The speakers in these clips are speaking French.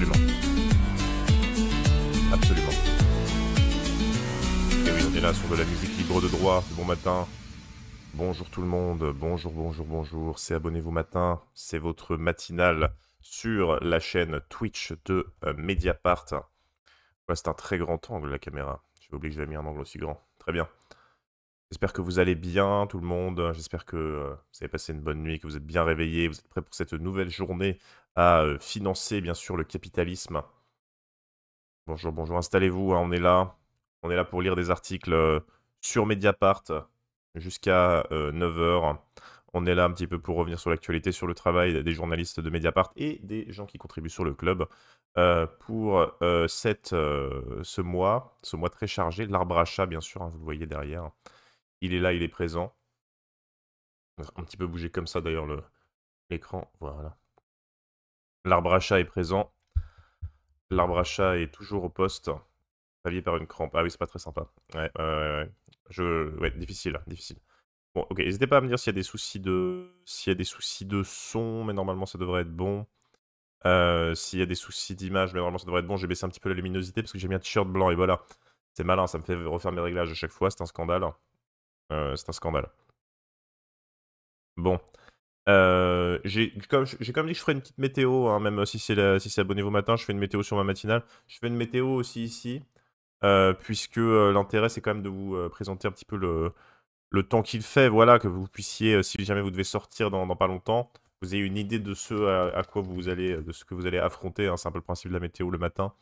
Absolument. Absolument. Et oui, on est là sur de la musique libre de droit. Bon matin. Bonjour tout le monde. Bonjour, bonjour, bonjour. C'est Abonnez-vous Matin. C'est votre matinale sur la chaîne Twitch de euh, Mediapart. Voilà, c'est un très grand angle la caméra. J'ai oublié que j'avais mis un angle aussi grand. Très bien. J'espère que vous allez bien tout le monde. J'espère que euh, vous avez passé une bonne nuit, que vous êtes bien réveillés, vous êtes prêts pour cette nouvelle journée à euh, financer bien sûr le capitalisme. Bonjour, bonjour, installez-vous, hein, on est là. On est là pour lire des articles euh, sur Mediapart jusqu'à 9h. Euh, on est là un petit peu pour revenir sur l'actualité, sur le travail des journalistes de Mediapart et des gens qui contribuent sur le club pour cette, ce mois, ce mois très chargé. L'arbre à chat, bien sûr, hein, vous le voyez derrière. Il est là, il est présent. un petit peu bouger comme ça d'ailleurs l'écran. Voilà. L'arbre à chat est présent. L'arbre à chat est toujours au poste. Saviez par une crampe. Ah oui, c'est pas très sympa. Ouais, ouais. je... ouais difficile, hein, difficile. Bon, ok, n'hésitez pas à me dire s'il y a des soucis de... S'il y a des soucis de son, mais normalement ça devrait être bon. Euh, s'il y a des soucis d'image, mais normalement ça devrait être bon. J'ai baissé un petit peu la luminosité parce que j'ai mis un t-shirt blanc et voilà. C'est malin, ça me fait refaire mes réglages à chaque fois, c'est un scandale. Euh, c'est un scandale. Bon. Euh, j'ai comme, comme dit que je ferai une petite météo, hein, même si c'est si abonnez-vous matin, je fais une météo sur ma matinale. Je fais une météo aussi ici, euh, puisque euh, l'intérêt c'est quand même de vous présenter un petit peu le, le temps qu'il fait, voilà, que vous puissiez, si jamais vous devez sortir dans, pas longtemps, vous ayez une idée de ce à, quoi vous allez, de ce que vous allez affronter. c'est un hein, peu le principe de la météo le matin.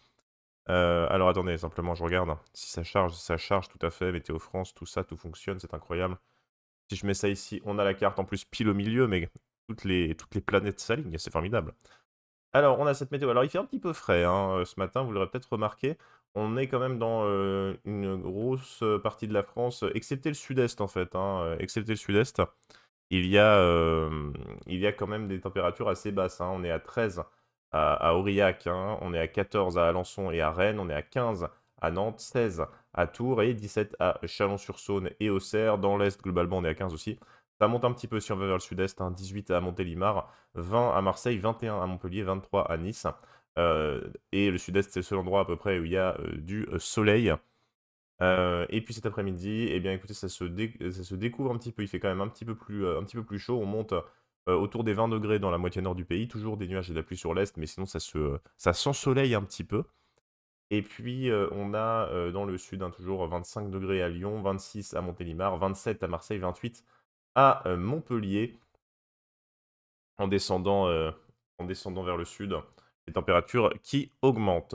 alors attendez, simplement je regarde. Si ça charge, ça charge, tout à fait. Météo France, tout ça, tout fonctionne, c'est incroyable. Si je mets ça ici, on a la carte en plus pile au milieu, mais toutes les, toutes les planètes s'alignent, c'est formidable. Alors, on a cette météo. Alors, il fait un petit peu frais hein, euh, ce matin, vous l'aurez peut-être remarqué. On est quand même dans euh, une grosse euh, partie de la France, excepté le sud-est en fait, hein, excepté le sud-est. Il, y a, il y a quand même des températures assez basses. Hein. On est à 13 à, à Aurillac, on est à 14 à Alençon et à Rennes, on est à 15 à Nantes, 16 à Tours et 17 à Chalon-sur-Saône et Auxerre. Dans l'Est, globalement, on est à 15 aussi. Ça monte un petit peu si on va vers le sud-est, 18 hein. à Montélimar, 20 à Marseille, 21 à Montpellier, 23 à Nice. Euh, et le sud-est, c'est le seul endroit à peu près où il y a euh, du euh, soleil. et puis cet après-midi, eh bien écoutez, ça se, se, découvre un petit peu. Il fait quand même un petit peu plus, un petit peu plus chaud. On monte autour des 20 degrés dans la moitié nord du pays. Toujours des nuages et de la pluie sur l'est, mais sinon ça se, ça s'ensoleille un petit peu. Et puis, euh, on a euh, dans le sud, hein, toujours 25 degrés à Lyon, 26 à Montélimar, 27 à Marseille, 28 à euh, Montpellier. En descendant, vers le sud, les températures qui augmentent.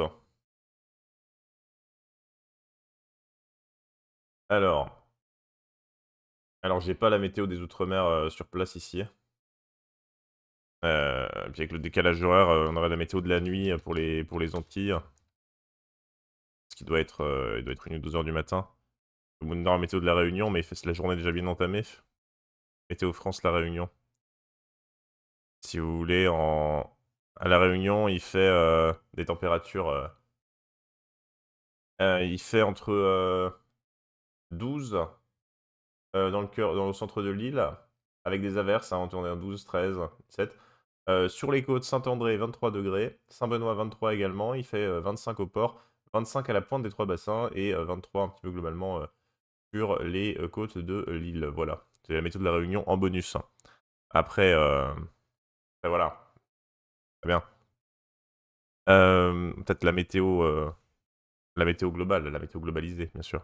Alors, alors j'ai pas la météo des Outre-mer sur place ici. puis avec le décalage horaire, on aurait la météo de la nuit pour les, pour les Antilles il doit être, euh, il doit être h du matin. Le monde Nord météo de la Réunion, mais il la journée déjà bien entamée. Météo France, la Réunion. Si vous voulez, à la Réunion, il fait euh, des températures. Euh, euh, il fait entre 12 dans, le centre de l'île, avec des averses, hein, on est 12, 13, 7. sur les côtes, Saint-André, 23 degrés. Saint-Benoît, 23 également. Il fait 25 au port. 25 à la pointe des trois bassins et 23 euh, un petit peu globalement euh, sur les euh, côtes de l'île. Voilà, c'est la méthode de la réunion en bonus. Après, ben voilà. Très bien. Peut-être la météo. la météo globale, la météo globalisée, bien sûr.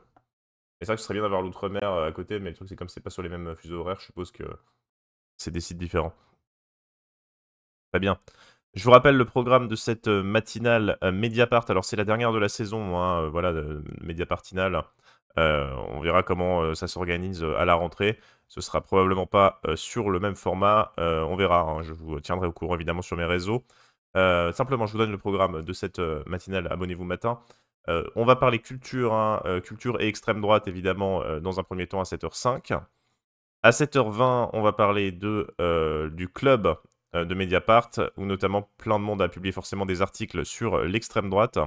C'est vrai que ce serait bien d'avoir l'outre-mer à côté, mais le truc, c'est comme c'est pas sur les mêmes fuseaux horaires, je suppose que c'est des sites différents. Très bien. Je vous rappelle le programme de cette euh, matinale euh, Mediapart. Alors, c'est la dernière de la saison, hein, euh, voilà, Mediapartinale. on verra comment ça s'organise à la rentrée. Ce sera probablement pas sur le même format. on verra. Hein. Je vous tiendrai au courant évidemment sur mes réseaux. simplement, je vous donne le programme de cette matinale. Abonnez-vous matin. on va parler culture, hein. culture et extrême droite évidemment dans un premier temps à 7h05. À 7h20, on va parler de, du club euh, de Mediapart, où notamment plein de monde a publié forcément des articles sur euh, l'extrême droite.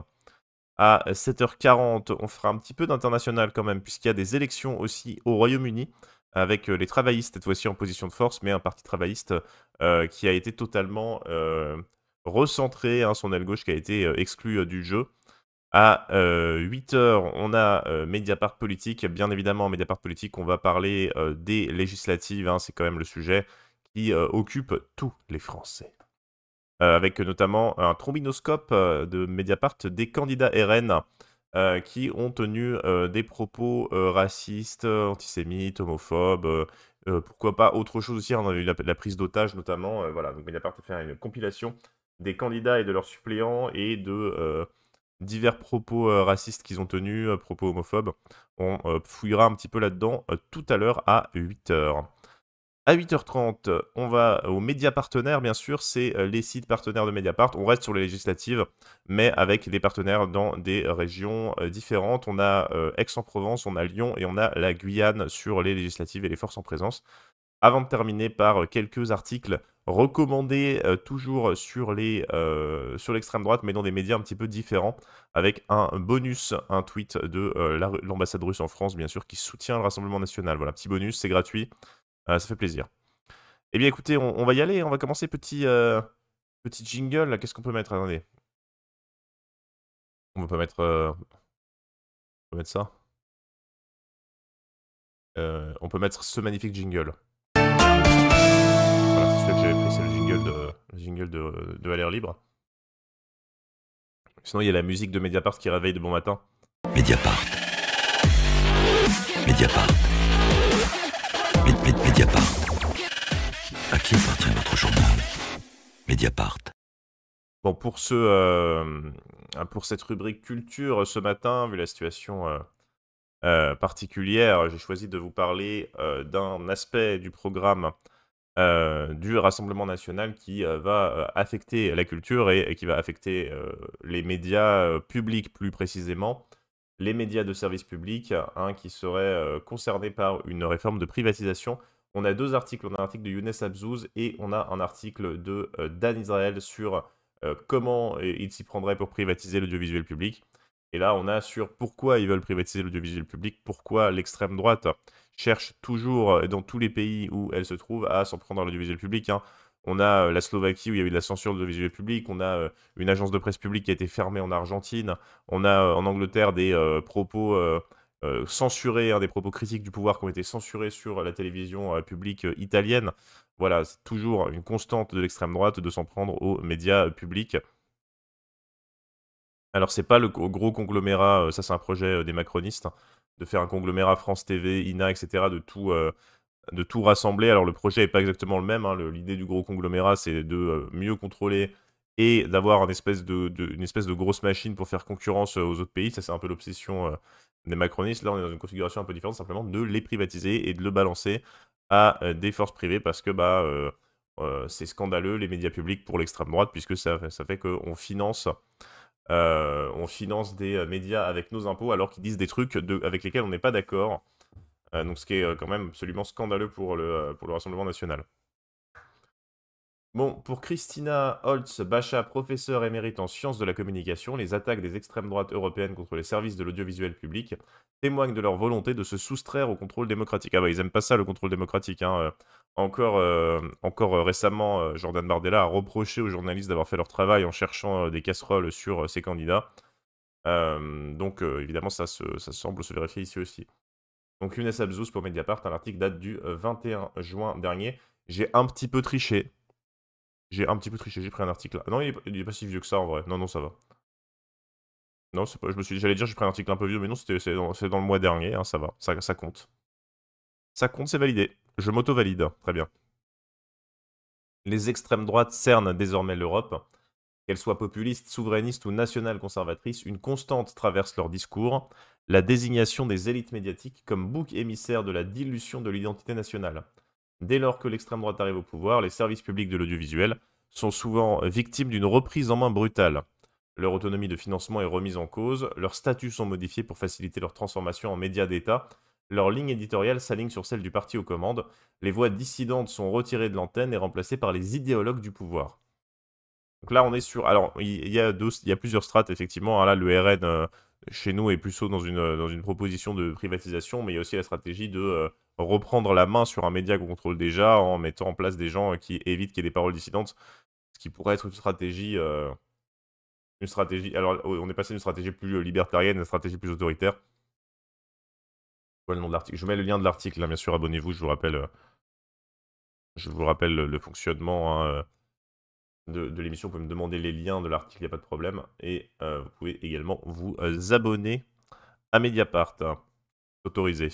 À 7h40, on fera un petit peu d'international quand même, puisqu'il y a des élections aussi au Royaume-Uni, avec euh, les travaillistes, cette fois-ci en position de force, mais un parti travailliste qui a été totalement recentré, hein, son aile gauche qui a été exclue du jeu. À 8h, on a Mediapart Politique. Bien évidemment, Mediapart Politique, on va parler des législatives, hein, c'est quand même le sujet qui euh, occupe tous les Français. Euh, avec notamment un trombinoscope euh, de Mediapart des candidats RN qui ont tenu des propos racistes, antisémites, homophobes, pourquoi pas autre chose aussi. On a eu la, prise d'otages notamment. voilà, Mediapart a fait une compilation des candidats et de leurs suppléants et de divers propos racistes qu'ils ont tenus, propos homophobes. On fouillera un petit peu là-dedans tout à l'heure à 8h. À 8h30, on va aux médias partenaires, bien sûr, c'est euh, les sites partenaires de Mediapart. On reste sur les législatives, mais avec des partenaires dans des régions euh, différentes. On a euh, Aix-en-Provence, on a Lyon et on a la Guyane sur les législatives et les forces en présence. Avant de terminer par quelques articles recommandés, toujours sur l'extrême droite, mais dans des médias un petit peu différents, avec un bonus, un tweet de l'ambassade russe en France, bien sûr, qui soutient le Rassemblement national. Voilà, petit bonus, c'est gratuit. Euh, ça fait plaisir. Eh bien, écoutez, on, va y aller. Hein. On va commencer petit, euh, petit jingle. Qu'est-ce qu'on peut mettre Attendez. On va pas mettre. Euh, peut mettre ça. on peut mettre ce magnifique jingle. c'est celui que j'avais pris, c'est le jingle de, de Valère Libre. Sinon, il y a la musique de Mediapart qui réveille de bon matin. Mediapart. Mediapart. À qui appartient votre journal Mediapart. Bon, pour, ce, euh, pour cette rubrique culture euh, ce matin, vu la situation euh, particulière, j'ai choisi de vous parler d'un aspect du programme du Rassemblement national qui va affecter la culture et, qui va affecter les médias publics plus précisément les médias de service public hein, qui seraient concernés par une réforme de privatisation on a deux articles, on a un article de Younes Abzouz et on a un article de euh, Dan Israel sur euh, comment il s'y prendrait pour privatiser l'audiovisuel public. Et là, on a sur pourquoi ils veulent privatiser l'audiovisuel public, pourquoi l'extrême droite cherche toujours, euh, dans tous les pays où elle se trouve, à s'en prendre à l'audiovisuel public. Hein. On a la Slovaquie où il y a eu de la censure de l'audiovisuel public, on a une agence de presse publique qui a été fermée en Argentine, on a en Angleterre des propos... Euh, censurer un hein, des propos critiques du pouvoir qui ont été censurés sur la télévision euh, publique euh, italienne. Voilà, c'est toujours une constante de l'extrême droite de s'en prendre aux médias publics. Alors, c'est pas le gros conglomérat, ça c'est un projet des macronistes, hein, de faire un conglomérat France TV, INA, etc., de tout, de tout rassembler. Alors, le projet n'est pas exactement le même. Hein, l'idée du gros conglomérat, c'est de mieux contrôler et d'avoir une, de, une espèce de grosse machine pour faire concurrence aux autres pays. Ça, c'est un peu l'obsession les macronistes, là on est dans une configuration un peu différente, simplement de les privatiser et de le balancer à euh, des forces privées parce que bah, euh, euh, c'est scandaleux les médias publics pour l'extrême droite puisque ça, fait qu'on finance, finance des médias avec nos impôts alors qu'ils disent des trucs avec lesquels on n'est pas d'accord. donc ce qui est quand même absolument scandaleux pour le, pour le Rassemblement national. Bon, pour Christina Holtz, Bacha, professeur émérite en sciences de la communication, les attaques des extrêmes droites européennes contre les services de l'audiovisuel public témoignent de leur volonté de se soustraire au contrôle démocratique. Ah bah ils aiment pas ça le contrôle démocratique. Hein. Euh, encore, euh, encore euh, récemment, Jordan Bardella a reproché aux journalistes d'avoir fait leur travail en cherchant des casseroles sur ses candidats. donc évidemment ça, semble se vérifier ici aussi. Donc Younes Abzouz pour Mediapart, un article date du 21 juin dernier. J'ai un petit peu triché, j'ai un petit peu triché, j'ai pris un article là. Non, il est, pas si vieux que ça en vrai. Non, non, ça va. Non, c'est pas. Je me suis, j'allais dire, j'ai pris un article un peu vieux, mais non, c'était, c'est dans, le mois dernier. Hein, ça va, ça, ça compte. Ça compte, c'est validé. Je m'auto-valide. Très bien. Les extrêmes droites cernent désormais l'Europe. Qu'elles soient populistes, souverainistes ou nationales conservatrices, une constante traverse leur discours, la désignation des élites médiatiques comme bouc émissaire de la dilution de l'identité nationale. Dès lors que l'extrême droite arrive au pouvoir, les services publics de l'audiovisuel sont souvent victimes d'une reprise en main brutale. Leur autonomie de financement est remise en cause, leurs statuts sont modifiés pour faciliter leur transformation en médias d'État, leur ligne éditoriale s'aligne sur celle du parti aux commandes, les voix dissidentes sont retirées de l'antenne et remplacées par les idéologues du pouvoir. Donc là, on est sur. Alors, il y, a il y a plusieurs strates, effectivement. Hein, là, le RN, euh, chez nous, est plus dans une, dans une proposition de privatisation, mais il y a aussi la stratégie de. Euh, reprendre la main sur un média qu'on contrôle déjà en mettant en place des gens euh, qui évitent qu'il y ait des paroles dissidentes, ce qui pourrait être une stratégie. Euh, une stratégie. Alors, oh, on est passé d'une stratégie plus euh, libertarienne à une stratégie plus autoritaire. Voilà nom Je mets le lien de l'article, bien sûr, abonnez-vous, je vous rappelle. je vous rappelle le, fonctionnement hein, de, l'émission. Vous pouvez me demander les liens de l'article, il n'y a pas de problème. Et vous pouvez également vous abonner à Mediapart, hein, autorisé.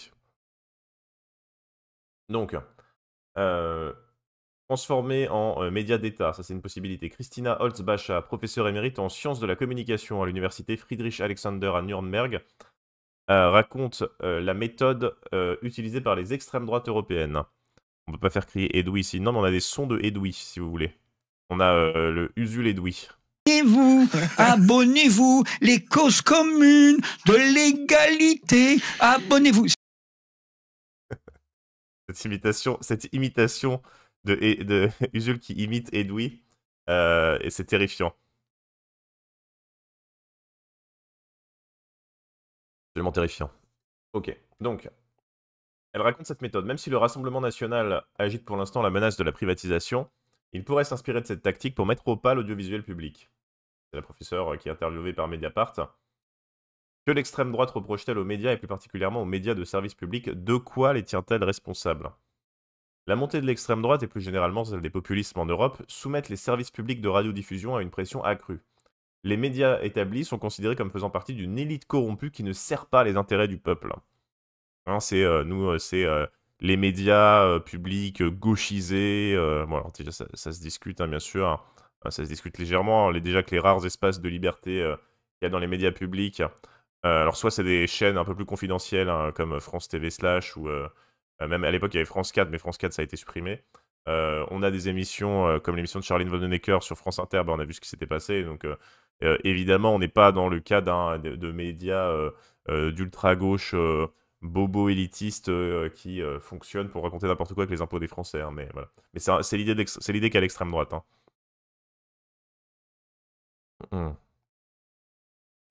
Donc, euh, en euh, média d'État, ça c'est une possibilité. Christina Holzbacha, euh, professeure émérite en sciences de la communication à l'université Friedrich Alexander à Nuremberg, euh, raconte la méthode utilisée par les extrêmes droites européennes. On ne peut pas faire crier Edoui ici. Non, mais on a des sons de Edoui, si vous voulez. On a le Usul Edoui vous abonnez-vous, les causes communes de l'égalité, abonnez-vous. Cette imitation, cette de, Usul qui imite Edoui, euh, et c'est terrifiant. Absolument terrifiant. Ok, donc, elle raconte cette méthode. Même si le Rassemblement national agite pour l'instant la menace de la privatisation, il pourrait s'inspirer de cette tactique pour mettre au pas l'audiovisuel public. C'est la professeure qui est interviewée par Mediapart. Que l'extrême droite reproche-t-elle aux médias et plus particulièrement aux médias de service public De quoi les tient-elle responsables La montée de l'extrême droite et plus généralement celle des populismes en Europe soumettent les services publics de radiodiffusion à une pression accrue. Les médias établis sont considérés comme faisant partie d'une élite corrompue qui ne sert pas les intérêts du peuple. Hein, c'est euh, nous, euh, c'est euh, les médias publics gauchisés. ça, se discute, hein, bien sûr. Hein. ça se discute légèrement. Déjà que les rares espaces de liberté qu'il y a dans les médias publics euh, alors, soit c'est des chaînes un peu plus confidentielles, hein, comme euh, France TV Slash, ou euh, même à l'époque, il y avait France 4, mais France 4, ça a été supprimé. on a des émissions comme l'émission de Charline Necker sur France Inter, ben, on a vu ce qui s'était passé. Donc, évidemment, on n'est pas dans le cas de, médias d'ultra-gauche bobo élitiste qui fonctionnent pour raconter n'importe quoi avec les impôts des Français. Hein, mais voilà. Mais c'est l'idée qu'a l'extrême droite. Hein. Mmh.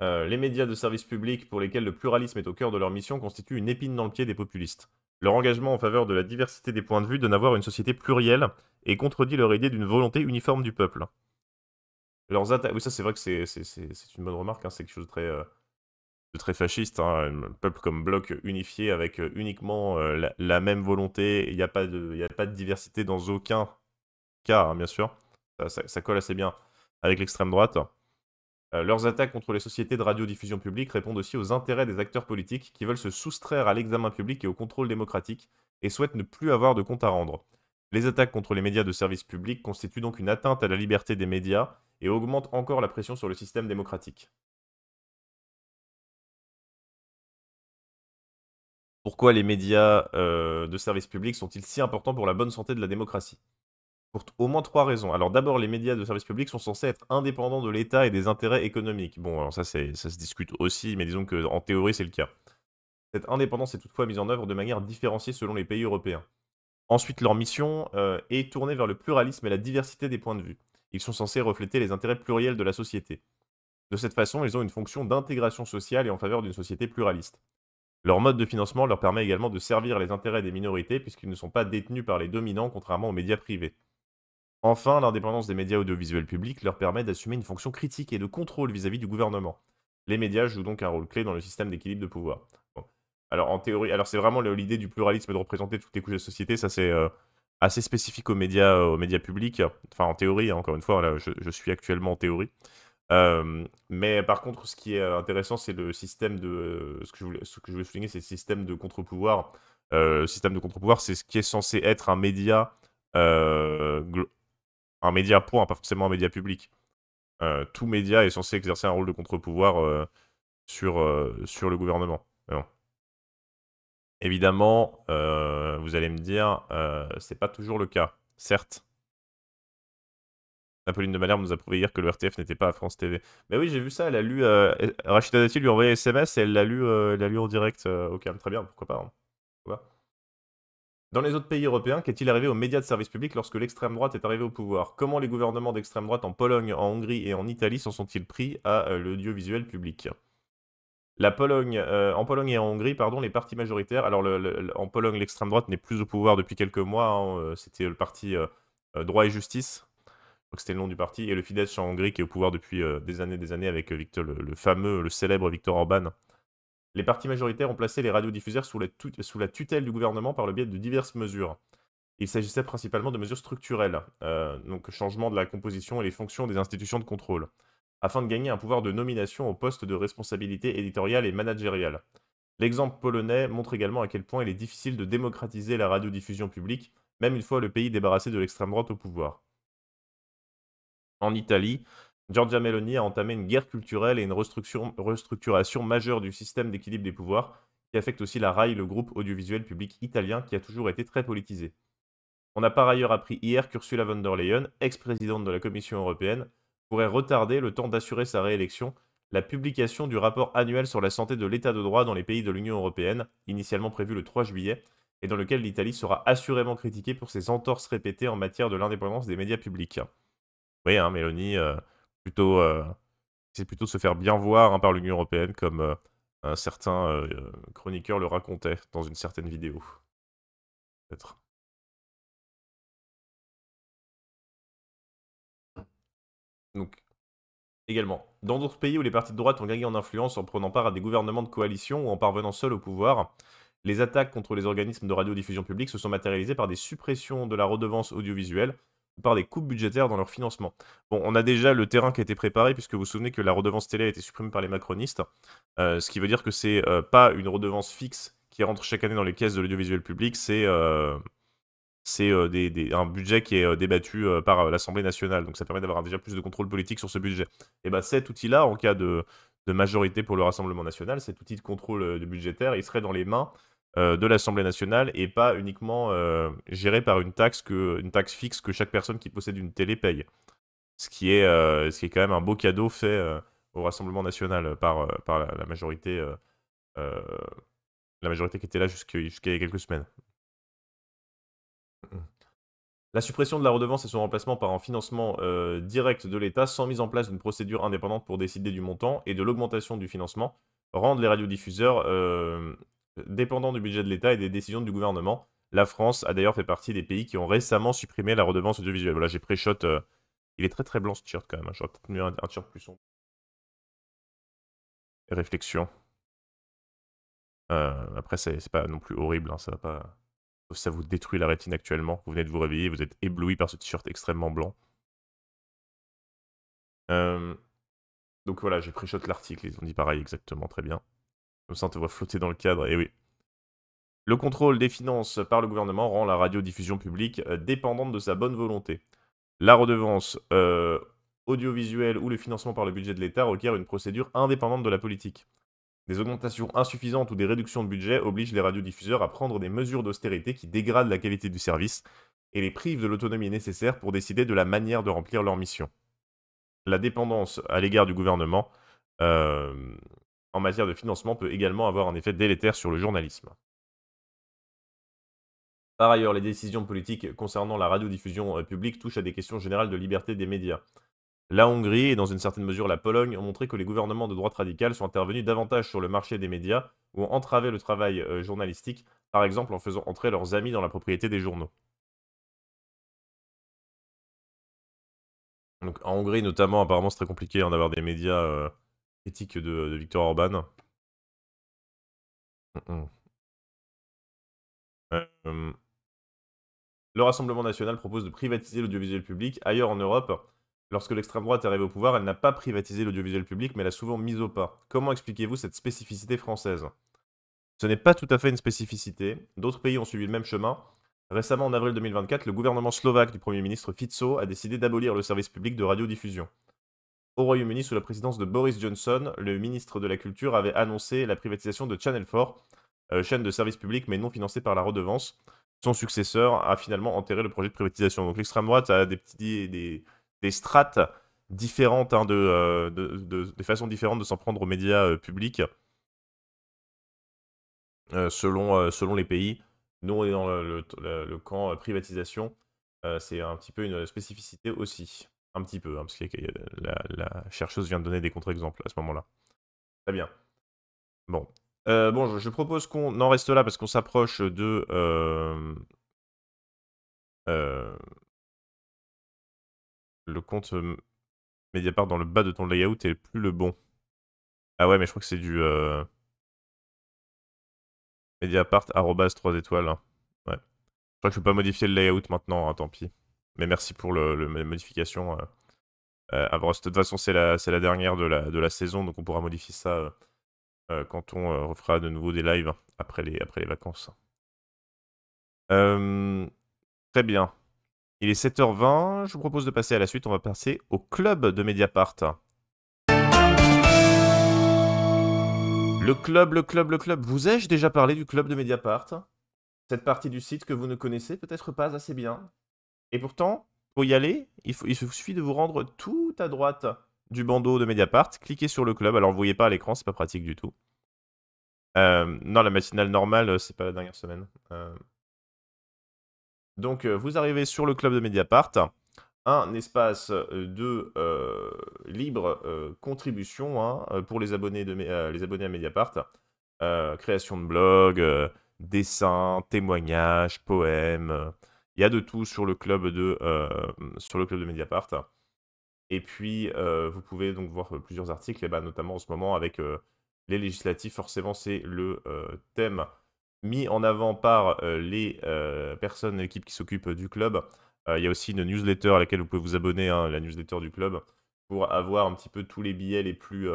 Euh, les médias de service public pour lesquels le pluralisme est au cœur de leur mission constituent une épine dans le pied des populistes. Leur engagement en faveur de la diversité des points de vue de n'avoir une société plurielle et contredit leur idée d'une volonté uniforme du peuple. Leurs Oui, ça, c'est vrai que c'est une bonne remarque, hein, c'est quelque chose de très, euh, fasciste. Hein, un peuple comme bloc unifié avec euh, uniquement la, même volonté. Il n'y a, pas de, diversité dans aucun cas, hein, bien sûr. ça colle assez bien avec l'extrême droite. Euh, leurs attaques contre les sociétés de radiodiffusion publique répondent aussi aux intérêts des acteurs politiques qui veulent se soustraire à l'examen public et au contrôle démocratique et souhaitent ne plus avoir de compte à rendre. Les attaques contre les médias de service public constituent donc une atteinte à la liberté des médias et augmentent encore la pression sur le système démocratique. Pourquoi les médias euh, de service public sont-ils si importants pour la bonne santé de la démocratie pour au moins trois raisons. Alors d'abord, les médias de service public sont censés être indépendants de l'État et des intérêts économiques. Bon, alors ça, ça se discute aussi, mais disons qu'en théorie, c'est le cas. Cette indépendance est toutefois mise en œuvre de manière différenciée selon les pays européens. Ensuite, leur mission euh, est tournée vers le pluralisme et la diversité des points de vue. Ils sont censés refléter les intérêts pluriels de la société. De cette façon, ils ont une fonction d'intégration sociale et en faveur d'une société pluraliste. Leur mode de financement leur permet également de servir les intérêts des minorités puisqu'ils ne sont pas détenus par les dominants contrairement aux médias privés. Enfin, l'indépendance des médias audiovisuels publics leur permet d'assumer une fonction critique et de contrôle vis-à-vis du gouvernement. Les médias jouent donc un rôle clé dans le système d'équilibre de pouvoir. Alors en théorie, alors c'est vraiment l'idée du pluralisme de représenter toutes les couches de la société, ça c'est euh, assez spécifique aux médias, euh, aux médias publics. Enfin en théorie, hein, encore une fois, je, suis actuellement en théorie. Euh, mais par contre, ce qui est intéressant, c'est le système de ce que je voulais, souligner, c'est le système de contre-pouvoir. le système de contre-pouvoir, c'est ce qui est censé être un média un média point, hein, pas forcément un média public. Euh, tout média est censé exercer un rôle de contre-pouvoir euh, sur, euh, sur le gouvernement. Évidemment, vous allez me dire, c'est pas toujours le cas, certes. Napoline de Malherbe nous a prouvé hier que le RTF n'était pas à France TV. Mais oui, j'ai vu ça, elle a lu. Rachida Dati lui a envoyé un SMS et elle l'a lu, lu en direct au Très bien, pourquoi pas. Hein. Dans les autres pays européens, qu'est-il arrivé aux médias de service public lorsque l'extrême droite est arrivée au pouvoir Comment les gouvernements d'extrême droite en Pologne, en Hongrie et en Italie s'en sont-ils pris à euh, l'audiovisuel public la Pologne, euh, en Pologne et en Hongrie, pardon, les partis majoritaires. Alors, en Pologne, l'extrême droite n'est plus au pouvoir depuis quelques mois. Hein, euh, c'était le parti Droit et Justice, donc c'était le nom du parti, et le Fidesz en Hongrie qui est au pouvoir depuis des années, des années avec Victor, le, fameux, le célèbre Victor Orban, les partis majoritaires ont placé les radiodiffuseurs sous la, tutelle du gouvernement par le biais de diverses mesures. Il s'agissait principalement de mesures structurelles, euh, donc changement de la composition et les fonctions des institutions de contrôle, afin de gagner un pouvoir de nomination aux postes de responsabilité éditoriale et managériale. L'exemple polonais montre également à quel point il est difficile de démocratiser la radiodiffusion publique, même une fois le pays débarrassé de l'extrême droite au pouvoir. En Italie, Giorgia Meloni a entamé une guerre culturelle et une restructuration, majeure du système d'équilibre des pouvoirs, qui affecte aussi la RAI, le groupe audiovisuel public italien qui a toujours été très politisé. On a par ailleurs appris hier qu'Ursula von der Leyen, ex-présidente de la Commission européenne, pourrait retarder le temps d'assurer sa réélection la publication du rapport annuel sur la santé de l'état de droit dans les pays de l'Union européenne, initialement prévu le 3 juillet, et dans lequel l'Italie sera assurément critiquée pour ses entorses répétées en matière de l'indépendance des médias publics. Oui, hein, Mélanie, euh, euh, c'est plutôt se faire bien voir hein, par l'Union européenne, comme euh, un certain euh, chroniqueur le racontait dans une certaine vidéo. Donc, également, dans d'autres pays où les partis de droite ont gagné en influence en prenant part à des gouvernements de coalition ou en parvenant seuls au pouvoir, les attaques contre les organismes de radiodiffusion publique se sont matérialisées par des suppressions de la redevance audiovisuelle par des coupes budgétaires dans leur financement. Bon, on a déjà le terrain qui a été préparé, puisque vous vous souvenez que la redevance télé a été supprimée par les macronistes, euh, ce qui veut dire que c'est euh, pas une redevance fixe qui rentre chaque année dans les caisses de l'audiovisuel public, c'est euh, un budget qui est débattu par l'Assemblée nationale, donc ça permet d'avoir déjà plus de contrôle politique sur ce budget. Et eh bien cet outil-là, en cas de majorité pour le Rassemblement national, cet outil de contrôle budgétaire, il serait dans les mains euh, de l'Assemblée nationale et pas uniquement euh, géré par une taxe, que, une taxe fixe que chaque personne qui possède une télé paye. Ce qui est, euh, ce qui est quand même un beau cadeau fait au Rassemblement national par, par la, majorité, la majorité qui était là jusqu'à il y a quelques semaines. La suppression de la redevance et son remplacement par un financement direct de l'État sans mise en place d'une procédure indépendante pour décider du montant et de l'augmentation du financement rendent les radiodiffuseurs dépendant du budget de l'État et des décisions du gouvernement. La France a d'ailleurs fait partie des pays qui ont récemment supprimé la redevance audiovisuelle. Voilà, j'ai pré-shot. Euh, il est très très blanc ce t-shirt quand même. Hein. J'aurais peut-être un, t-shirt plus sombre. Réflexion. Euh, après, c'est pas non plus horrible, hein, ça va pas. Ça vous détruit la rétine actuellement. Vous venez de vous réveiller, vous êtes ébloui par ce t-shirt extrêmement blanc. Euh, donc voilà, j'ai pré-shot l'article, ils ont dit pareil exactement, très bien. Comme ça, on te flotter dans le cadre, et oui. Le contrôle des finances par le gouvernement rend la radiodiffusion publique euh, dépendante de sa bonne volonté. La redevance euh, audiovisuelle ou le financement par le budget de l'État requiert une procédure indépendante de la politique. Des augmentations insuffisantes ou des réductions de budget obligent les radiodiffuseurs à prendre des mesures d'austérité qui dégradent la qualité du service et les privent de l'autonomie nécessaire pour décider de la manière de remplir leur mission. La dépendance à l'égard du gouvernement euh, en matière de financement peut également avoir un effet délétère sur le journalisme. Par ailleurs, les décisions politiques concernant la radiodiffusion euh, publique touchent à des questions générales de liberté des médias. La Hongrie et dans une certaine mesure la Pologne ont montré que les gouvernements de droite radicale sont intervenus davantage sur le marché des médias ou ont entravé le travail euh, journalistique, par exemple en faisant entrer leurs amis dans la propriété des journaux. en Hongrie notamment, apparemment c'est très compliqué d'avoir des médias euh, Éthique de, Victor Orban. Euh, le Rassemblement national propose de privatiser l'audiovisuel public ailleurs en Europe. Lorsque l'extrême droite arrive au pouvoir, elle n'a pas privatisé l'audiovisuel public, mais l'a souvent mis au pas. Comment expliquez-vous cette spécificité française Ce n'est pas tout à fait une spécificité. D'autres pays ont suivi le même chemin. Récemment, en avril 2024, le gouvernement slovaque du Premier ministre Fico a décidé d'abolir le service public de radiodiffusion. Au Royaume-Uni, sous la présidence de Boris Johnson, le ministre de la Culture avait annoncé la privatisation de Channel 4, euh, chaîne de service public mais non financée par la redevance. Son successeur a finalement enterré le projet de privatisation. Donc l'extrême droite a des, petits, des, strates différentes, hein, euh, des façons différentes de s'en prendre aux médias euh, publics selon, les pays. Nous, on est dans le camp privatisation. c'est un petit peu une spécificité aussi. Un petit peu, hein, parce que euh, la, chercheuse vient de donner des contre-exemples à ce moment-là. Très bien. Bon. Euh, bon, je, propose qu'on en reste là parce qu'on s'approche de. Euh, le compte Mediapart dans le bas de ton layout est plus le bon. Ah ouais, mais je crois que c'est du. Mediapart, arrobas 3 étoiles. Hein. Ouais. Je crois que je peux pas modifier le layout maintenant, hein, tant pis. Mais merci pour le, la modification. Euh, euh, de toute façon, c'est la, la dernière de la, de la saison, donc on pourra modifier ça euh, quand on refera de nouveau des lives après les, après les vacances. très bien. Il est 7h20, je vous propose de passer à la suite, on va passer au club de Mediapart. Le club, le club, le club. Vous ai-je déjà parlé du club de Mediapart Cette partie du site que vous ne connaissez peut-être pas assez bien. Et pourtant, pour y aller, il, suffit de vous rendre tout à droite du bandeau de Mediapart, cliquez sur le club. Alors, vous voyez pas à l'écran, c'est pas pratique du tout. Euh, non, la matinale normale, euh, c'est pas la dernière semaine. Euh. Donc, vous arrivez sur le club de Mediapart. Un espace de libre contribution hein, pour les abonnés, de, les abonnés à Mediapart. création de blog, dessins, témoignages, poèmes. Il y a de tout sur le club de, euh, sur le club de Mediapart. Et puis, euh, vous pouvez donc voir euh, plusieurs articles, ben, notamment en ce moment avec les législatifs Forcément, c'est le thème mis en avant par les personnes, l'équipe qui s'occupent du club. Il y a aussi une newsletter à laquelle vous pouvez vous abonner, hein, la newsletter du club, pour avoir un petit peu tous les billets les plus.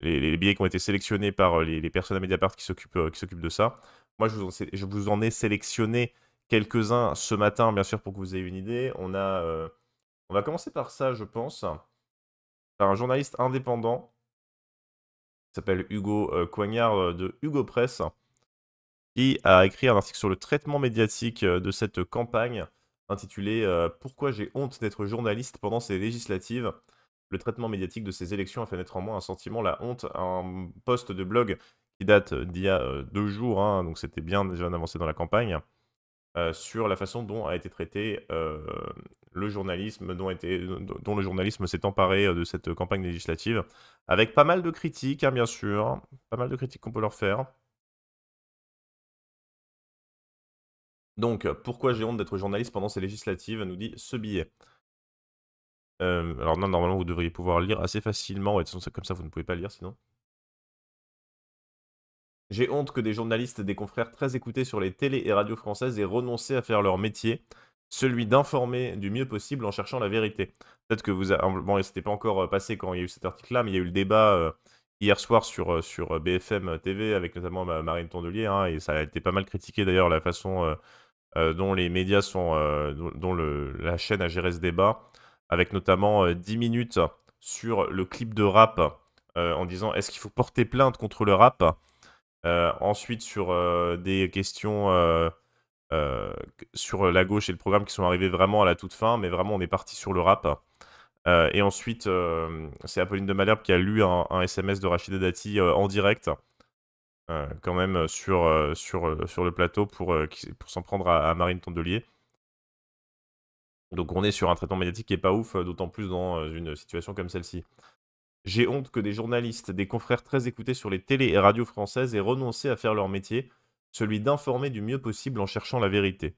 les, billets qui ont été sélectionnés par les, personnes à Mediapart qui s'occupent, qui s'occupent de ça. Moi, je vous, je vous en ai sélectionné quelques-uns ce matin, bien sûr, pour que vous ayez une idée. On, a, euh, on va commencer par ça, je pense. Par un journaliste indépendant qui s'appelle Hugo euh, Coignard euh, de Hugo Press, qui a écrit un article sur le traitement médiatique de cette campagne intitulé Pourquoi j'ai honte d'être journaliste pendant ces législatives Le traitement médiatique de ces élections a fait naître en moi un sentiment, la honte, un post de blog qui date d'il y a deux jours, hein. donc c'était bien déjà avancé dans la campagne. Euh, sur la façon dont a été traité euh, le journalisme, dont, le journalisme s'est emparé euh, de cette campagne législative, avec pas mal de critiques, hein, bien sûr, pas mal de critiques qu'on peut leur faire. Donc, pourquoi j'ai honte d'être journaliste pendant ces législatives nous dit ce billet. alors, non, normalement, vous devriez pouvoir lire assez facilement. Ouais, de comme ça, vous ne pouvez pas lire sinon. J'ai honte que des journalistes et des confrères très écoutés sur les télés et radios françaises aient renoncé à faire leur métier, celui d'informer du mieux possible en cherchant la vérité. Peut-être que vous... et Bon, c'était pas encore euh, passé quand il y a eu cet article-là, mais il y a eu le débat euh, hier soir sur, euh, sur BFM TV, avec notamment Marine Tondelier, hein, et ça a été pas mal critiqué d'ailleurs la façon dont les médias sont... dont la chaîne a géré ce débat, avec notamment 10 minutes sur le clip de rap, en disant est-ce qu'il faut porter plainte contre le rap euh, ensuite, sur euh, des questions euh, sur la gauche et le programme qui sont arrivés vraiment à la toute fin, mais vraiment, on est parti sur le rap. et ensuite, c'est Apolline de Malherbe qui a lu un, SMS de Rachida Dati en direct, quand même, sur, sur, le plateau pour, pour s'en prendre à, Marine Tondelier. Donc on est sur un traitement médiatique qui n'est pas ouf, d'autant plus dans une situation comme celle-ci. J'ai honte que des journalistes, des confrères très écoutés sur les télés et radios françaises aient renoncé à faire leur métier, celui d'informer du mieux possible en cherchant la vérité.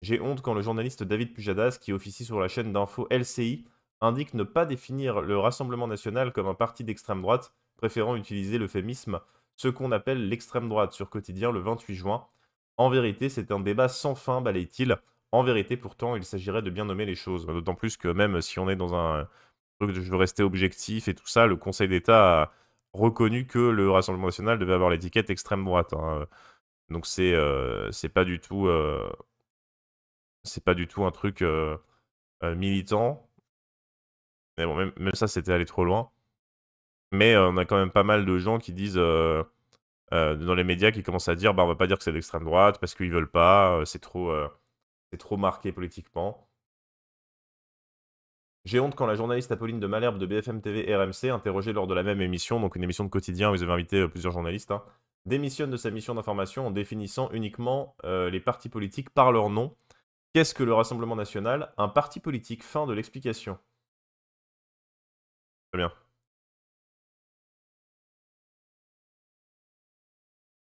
J'ai honte quand le journaliste David Pujadas, qui officie sur la chaîne d'info LCI, indique ne pas définir le Rassemblement national comme un parti d'extrême droite, préférant utiliser l'euphémisme ce qu'on appelle l'extrême droite sur quotidien le 28 juin. En vérité, c'est un débat sans fin, balaye-t-il. En vérité, pourtant, il s'agirait de bien nommer les choses, d'autant plus que même si on est dans un je veux rester objectif et tout ça, le Conseil d'État a reconnu que le Rassemblement national devait avoir l'étiquette extrême droite. Hein. Donc euh, c'est pas du tout euh, c'est pas du tout un truc euh, militant. Mais bon, même, ça c'était aller trop loin. Mais on a quand même pas mal de gens qui disent dans les médias qui commencent à dire bah on va pas dire que c'est l'extrême droite parce qu'ils veulent pas, c'est trop c'est trop marqué politiquement. J'ai honte quand la journaliste Apolline de Malherbe de BFM TV RMC, interrogée lors de la même émission, donc une émission de quotidien où ils avaient invité euh, plusieurs journalistes, hein, démissionne de sa mission d'information en définissant uniquement euh, les partis politiques par leur nom. Qu'est-ce que le Rassemblement national Un parti politique. Fin de l'explication. Très bien.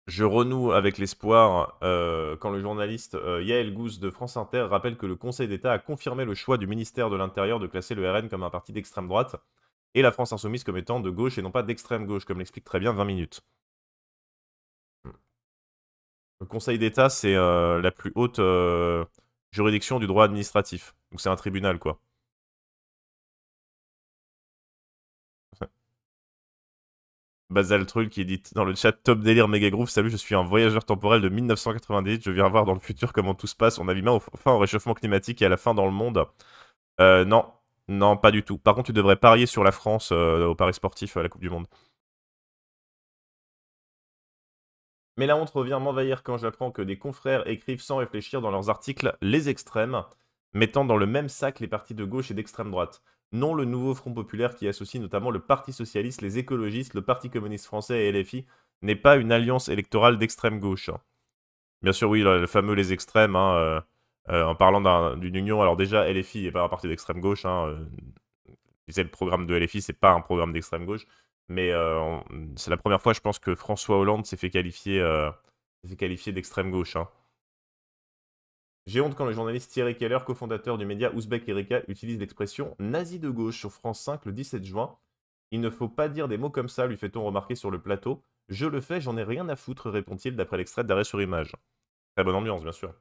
Je renoue avec l'espoir euh, quand le journaliste euh, Yael Gouz de France Inter rappelle que le Conseil d'État a confirmé le choix du ministère de l'Intérieur de classer le RN comme un parti d'extrême droite et la France Insoumise comme étant de gauche et non pas d'extrême gauche, comme l'explique très bien 20 minutes. Hmm. Le Conseil d'État, c'est euh, la plus haute juridiction du droit administratif. Donc c'est un tribunal, quoi. Trull qui dit dans le chat top délire méga groove. Salut, je suis un voyageur temporel de 1998. Je viens voir dans le futur comment tout se passe. On a mis enfin au réchauffement climatique et à la fin dans le monde. Euh, non, non, pas du tout. Par contre, tu devrais parier sur la France euh, au Paris sportif à euh, la Coupe du Monde. Mais la honte revient m'envahir quand j'apprends que des confrères écrivent sans réfléchir dans leurs articles les extrêmes, mettant dans le même sac les parties de gauche et d'extrême droite non le nouveau Front populaire qui associe notamment le Parti socialiste, les écologistes, le Parti communiste français et LFI, n'est pas une alliance électorale d'extrême gauche. Hein. Bien sûr, oui, le fameux les extrêmes, hein, euh, euh, en parlant d'une union, alors déjà, LFI n'est pas un parti d'extrême gauche. Hein, euh, le programme de LFI, c'est pas un programme d'extrême gauche. Mais c'est la première fois, je pense, que François Hollande s'est fait qualifier, d'extrême gauche. Hein. J'ai honte quand le journaliste Thierry Keller, cofondateur du média Ouzbek Erika, utilise l'expression nazi de gauche sur France 5 le 17 juin. Il ne faut pas dire des mots comme ça, lui fait-on remarquer sur le plateau. Je le fais, j'en ai rien à foutre, répond-il d'après l'extrait d'arrêt sur image. Très bonne ambiance, bien sûr.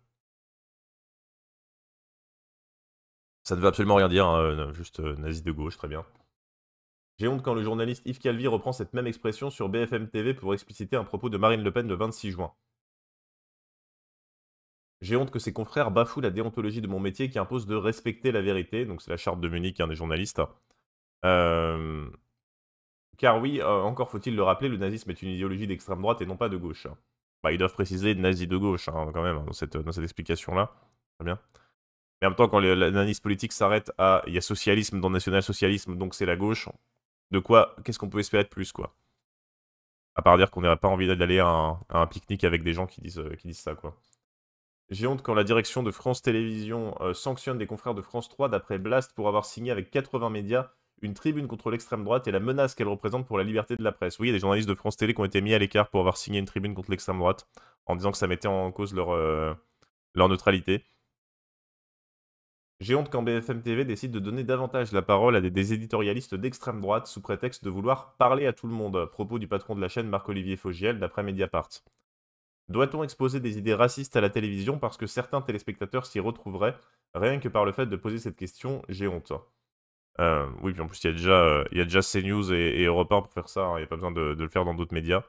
Ça ne veut absolument rien dire, hein, euh, juste euh, nazi de gauche, très bien. J'ai honte quand le journaliste Yves Calvi reprend cette même expression sur BFM TV pour expliciter un propos de Marine Le Pen le 26 juin. J'ai honte que ses confrères bafouent la déontologie de mon métier qui impose de respecter la vérité. Donc c'est la charte de Munich, un des journalistes. Euh, car oui, euh, encore faut-il le rappeler, le nazisme est une idéologie d'extrême droite et non pas de gauche. Bah, ils doivent préciser nazi de gauche hein, quand même hein, dans cette, dans cette explication-là. Très bien. Mais en même temps, quand l'analyse politique s'arrête à il y a socialisme dans national-socialisme, donc c'est la gauche, de quoi, qu'est-ce qu'on peut espérer de plus, quoi À part dire qu'on n'aurait pas envie d'aller à un, un pique-nique avec des gens qui disent, euh, qui disent ça, quoi. J'ai honte quand la direction de France Télévisions euh, sanctionne des confrères de France 3 d'après Blast pour avoir signé avec 80 médias une tribune contre l'extrême droite et la menace qu'elle représente pour la liberté de la presse. Oui, il y a des journalistes de France Télé qui ont été mis à l'écart pour avoir signé une tribune contre l'extrême droite en disant que ça mettait en cause leur, euh, neutralité. J'ai honte quand BFM TV décide de donner davantage la parole à des, éditorialistes d'extrême droite sous prétexte de vouloir parler à tout le monde. Propos du patron de la chaîne Marc-Olivier Fogiel d'après Mediapart. Doit-on exposer des idées racistes à la télévision parce que certains téléspectateurs s'y retrouveraient Rien que par le fait de poser cette question, j'ai honte. Euh, oui, puis en plus, il y a déjà, euh, il y a déjà CNews et, et Europe 1 pour faire ça, hein, il n'y a pas besoin de, de le faire dans d'autres médias.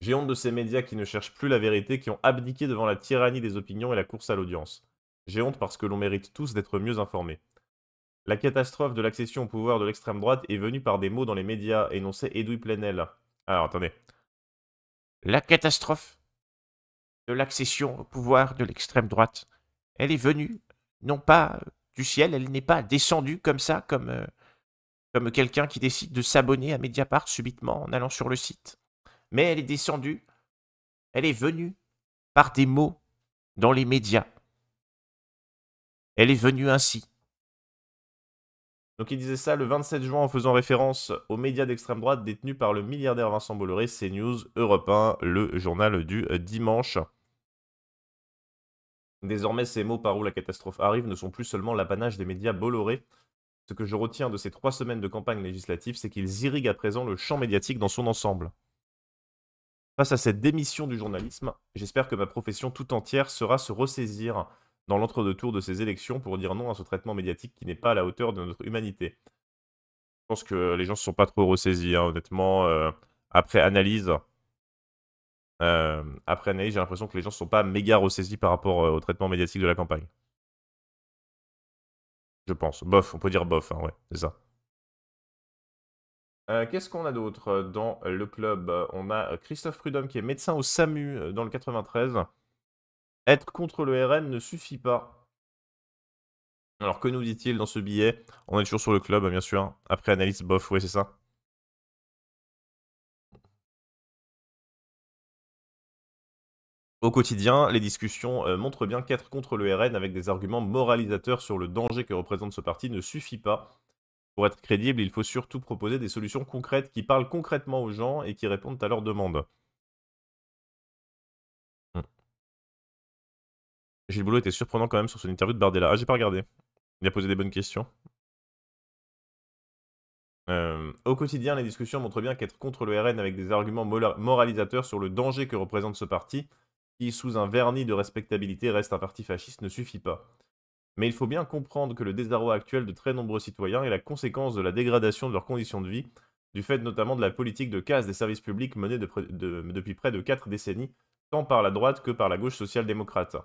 J'ai honte de ces médias qui ne cherchent plus la vérité, qui ont abdiqué devant la tyrannie des opinions et la course à l'audience. J'ai honte parce que l'on mérite tous d'être mieux informés. La catastrophe de l'accession au pouvoir de l'extrême droite est venue par des mots dans les médias, énoncés Edoui Plenel. Alors attendez, la catastrophe de l'accession au pouvoir de l'extrême droite, elle est venue, non pas euh, du ciel, elle n'est pas descendue comme ça, comme, euh, comme quelqu'un qui décide de s'abonner à Mediapart subitement en allant sur le site. Mais elle est descendue, elle est venue par des mots dans les médias. Elle est venue ainsi. Donc il disait ça le 27 juin en faisant référence aux médias d'extrême droite détenus par le milliardaire Vincent Bolloré, CNews, Europe le journal du euh, dimanche. Désormais, ces mots par où la catastrophe arrive ne sont plus seulement l'apanage des médias Bolloré. Ce que je retiens de ces trois semaines de campagne législative, c'est qu'ils irriguent à présent le champ médiatique dans son ensemble. Face à cette démission du journalisme, j'espère que ma profession tout entière sera se ressaisir dans l'entre-deux-tours de ces élections pour dire non à ce traitement médiatique qui n'est pas à la hauteur de notre humanité. Je pense que les gens ne se sont pas trop ressaisis, hein, honnêtement. Euh, après analyse, euh, après analyse, j'ai l'impression que les gens ne sont pas méga ressaisis par rapport euh, au traitement médiatique de la campagne. Je pense. Bof, on peut dire bof, hein, ouais, c'est ça. Qu'est-ce qu'on a d'autre dans le club On a Christophe Prudhomme qui est médecin au SAMU dans le 93. Être contre le RN ne suffit pas. Alors que nous dit-il dans ce billet On est toujours sur le club, bien sûr. Après analyse, bof, oui, c'est ça. Au quotidien, les discussions euh, montrent bien qu'être contre le RN avec des arguments moralisateurs sur le danger que représente ce parti ne suffit pas. Pour être crédible, il faut surtout proposer des solutions concrètes qui parlent concrètement aux gens et qui répondent à leurs demandes. Gilles Boulot était surprenant quand même sur son interview de Bardella. Ah, j'ai pas regardé. Il a posé des bonnes questions. Euh, au quotidien, les discussions montrent bien qu'être contre le RN avec des arguments moralisateurs sur le danger que représente ce parti, qui sous un vernis de respectabilité reste un parti fasciste, ne suffit pas. Mais il faut bien comprendre que le désarroi actuel de très nombreux citoyens est la conséquence de la dégradation de leurs conditions de vie, du fait notamment de la politique de casse des services publics menée depuis près de 4 décennies, tant par la droite que par la gauche social-démocrate.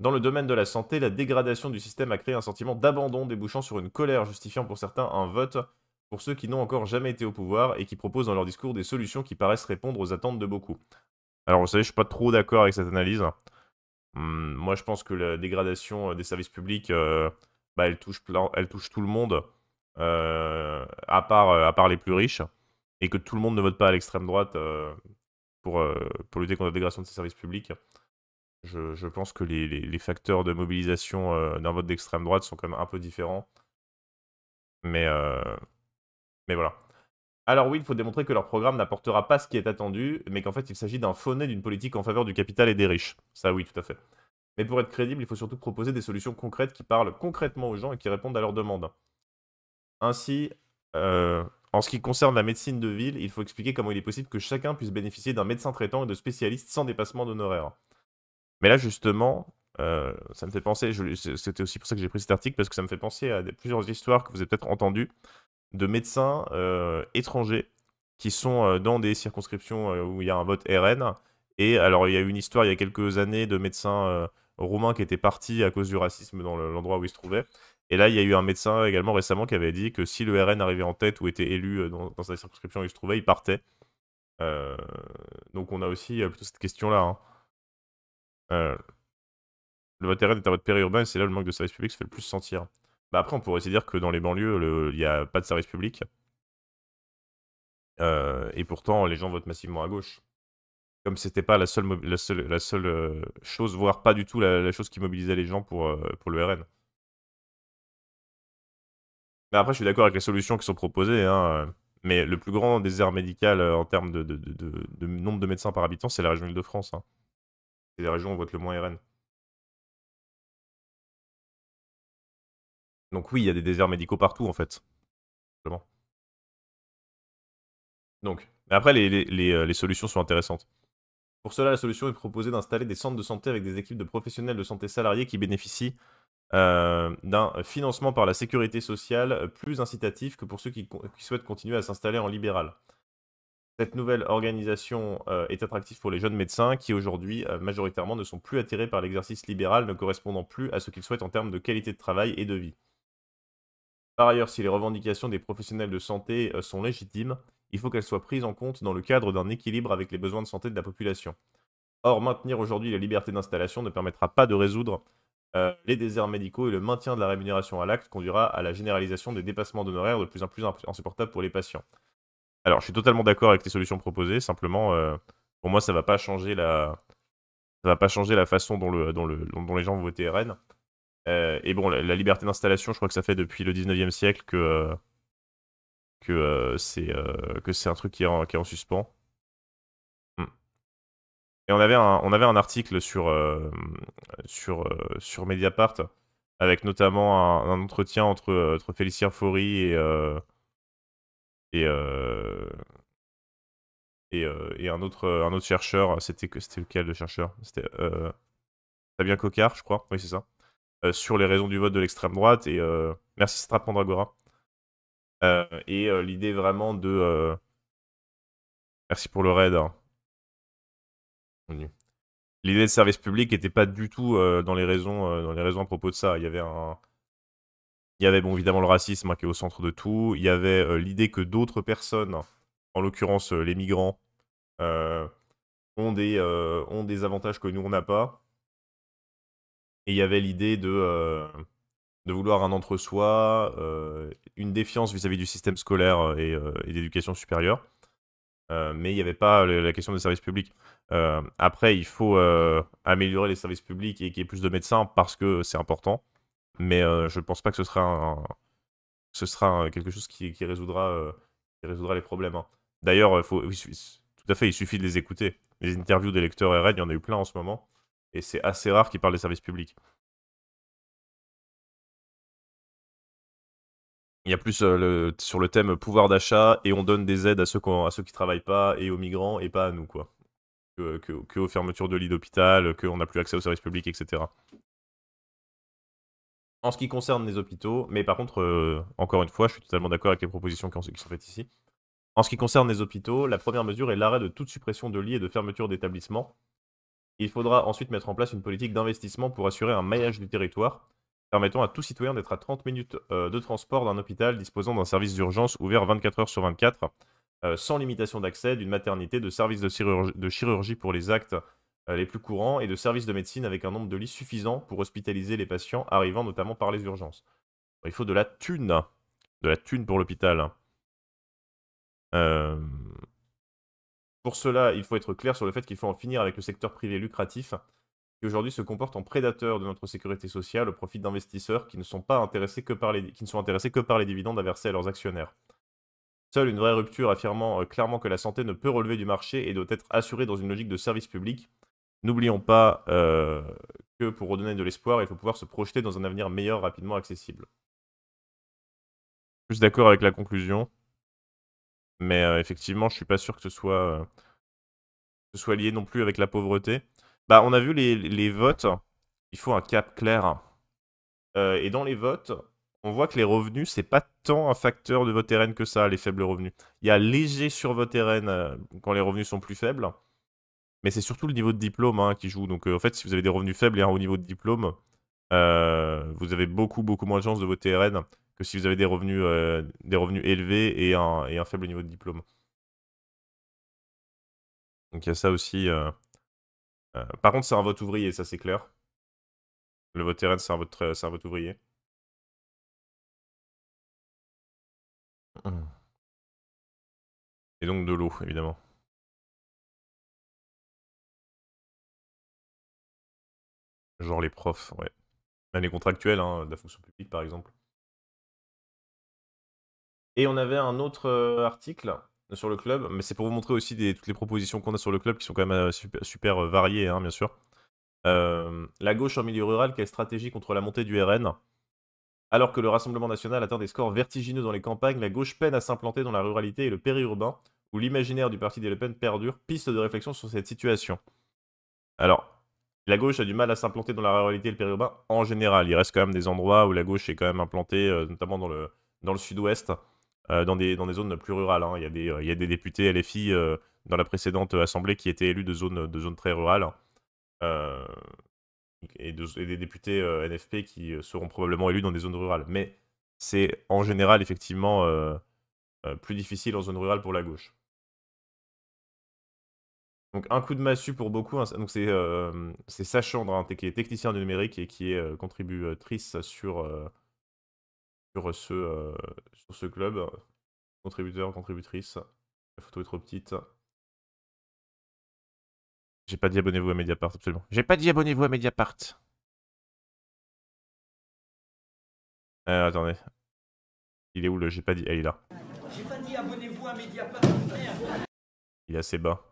Dans le domaine de la santé, la dégradation du système a créé un sentiment d'abandon débouchant sur une colère justifiant pour certains un vote pour ceux qui n'ont encore jamais été au pouvoir et qui proposent dans leur discours des solutions qui paraissent répondre aux attentes de beaucoup. Alors vous savez, je suis pas trop d'accord avec cette analyse. Hmm, moi je pense que la dégradation euh, des services publics, euh, bah, elle, touche tout le monde, euh, à, part, les plus riches, et que tout le monde ne vote pas à l'extrême droite pour lutter contre la dégradation de ces services publics. Je, pense que les, facteurs de mobilisation euh, d'un vote d'extrême droite sont quand même un peu différents. Mais, euh, mais voilà. Alors oui, il faut démontrer que leur programme n'apportera pas ce qui est attendu, mais qu'en fait il s'agit d'un faux d'une politique en faveur du capital et des riches. Ça oui, tout à fait. Mais pour être crédible, il faut surtout proposer des solutions concrètes qui parlent concrètement aux gens et qui répondent à leurs demandes. Ainsi, euh, en ce qui concerne la médecine de ville, il faut expliquer comment il est possible que chacun puisse bénéficier d'un médecin traitant et de spécialistes sans dépassement d'honoraires. Mais là, justement, euh, ça me fait penser, c'était aussi pour ça que j'ai pris cet article, parce que ça me fait penser à plusieurs histoires que vous avez peut-être entendues de médecins euh, étrangers qui sont euh, dans des circonscriptions où il y a un vote RN. Et alors, il y a eu une histoire il y a quelques années de médecins roumains qui étaient partis à cause du racisme dans l'endroit où ils se trouvaient. Et là, il y a eu un médecin également récemment qui avait dit que si le RN arrivait en tête ou était élu dans, sa circonscription où il se trouvait, il partait. donc on a aussi plutôt cette question-là. Hein. Euh, le vote RN est à votre périurbain et c'est là le manque de service public se fait le plus sentir. Bah, après, on pourrait aussi dire que dans les banlieues, il n'y a pas de service public. Euh, et pourtant, les gens votent massivement à gauche. Comme c'était pas la seule, la seule, euh, chose, voire pas du tout la, chose qui mobilisait les gens pour, pour le RN. Mais bah, après, je suis d'accord avec les solutions qui sont proposées. Hein, mais le plus grand désert médical en termes de, nombre de médecins par habitant, c'est la région Île-de-France. Hein régions régions où on vote le moins RN. Donc oui, il y a des déserts médicaux partout en fait. Donc, après euh, les, solutions sont intéressantes. Pour cela, la solution est proposée d'installer des centres de santé avec des équipes de professionnels de santé salariés qui bénéficient euh, d'un financement par la sécurité sociale plus incitatif que pour ceux qui souhaitent continuer à s'installer en libéral. Cette nouvelle organisation euh, est attractive pour les jeunes médecins qui aujourd'hui euh, majoritairement ne sont plus attirés par l'exercice libéral ne correspondant plus à ce qu'ils souhaitent en termes de qualité de travail et de vie. Par ailleurs, si les revendications des professionnels de santé euh, sont légitimes, il faut qu'elles soient prises en compte dans le cadre d'un équilibre avec les besoins de santé de la population. Or, maintenir aujourd'hui la liberté d'installation ne permettra pas de résoudre les déserts médicaux et le maintien de la rémunération à l'acte conduira à la généralisation des dépassements d'honoraires de plus en plus insupportables pour les patients. Alors, je suis totalement d'accord avec les solutions proposées. Simplement, euh, pour moi, ça va pas changer la, ça va pas changer la façon dont, les gens vont voter RN. Euh, et bon, la, liberté d'installation, je crois que ça fait depuis le 19e siècle euh, que, c'est un truc qui est en, suspens. Hmm. Et on avait un, article sur, Mediapart, avec notamment un, entretien entre, entre Félicien Faury et, et, euh, euh, et, un, autre, un autre chercheur, c'était C'était lequel le chercheur C'était euh, Fabien Cocard, je crois. Oui, c'est ça. sur les raisons du vote de l'extrême droite. Et merci Strap et l'idée vraiment de. Merci pour le raid. Hein. L'idée de service public n'était pas du tout dans, les raisons, dans les raisons à propos de ça. Il y avait un, il y avait bon, évidemment le racisme hein, qui est au centre de tout. Il y avait euh, l'idée que d'autres personnes, en l'occurrence euh, les migrants, euh, ont, des, ont des avantages que nous, on n'a pas. Et il y avait l'idée de, de vouloir un entre-soi, une défiance vis-à-vis du système scolaire et, d'éducation supérieure. mais il n'y avait pas la question des services publics. après, il faut améliorer les services publics et qu'il y ait plus de médecins parce que c'est important. Mais euh, je ne pense pas que ce sera, quelque chose euh, qui, résoudra, les problèmes. Hein. D'ailleurs, euh, tout à fait, il suffit de les écouter. Les interviews des lecteurs RN, il y en a eu plein en ce moment, et c'est assez rare qu'ils parlent des services publics. Il y a plus sur le thème pouvoir d'achat et on donne des aides à ceux, qui, à travaillent pas et aux migrants et pas à nous, quoi. que aux fermetures de lits d'hôpital, qu'on n'a plus accès aux services publics, etc en ce qui concerne les hôpitaux, mais par contre, euh, encore une fois, je suis totalement d'accord avec les propositions qui, sont faites ici. En ce qui concerne les hôpitaux, la première mesure est l'arrêt de toute suppression de lits et de fermeture d'établissements. Il faudra ensuite mettre en place une politique d'investissement pour assurer un maillage du territoire, permettant à tout citoyen d'être à 30 minutes euh, de transport d'un hôpital disposant d'un service d'urgence ouvert 24 heures sur 24, euh, sans limitation d'accès, d'une maternité, de services de chirurgie pour les actes euh, les plus courants et de services de médecine avec un nombre de lits suffisant pour hospitaliser les patients arrivant notamment par les urgences. Il faut de la thune. De la thune pour l'hôpital. Hein. Euh, pour cela, il faut être clair sur le fait qu'il faut en finir avec le secteur privé lucratif qui aujourd'hui se comporte en prédateur de notre sécurité sociale au profit d'investisseurs qui ne sont pas intéressés que par les, qui ne sont intéressés que par les dividendes à verser à leurs actionnaires. Seule une vraie rupture affirmant euh, clairement que la santé ne peut relever du marché et doit être assurée dans une logique de service public N'oublions pas euh, que pour redonner de l'espoir, il faut pouvoir se projeter dans un avenir meilleur, rapidement accessible. suis d'accord avec la conclusion, mais euh, effectivement, je suis pas sûr euh, que ce soit, lié non plus avec la pauvreté. Bah, on a vu les, votes, il faut un cap clair. et dans les votes, on voit que les revenus, c'est pas tant un facteur de vote RN que ça, les faibles revenus. Il y a léger votre RN quand les revenus sont plus faibles, mais c'est surtout le niveau de diplôme hein, qui joue. Donc euh, en fait, si vous avez des revenus faibles et un haut niveau de diplôme, euh, vous avez beaucoup, beaucoup moins de chances de voter RN que si vous avez des revenus, euh, des revenus élevés et un, et un faible niveau de diplôme. Donc il y a ça aussi. Par contre, c'est un vote ouvrier, ça c'est clair. Le vote RN, c'est un, vote, un vote ouvrier. Et donc de l'eau, évidemment. Genre les profs, ouais. les contractuels hein, de la fonction publique, par exemple. Et on avait un autre euh, article sur le club, mais c'est pour vous montrer aussi toutes les propositions qu'on a sur le club qui sont quand même euh, super, euh, variées, hein, bien sûr. la gauche en milieu rural, quelle stratégie contre la montée du RN Alors que le Rassemblement national atteint des scores vertigineux dans les campagnes, la gauche peine à s'implanter dans la ruralité et le périurbain, où l'imaginaire du parti des Le Pen perdure, piste de réflexion sur cette situation. Alors, la gauche a du mal à s'implanter dans la ruralité et le périurbain en général. Il reste quand même des endroits où la gauche est quand même implantée, euh, notamment dans le, dans le sud-ouest, euh, dans, des, dans des zones plus rurales. Hein. Il, y a des, euh, il y des députés LFI dans la précédente assemblée qui étaient élus de zones de très rurales. et, des députés NFP qui seront probablement élus dans des zones rurales. Mais c'est en général effectivement plus difficile en zone rurale pour la gauche. Donc un coup de massue pour beaucoup. Hein, donc c'est euh, Sachandre qui est technicien du numérique et qui est euh, contributrice sur, euh, sur, ce, sur ce club. Contributeur, contributrice. La photo est trop petite. J'ai pas dit abonnez-vous à Mediapart, absolument. J'ai pas dit abonnez-vous à Mediapart. attendez. Il est où le j'ai pas dit Ah, il est là. J'ai pas dit abonnez-vous à Mediapart. Il est assez bas.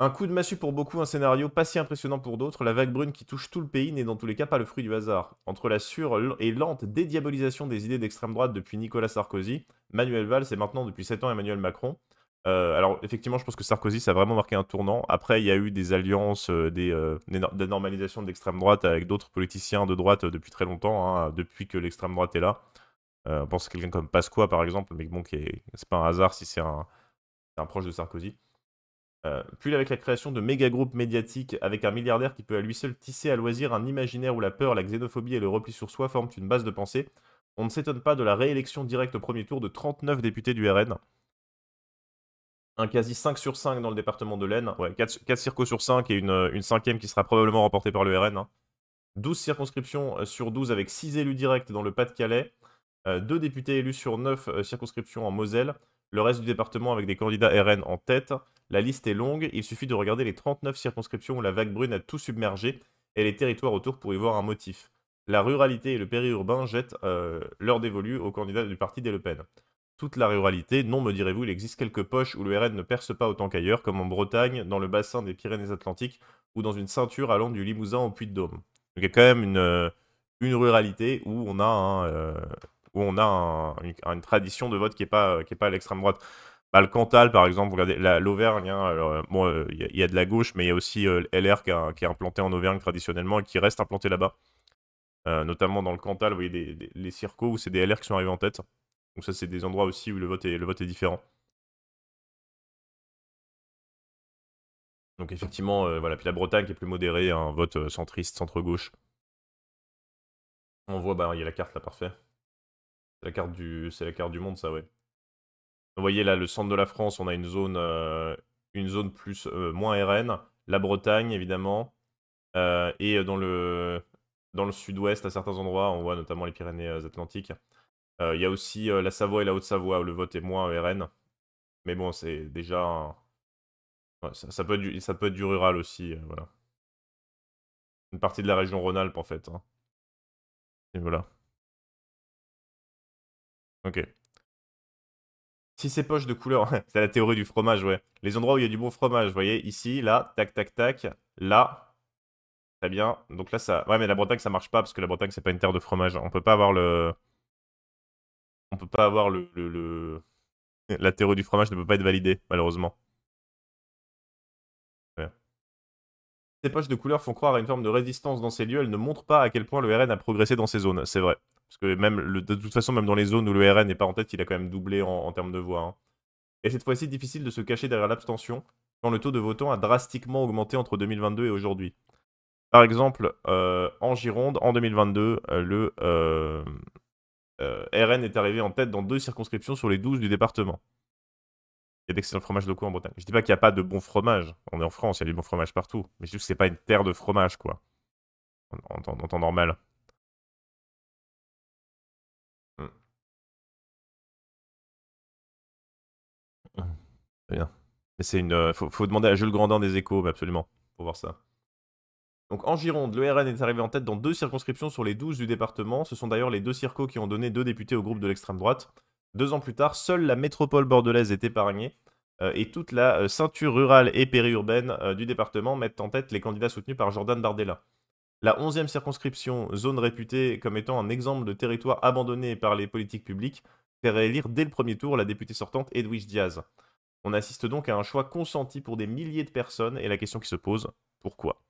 Un coup de massue pour beaucoup, un scénario pas si impressionnant pour d'autres, la vague brune qui touche tout le pays n'est dans tous les cas pas le fruit du hasard. Entre la sûre et lente dédiabolisation des idées d'extrême droite depuis Nicolas Sarkozy, Manuel Valls et maintenant depuis 7 ans Emmanuel Macron, euh, alors effectivement je pense que Sarkozy ça a vraiment marqué un tournant. Après il y a eu des alliances, euh, euh, des, normalisations d'extrême droite avec d'autres politiciens de droite depuis très longtemps, hein, depuis que l'extrême droite est là. on pense à quelqu'un comme Pasqua par exemple, mais bon c'est pas un hasard si c'est un proche de Sarkozy. Euh, puis avec la création de méga groupes médiatiques avec un milliardaire qui peut à lui seul tisser à loisir un imaginaire où la peur, la xénophobie et le repli sur soi forment une base de pensée, on ne s'étonne pas de la réélection directe au premier tour de 39 députés du RN. Un quasi 5 sur 5 dans le département de l'Aisne, ouais, 4, circos sur 5 et une, cinquième qui sera probablement remportée par le RN. 12 hein. circonscriptions euh, sur 12 avec 6 élus directs dans le Pas-de-Calais, euh, deux 2 députés élus sur 9 circonscriptions en Moselle, le reste du département avec des candidats RN en tête. La liste est longue, il suffit de regarder les 39 circonscriptions où la vague brune a tout submergé et les territoires autour pour y voir un motif. La ruralité et le périurbain jettent euh, leur dévolu dévolue aux candidats du parti des Le Pen. Toute la ruralité, non me direz-vous, il existe quelques poches où le RN ne perce pas autant qu'ailleurs, comme en Bretagne, dans le bassin des Pyrénées-Atlantiques ou dans une ceinture allant du Limousin au Puy-de-Dôme. Donc il y a quand même une, euh, ruralité où on a un, euh, où on a une, tradition de vote qui n'est pas, euh, est pas à l'extrême droite. Bah, le Cantal, par exemple, regardez l'Auvergne, il y, a de la gauche, mais il y a aussi euh, l'LR LR qui, est implanté en Auvergne traditionnellement et qui reste implanté là-bas. Euh, notamment dans le Cantal, vous voyez les circos où c'est des LR qui sont arrivés en tête. Donc ça, c'est des endroits aussi où le vote est, le vote est différent. Donc effectivement, voilà. Puis la Bretagne qui est plus modérée, un hein, vote centriste, centre-gauche. On voit, bah, il y a la carte là, parfait carte du... C'est la carte du monde, ça, ouais. Vous voyez là, le centre de la France, on a une zone, euh, une zone plus, euh, moins RN. La Bretagne, évidemment. Euh, et dans le, dans le sud-ouest, à certains endroits, on voit notamment les Pyrénées-Atlantiques. Il y a aussi la Savoie et la Haute-Savoie, où le vote est moins RN. Mais bon, c'est déjà... ça, peut être du, ça peut être du rural aussi, voilà. Une partie de la région Rhône-Alpes, en fait. Hein. Et voilà. Ok. Si ces poches de couleur, c'est la théorie du fromage, ouais. Les endroits où il y a du bon fromage, vous voyez, ici, là, tac, tac, tac, là. Très bien. Donc là, ça. Ouais, mais la Bretagne, ça marche pas parce que la Bretagne, c'est pas une terre de fromage. Hein. On peut pas avoir le. On peut pas avoir le. La théorie du fromage ne peut pas être validée, malheureusement. Ces poches de couleur font croire à une forme de résistance dans ces lieux, elles ne montrent pas à quel point le RN a progressé dans ces zones, c'est vrai. Parce que même le, de toute façon, même dans les zones où le RN n'est pas en tête, il a quand même doublé en, termes de voix. Hein. Et cette fois-ci, difficile de se cacher derrière l'abstention, quand le taux de votants a drastiquement augmenté entre 2022 et aujourd'hui. Par exemple, euh, en Gironde, en 2022, euh, le euh, RN est arrivé en tête dans deux circonscriptions sur les 12 du département. Il y a d'excellents fromages locaux en Bretagne. Je dis pas qu'il n'y a pas de bon fromage. On est en France, il y a du bon fromage partout. Mais juste que c'est pas une terre de fromage, quoi. en temps normal. Très euh, Faut, demander à Jules Grandin des échos, mais absolument, pour voir ça. Donc en Gironde, le RN est arrivé en tête dans deux circonscriptions sur les douze du département. Ce sont d'ailleurs les deux circos qui ont donné deux députés au groupe de l'extrême droite. Deux ans plus tard, seule la métropole bordelaise est épargnée euh, et toute la euh, ceinture rurale et périurbaine du département mettent en tête les candidats soutenus par Jordan Bardella. La 11 circonscription, zone réputée comme étant un exemple de territoire abandonné par les politiques publiques, fait réélire dès le premier tour la députée sortante Edwige Diaz. On assiste donc à un choix consenti pour des milliers de personnes et la question qui se pose, pourquoi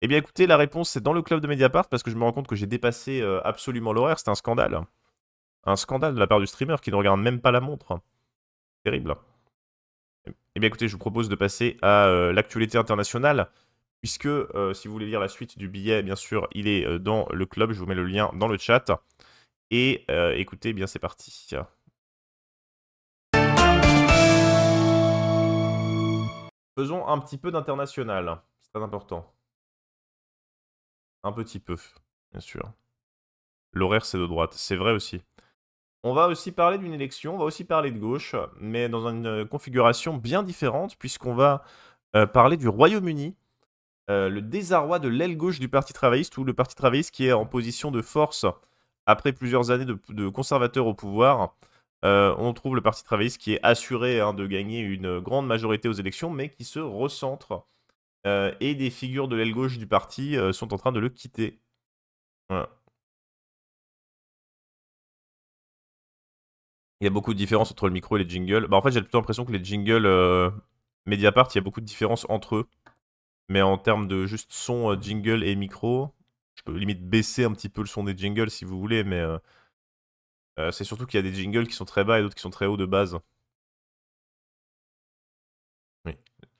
Eh bien écoutez, la réponse c'est dans le club de Mediapart parce que je me rends compte que j'ai dépassé euh, absolument l'horaire, c'est un scandale. Un scandale de la part du streamer qui ne regarde même pas la montre. Terrible. Eh bien écoutez, je vous propose de passer à euh, l'actualité internationale puisque euh, si vous voulez lire la suite du billet, bien sûr, il est dans le club, je vous mets le lien dans le chat. Et écoutez, eh bien c'est parti. Faisons un petit peu d'international. C'est très important. Un petit peu, bien sûr. L'horaire, c'est de droite. C'est vrai aussi. On va aussi parler d'une élection, on va aussi parler de gauche, mais dans une configuration bien différente, puisqu'on va euh, parler du Royaume-Uni, euh, le désarroi de l'aile gauche du Parti travailliste, ou le Parti travailliste qui est en position de force après plusieurs années de conservateurs au pouvoir, euh, on trouve le Parti travailliste qui est assuré hein, de gagner une grande majorité aux élections, mais qui se recentre. Euh, et des figures de l'aile gauche du parti euh, sont en train de le quitter. Il y a beaucoup de différences entre le micro et les jingles. Bah, en fait, j'ai plutôt l'impression que les jingles Mediapart, il y a beaucoup de différences entre eux. Mais en termes de juste son, jingle et micro, je peux limite baisser un petit peu le son des jingles si vous voulez, mais euh, c'est surtout qu'il y a des jingles qui sont très bas et d'autres qui sont très hauts de base. Oui.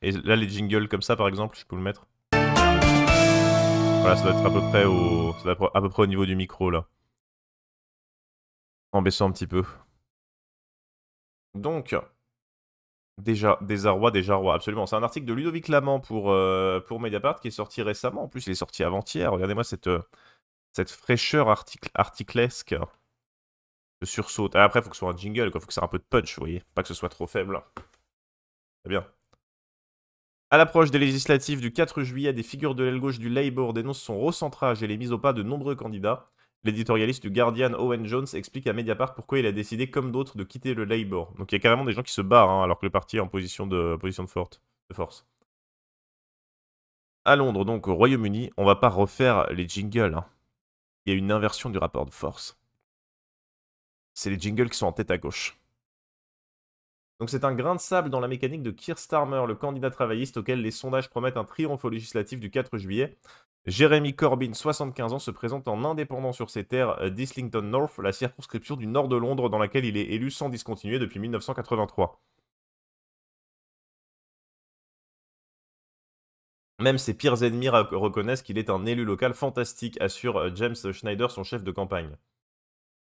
Et là, les jingles comme ça, par exemple, je peux le mettre. Voilà, ça doit être à peu près au, à peu près au niveau du micro, là. En baissant un petit peu. Donc, Déjà, des arrois, des absolument. C'est un article de Ludovic Lamant pour, euh, pour Mediapart qui est sorti récemment. En plus, il est sorti avant-hier. Regardez-moi cette, euh, cette fraîcheur article, articlesque. Le sursaut. Après, ah, après, faut que ce soit un jingle, il Faut que ça ait un peu de punch, vous voyez. Pas que ce soit trop faible. Hein. Très bien. À l'approche des législatives du 4 juillet, des figures de l'aile gauche du Labour dénoncent son recentrage et les mises au pas de nombreux candidats. L'éditorialiste du Guardian, Owen Jones, explique à Mediapart pourquoi il a décidé, comme d'autres, de quitter le Labour. Donc il y a carrément des gens qui se barrent, hein, alors que le parti est en position de, position de, force. À Londres, donc au Royaume-Uni, on va pas refaire les jingles. Hein. Il y a une inversion du rapport de force c'est les jingles qui sont en tête à gauche. Donc c'est un grain de sable dans la mécanique de Keir Starmer, le candidat travailliste auquel les sondages promettent un triomphe législatif du 4 juillet. Jeremy Corbyn, 75 ans, se présente en indépendant sur ses terres euh, d'Islington North, la circonscription du nord de Londres dans laquelle il est élu sans discontinuer depuis 1983. Même ses pires ennemis reconnaissent qu'il est un élu local fantastique, assure euh, James Schneider, son chef de campagne.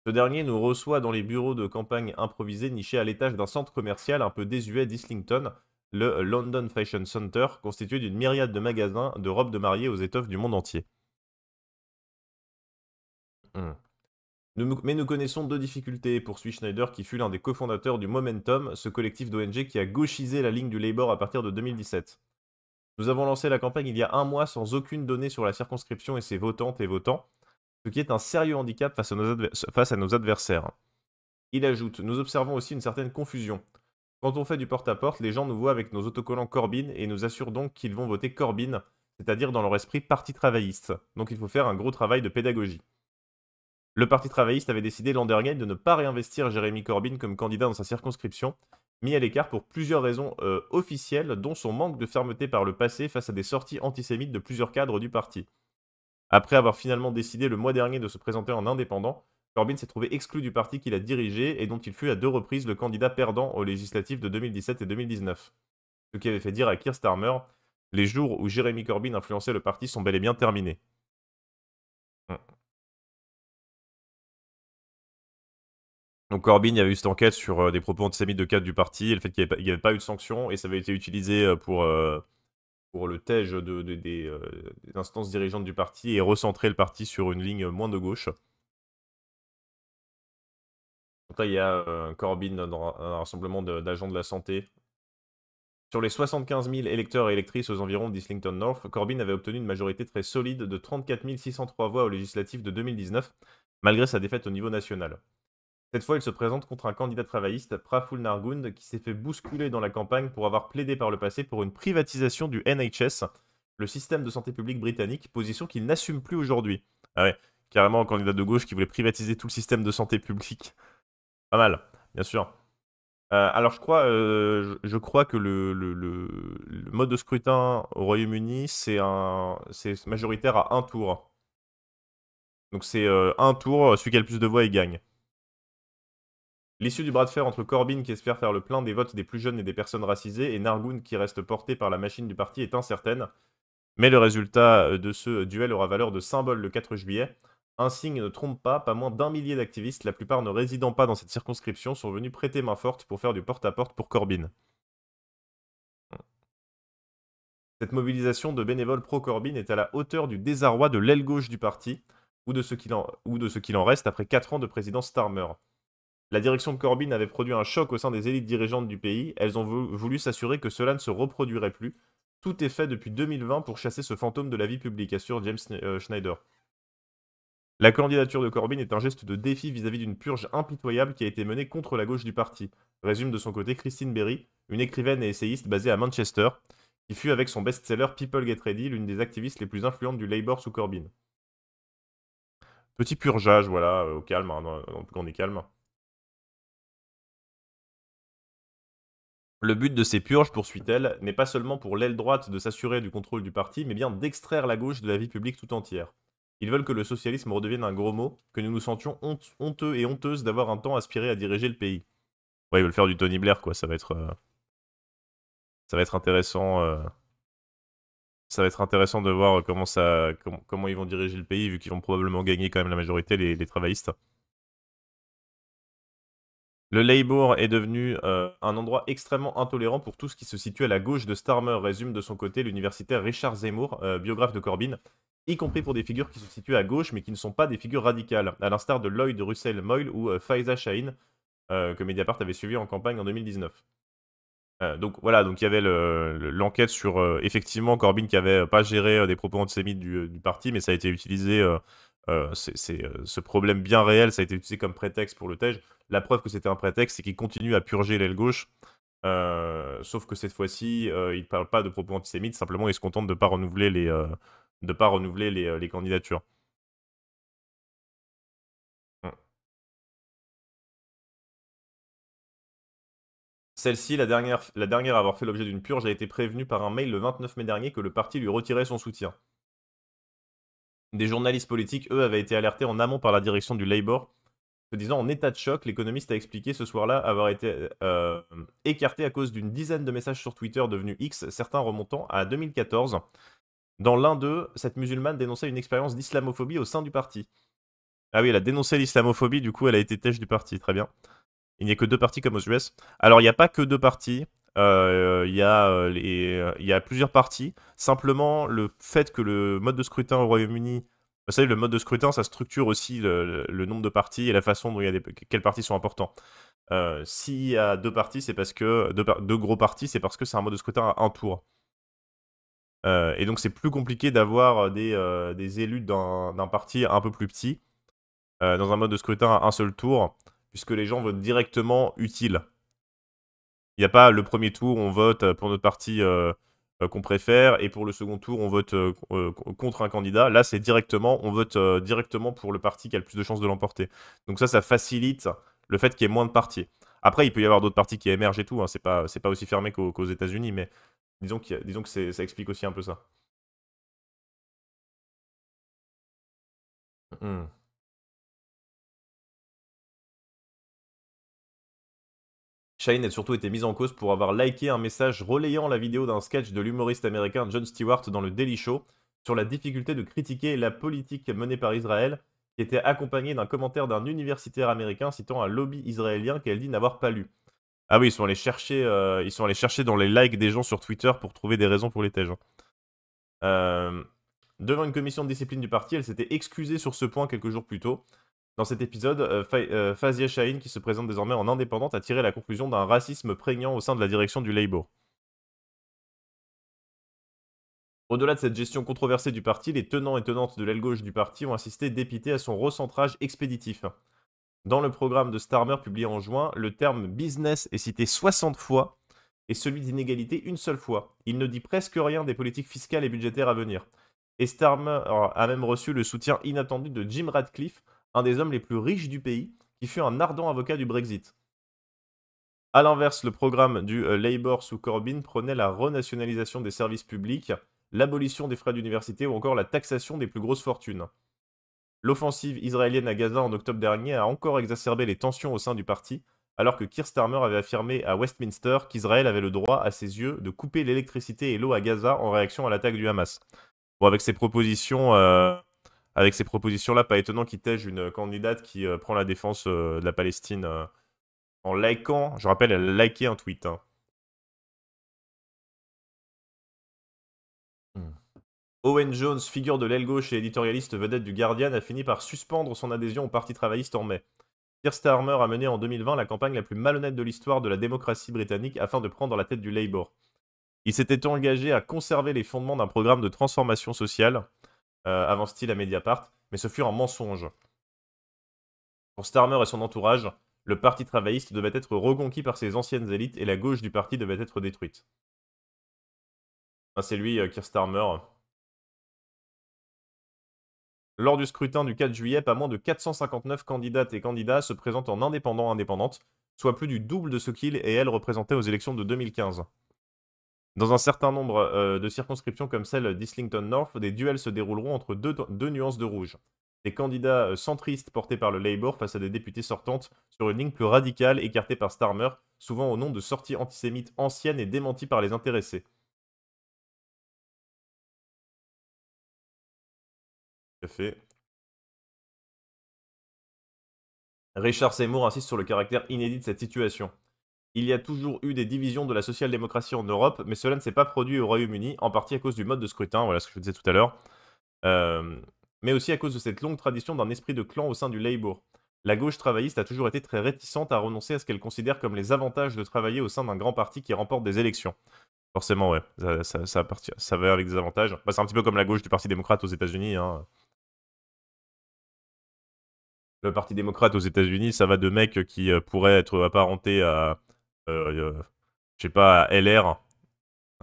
Ce dernier nous reçoit dans les bureaux de campagne improvisés nichés à l'étage d'un centre commercial un peu désuet d'Islington, le London Fashion Center, constitué d'une myriade de magasins de robes de mariée aux étoffes du monde entier. Hmm. Mais nous connaissons deux difficultés, poursuit Schneider, qui fut l'un des cofondateurs du Momentum, ce collectif d'ONG qui a gauchisé la ligne du Labour à partir de 2017. Nous avons lancé la campagne il y a un mois sans aucune donnée sur la circonscription et ses votantes et votants ce qui est un sérieux handicap face à nos, adversaires. Il ajoute Nous observons aussi une certaine confusion. Quand on fait du porte-à-porte, les gens nous voient avec nos autocollants Corbyn et nous assurent donc qu'ils vont voter Corbyn, c'est-à-dire dans leur esprit parti travailliste. Donc il faut faire un gros travail de pédagogie. Le Parti travailliste avait décidé l'an dernier de ne pas réinvestir Jérémy Corbyn comme candidat dans sa circonscription, mis à l'écart pour plusieurs raisons euh, officielles, dont son manque de fermeté par le passé face à des sorties antisémites de plusieurs cadres du parti. Après avoir finalement décidé le mois dernier de se présenter en indépendant, Corbyn s'est trouvé exclu du parti qu'il a dirigé et dont il fut à deux reprises le candidat perdant aux législatives de 2017 et 2019. Ce qui avait fait dire à Keir Starmer Les jours où Jérémy Corbyn influençait le parti sont bel et bien terminés. Mmh. Donc Corbyn, il y avait eu cette enquête sur euh, des propos antisémites de cadre du parti, et le fait qu'il n'y avait, pas eu de sanction, et ça avait été utilisé euh, pour, euh, pour le tège euh, des, instances dirigeantes du parti et recentrer le parti sur une ligne moins de gauche. là, il y a Corbin, euh, Corbyn dans un rassemblement d'agents de, la santé. Sur les 75 000 électeurs et électrices aux environs d'Islington North, Corbyn avait obtenu une majorité très solide de 34 603 voix aux législatives de 2019, malgré sa défaite au niveau national. Cette fois, il se présente contre un candidat travailliste, Praful Nargund, qui s'est fait bousculer dans la campagne pour avoir plaidé par le passé pour une privatisation du NHS, le système de santé publique britannique, position qu'il n'assume plus aujourd'hui. Ah ouais, carrément un candidat de gauche qui voulait privatiser tout le système de santé publique. Pas mal, bien sûr. Euh, alors je crois, euh, je, crois que le, mode de scrutin au Royaume-Uni, c'est majoritaire à un tour. Donc c'est euh, un tour, celui qui a le plus de voix, il gagne. L'issue du bras de fer entre Corbyn qui espère faire le plein des votes des plus jeunes et des personnes racisées et Nargoun qui reste porté par la machine du parti est incertaine. Mais le résultat euh, de ce duel aura valeur de symbole le 4 juillet. Un signe ne trompe pas, pas moins d'un millier d'activistes, la plupart ne résidant pas dans cette circonscription, sont venus prêter main forte pour faire du porte-à-porte pour Corbyn. Cette mobilisation de bénévoles pro-Corbyn est à la hauteur du désarroi de l'aile gauche du parti, ou de ce qu'il en, en reste après 4 ans de présidence Starmer. La direction de Corbyn avait produit un choc au sein des élites dirigeantes du pays, elles ont voulu s'assurer que cela ne se reproduirait plus. Tout est fait depuis 2020 pour chasser ce fantôme de la vie publique, assure James euh, Schneider. La candidature de Corbyn est un geste de défi vis-à-vis d'une purge impitoyable qui a été menée contre la gauche du parti, résume de son côté Christine Berry, une écrivaine et essayiste basée à Manchester, qui fut avec son best-seller People Get Ready l'une des activistes les plus influentes du Labour sous Corbyn. Petit purgeage, voilà, euh, au calme, tout hein, on est calme. Le but de ces purges, poursuit-elle, n'est pas seulement pour l'aile droite de s'assurer du contrôle du parti, mais bien d'extraire la gauche de la vie publique tout entière. Ils veulent que le socialisme redevienne un gros mot, que nous nous sentions honteux et honteuses d'avoir un temps aspiré à diriger le pays. Ouais, ils veulent faire du Tony Blair, quoi, ça va être... Euh, ça va être intéressant... Euh, ça va être intéressant de voir comment, ça, comment, ils vont diriger le pays, vu qu'ils vont probablement gagner quand même la majorité, les, les travaillistes. Le Labour est devenu euh, un endroit extrêmement intolérant pour tout ce qui se situe à la gauche de Starmer, résume de son côté l'universitaire Richard Zemmour, euh, biographe de Corbyn, y compris pour des figures qui se situent à gauche mais qui ne sont pas des figures radicales, à l'instar de Lloyd Russell Moyle ou euh, Faiza euh, que Mediapart avait suivi en campagne en 2019. donc voilà, donc il y avait l'enquête sur effectivement Corbyn qui avait pas géré des propos antisémites du, du, parti, mais ça a été utilisé euh, c'est, euh, ce problème bien réel, ça a été utilisé comme prétexte pour le TEJ. La preuve que c'était un prétexte, c'est qu'il continue à purger l'aile gauche. Euh, sauf que cette fois-ci, il ne parle pas de propos antisémites, simplement il se contente de ne pas renouveler les, candidatures. Celle-ci, la dernière à avoir fait l'objet d'une purge, a été prévenue par un mail le 29 mai dernier que le parti lui retirait son soutien des journalistes politiques, eux, avaient été alertés en amont par la direction du Labour. Se disant en état de choc, l'économiste a expliqué ce soir-là avoir été euh, écarté à cause d'une dizaine de messages sur Twitter devenus X, certains remontant à 2014. Dans l'un d'eux, cette musulmane dénonçait une expérience d'islamophobie au sein du parti. Ah oui, elle a dénoncé l'islamophobie, du coup elle a été têche du parti, très bien. Il n'y a que deux partis comme aux US. Alors il n'y a pas que deux partis, euh, euh, euh, il y, a plusieurs parties. Simplement, le fait que le mode de scrutin au Royaume-Uni, vous savez, le mode de scrutin, ça structure aussi le, nombre de parties et la façon dont il y a des, quels parties sont importantes. S'il y a deux parties, c'est parce que deux, gros parties, c'est parce que c'est un mode de scrutin à un tour. et donc c'est plus compliqué d'avoir des, des, élus d'un parti un peu plus petit dans un mode de scrutin à un seul tour, puisque les gens votent directement utile. Il n'y a pas le premier tour, on vote euh, pour notre parti euh, euh, qu'on préfère, et pour le second tour, on vote contre un candidat. Là, c'est directement, on vote directement pour le parti qui a le plus de chances de l'emporter. Donc ça, ça facilite le fait qu'il y ait moins de partis. Après, il peut y avoir d'autres partis qui émergent et tout, hein, c'est pas, pas aussi fermé qu'aux États-Unis, mais disons, qu disons que ça explique aussi un peu ça. Mmh. Shane a surtout été mise en cause pour avoir liké un message relayant la vidéo d'un sketch de l'humoriste américain John Stewart dans le Daily Show sur la difficulté de critiquer la politique menée par Israël, qui était accompagnée d'un commentaire d'un universitaire américain citant un lobby israélien qu'elle dit n'avoir pas lu. Ah oui, ils sont allés chercher, euh, ils sont allés chercher dans les likes des gens sur Twitter pour trouver des raisons pour les tèges. Hein. Euh, devant une commission de discipline du parti, elle s'était excusée sur ce point quelques jours plus tôt. Dans cet épisode, euh, euh, Fazia Shahin, qui se présente désormais en indépendante, a tiré la conclusion d'un racisme prégnant au sein de la direction du Labour. Au-delà de cette gestion controversée du parti, les tenants et tenantes de l'aile gauche du parti ont insisté dépité à son recentrage expéditif. Dans le programme de Starmer publié en juin, le terme business est cité 60 fois et celui d'inégalité une seule fois. Il ne dit presque rien des politiques fiscales et budgétaires à venir. Et Starmer a même reçu le soutien inattendu de Jim Radcliffe, un des hommes les plus riches du pays, qui fut un ardent avocat du Brexit. A l'inverse, le programme du euh, Labour sous Corbyn prenait la renationalisation des services publics, l'abolition des frais d'université ou encore la taxation des plus grosses fortunes. L'offensive israélienne à Gaza en octobre dernier a encore exacerbé les tensions au sein du parti, alors que Keir Starmer avait affirmé à Westminster qu'Israël avait le droit, à ses yeux, de couper l'électricité et l'eau à Gaza en réaction à l'attaque du Hamas. Bon, avec ses propositions, euh, avec ces propositions-là, pas étonnant qu'il tège une candidate qui euh, prend la défense euh, de la Palestine euh, en likant, je rappelle, elle a liké un tweet. Hein. Hmm. Owen Jones, figure de l'aile gauche et éditorialiste vedette du Guardian, a fini par suspendre son adhésion au Parti travailliste en mai. Kirst Starmer a mené en 2020 la campagne la plus malhonnête de l'histoire de la démocratie britannique afin de prendre la tête du Labour. Il s'était engagé à conserver les fondements d'un programme de transformation sociale, euh, avance-t-il à Mediapart, mais ce fut un mensonge. Pour Starmer et son entourage, le parti travailliste devait être reconquis par ses anciennes élites et la gauche du parti devait être détruite. Ah, c'est lui, euh, Keir Starmer. Lors du scrutin du 4 juillet, pas moins de 459 candidates et candidats se présentent en indépendant-indépendante, soit plus du double de ce qu'il et elle représentaient aux élections de 2015. Dans un certain nombre euh, de circonscriptions comme celle d'Islington North, des duels se dérouleront entre deux, nuances de rouge. Des candidats euh, centristes portés par le Labour face à des députés sortantes sur une ligne plus radicale écartée par Starmer, souvent au nom de sorties antisémites anciennes et démenties par les intéressés. Richard Seymour insiste sur le caractère inédit de cette situation. Il y a toujours eu des divisions de la social-démocratie en Europe, mais cela ne s'est pas produit au Royaume-Uni, en partie à cause du mode de scrutin, voilà ce que je disais tout à l'heure, euh, mais aussi à cause de cette longue tradition d'un esprit de clan au sein du Labour. La gauche travailliste a toujours été très réticente à renoncer à ce qu'elle considère comme les avantages de travailler au sein d'un grand parti qui remporte des élections. Forcément, ouais, ça, va avec des avantages. Bah, c'est un petit peu comme la gauche du Parti démocrate aux États-Unis. Hein. Le Parti démocrate aux États-Unis, ça va de mecs qui euh, pourraient être apparentés à, euh, euh, je sais pas, LR,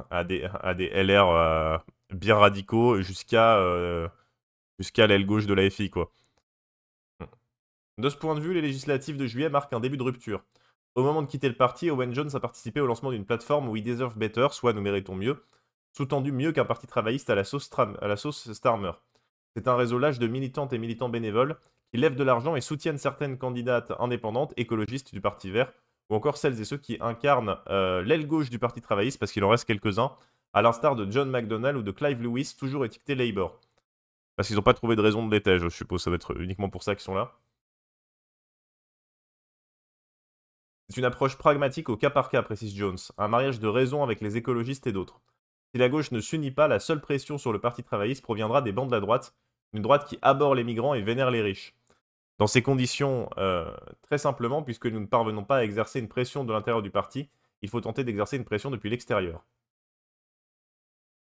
à des, à des LR euh, bien radicaux jusqu'à jusqu'à l'aile gauche de la FI, quoi. De ce point de vue, les législatives de juillet marquent un début de rupture. Au moment de quitter le parti, Owen Jones a participé au lancement d'une plateforme Où We Deserve Better, soit Nous méritons mieux, sous-tendu mieux qu'un parti travailliste à la sauce, à la sauce Starmer. C'est un réseau large de militantes et militants bénévoles qui lèvent de l'argent et soutiennent certaines candidates indépendantes écologistes du Parti Vert ou encore celles et ceux qui incarnent euh, l'aile gauche du Parti travailliste, parce qu'il en reste quelques-uns, à l'instar de John McDonnell ou de Clive Lewis, toujours étiquetés Labour. Parce qu'ils n'ont pas trouvé de raison de l'étage, je suppose, ça va être uniquement pour ça qu'ils sont là. C'est une approche pragmatique au cas par cas, précise Jones, un mariage de raison avec les écologistes et d'autres. Si la gauche ne s'unit pas, la seule pression sur le Parti travailliste proviendra des bancs de la droite, une droite qui aborde les migrants et vénère les riches. Dans ces conditions, euh, très simplement, puisque nous ne parvenons pas à exercer une pression de l'intérieur du parti, il faut tenter d'exercer une pression depuis l'extérieur.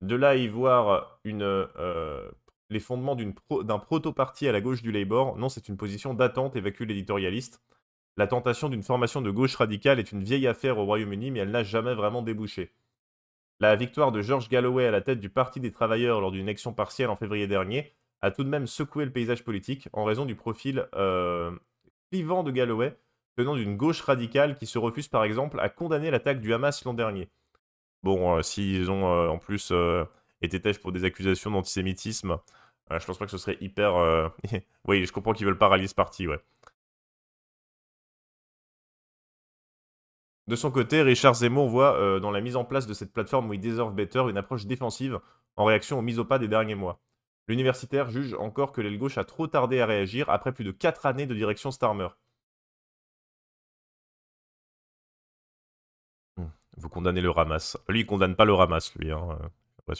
De là à y voir euh, les fondements d'un proto-parti à la gauche du Labour, non, c'est une position d'attente, évacue l'éditorialiste. La tentation d'une formation de gauche radicale est une vieille affaire au Royaume-Uni, mais elle n'a jamais vraiment débouché. La victoire de George Galloway à la tête du Parti des travailleurs lors d'une élection partielle en février dernier a tout de même secoué le paysage politique en raison du profil euh, clivant de Galloway, tenant d'une gauche radicale qui se refuse par exemple à condamner l'attaque du Hamas l'an dernier. Bon, euh, s'ils ont euh, en plus euh, été têches pour des accusations d'antisémitisme, je pense pas que ce serait hyper. oui, je comprends qu'ils veulent paralyser ce parti, ouais. De son côté, Richard Zemmour voit dans la mise en place de cette plateforme We Deserve Better une approche défensive en réaction aux mises au pas des derniers mois. L'universitaire juge encore que l'aile gauche a trop tardé à réagir après plus de 4 années de direction Starmer. Hmm. Vous condamnez le ramasse. Lui, il condamne pas le ramasse, lui. Hein, euh,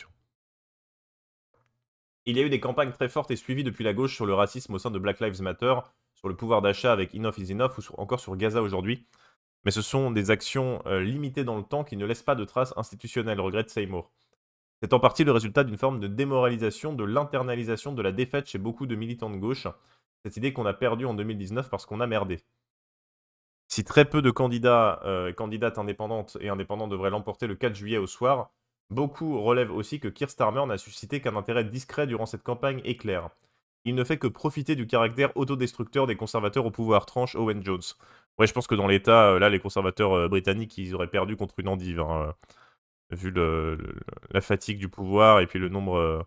il y a eu des campagnes très fortes et suivies depuis la gauche sur le racisme au sein de Black Lives Matter, sur le pouvoir d'achat avec Enough is Enough ou encore sur Gaza aujourd'hui. Mais ce sont des actions euh, limitées dans le temps qui ne laissent pas de traces institutionnelles, regrette Seymour. C'est en partie le résultat d'une forme de démoralisation, de l'internalisation de la défaite chez beaucoup de militants de gauche, cette idée qu'on a perdue en 2019 parce qu'on a merdé. Si très peu de candidats euh, candidates indépendantes et indépendants devraient l'emporter le 4 juillet au soir, beaucoup relèvent aussi que Kirstarmer n'a suscité qu'un intérêt discret durant cette campagne éclair. Il ne fait que profiter du caractère autodestructeur des conservateurs au pouvoir, tranche Owen Jones. Ouais, je pense que dans l'État, euh, là, les conservateurs euh, britanniques, ils auraient perdu contre une endive. Hein vu la fatigue du pouvoir et puis le nombre, euh,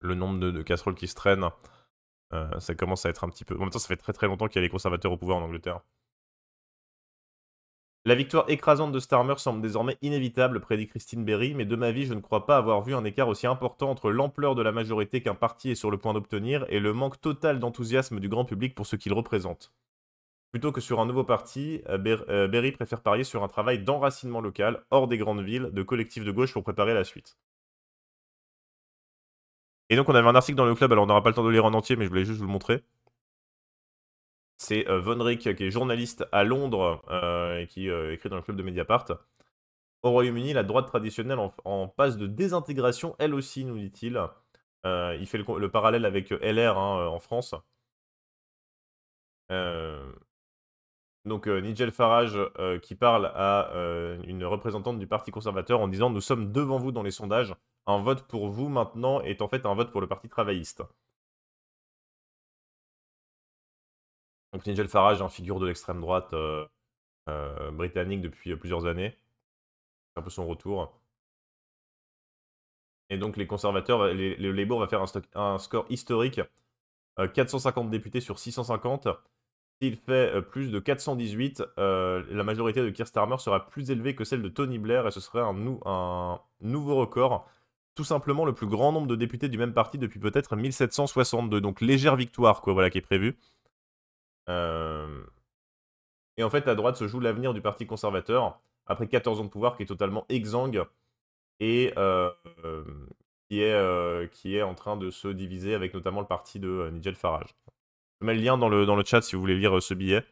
le nombre de, casseroles qui se traînent, euh, ça commence à être un petit peu. En même temps, ça fait très très longtemps qu'il y a les conservateurs au pouvoir en Angleterre. La victoire écrasante de Starmer semble désormais inévitable, prédit Christine Berry, mais de ma vie, je ne crois pas avoir vu un écart aussi important entre l'ampleur de la majorité qu'un parti est sur le point d'obtenir et le manque total d'enthousiasme du grand public pour ce qu'il représente. Plutôt que sur un nouveau parti, euh, euh, Berry préfère parier sur un travail d'enracinement local, hors des grandes villes, de collectifs de gauche pour préparer la suite. Et donc on avait un article dans le club, alors on n'aura pas le temps de lire en entier, mais je voulais juste vous le montrer. C'est euh, Von Rick, qui est journaliste à Londres et qui écrit dans le club de Mediapart. Au Royaume-Uni, la droite traditionnelle en, passe de désintégration, elle aussi, nous dit-il. il fait le, parallèle avec LR hein, en France. Euh, donc euh, Nigel Farage euh, qui parle à euh, une représentante du Parti conservateur en disant Nous sommes devant vous dans les sondages, un vote pour vous maintenant est en fait un vote pour le Parti travailliste. Donc Nigel Farage, hein, figure de l'extrême droite britannique depuis plusieurs années, c'est un peu son retour. Et donc les conservateurs, les, Labour va faire un score historique 450 députés sur 650. S'il fait euh, plus de 418, euh, la majorité de Kirstarmer Starmer sera plus élevée que celle de Tony Blair et ce serait un, nouveau record tout simplement le plus grand nombre de députés du même parti depuis peut-être 1762. Donc légère victoire, quoi, voilà, qui est prévue. Euh, et en fait, à droite se joue l'avenir du Parti conservateur, après 14 ans de pouvoir, qui est totalement exsangue et qui, est, qui est en train de se diviser avec notamment le parti de Nigel Farage mets le lien dans le, chat si vous voulez lire euh, ce billet.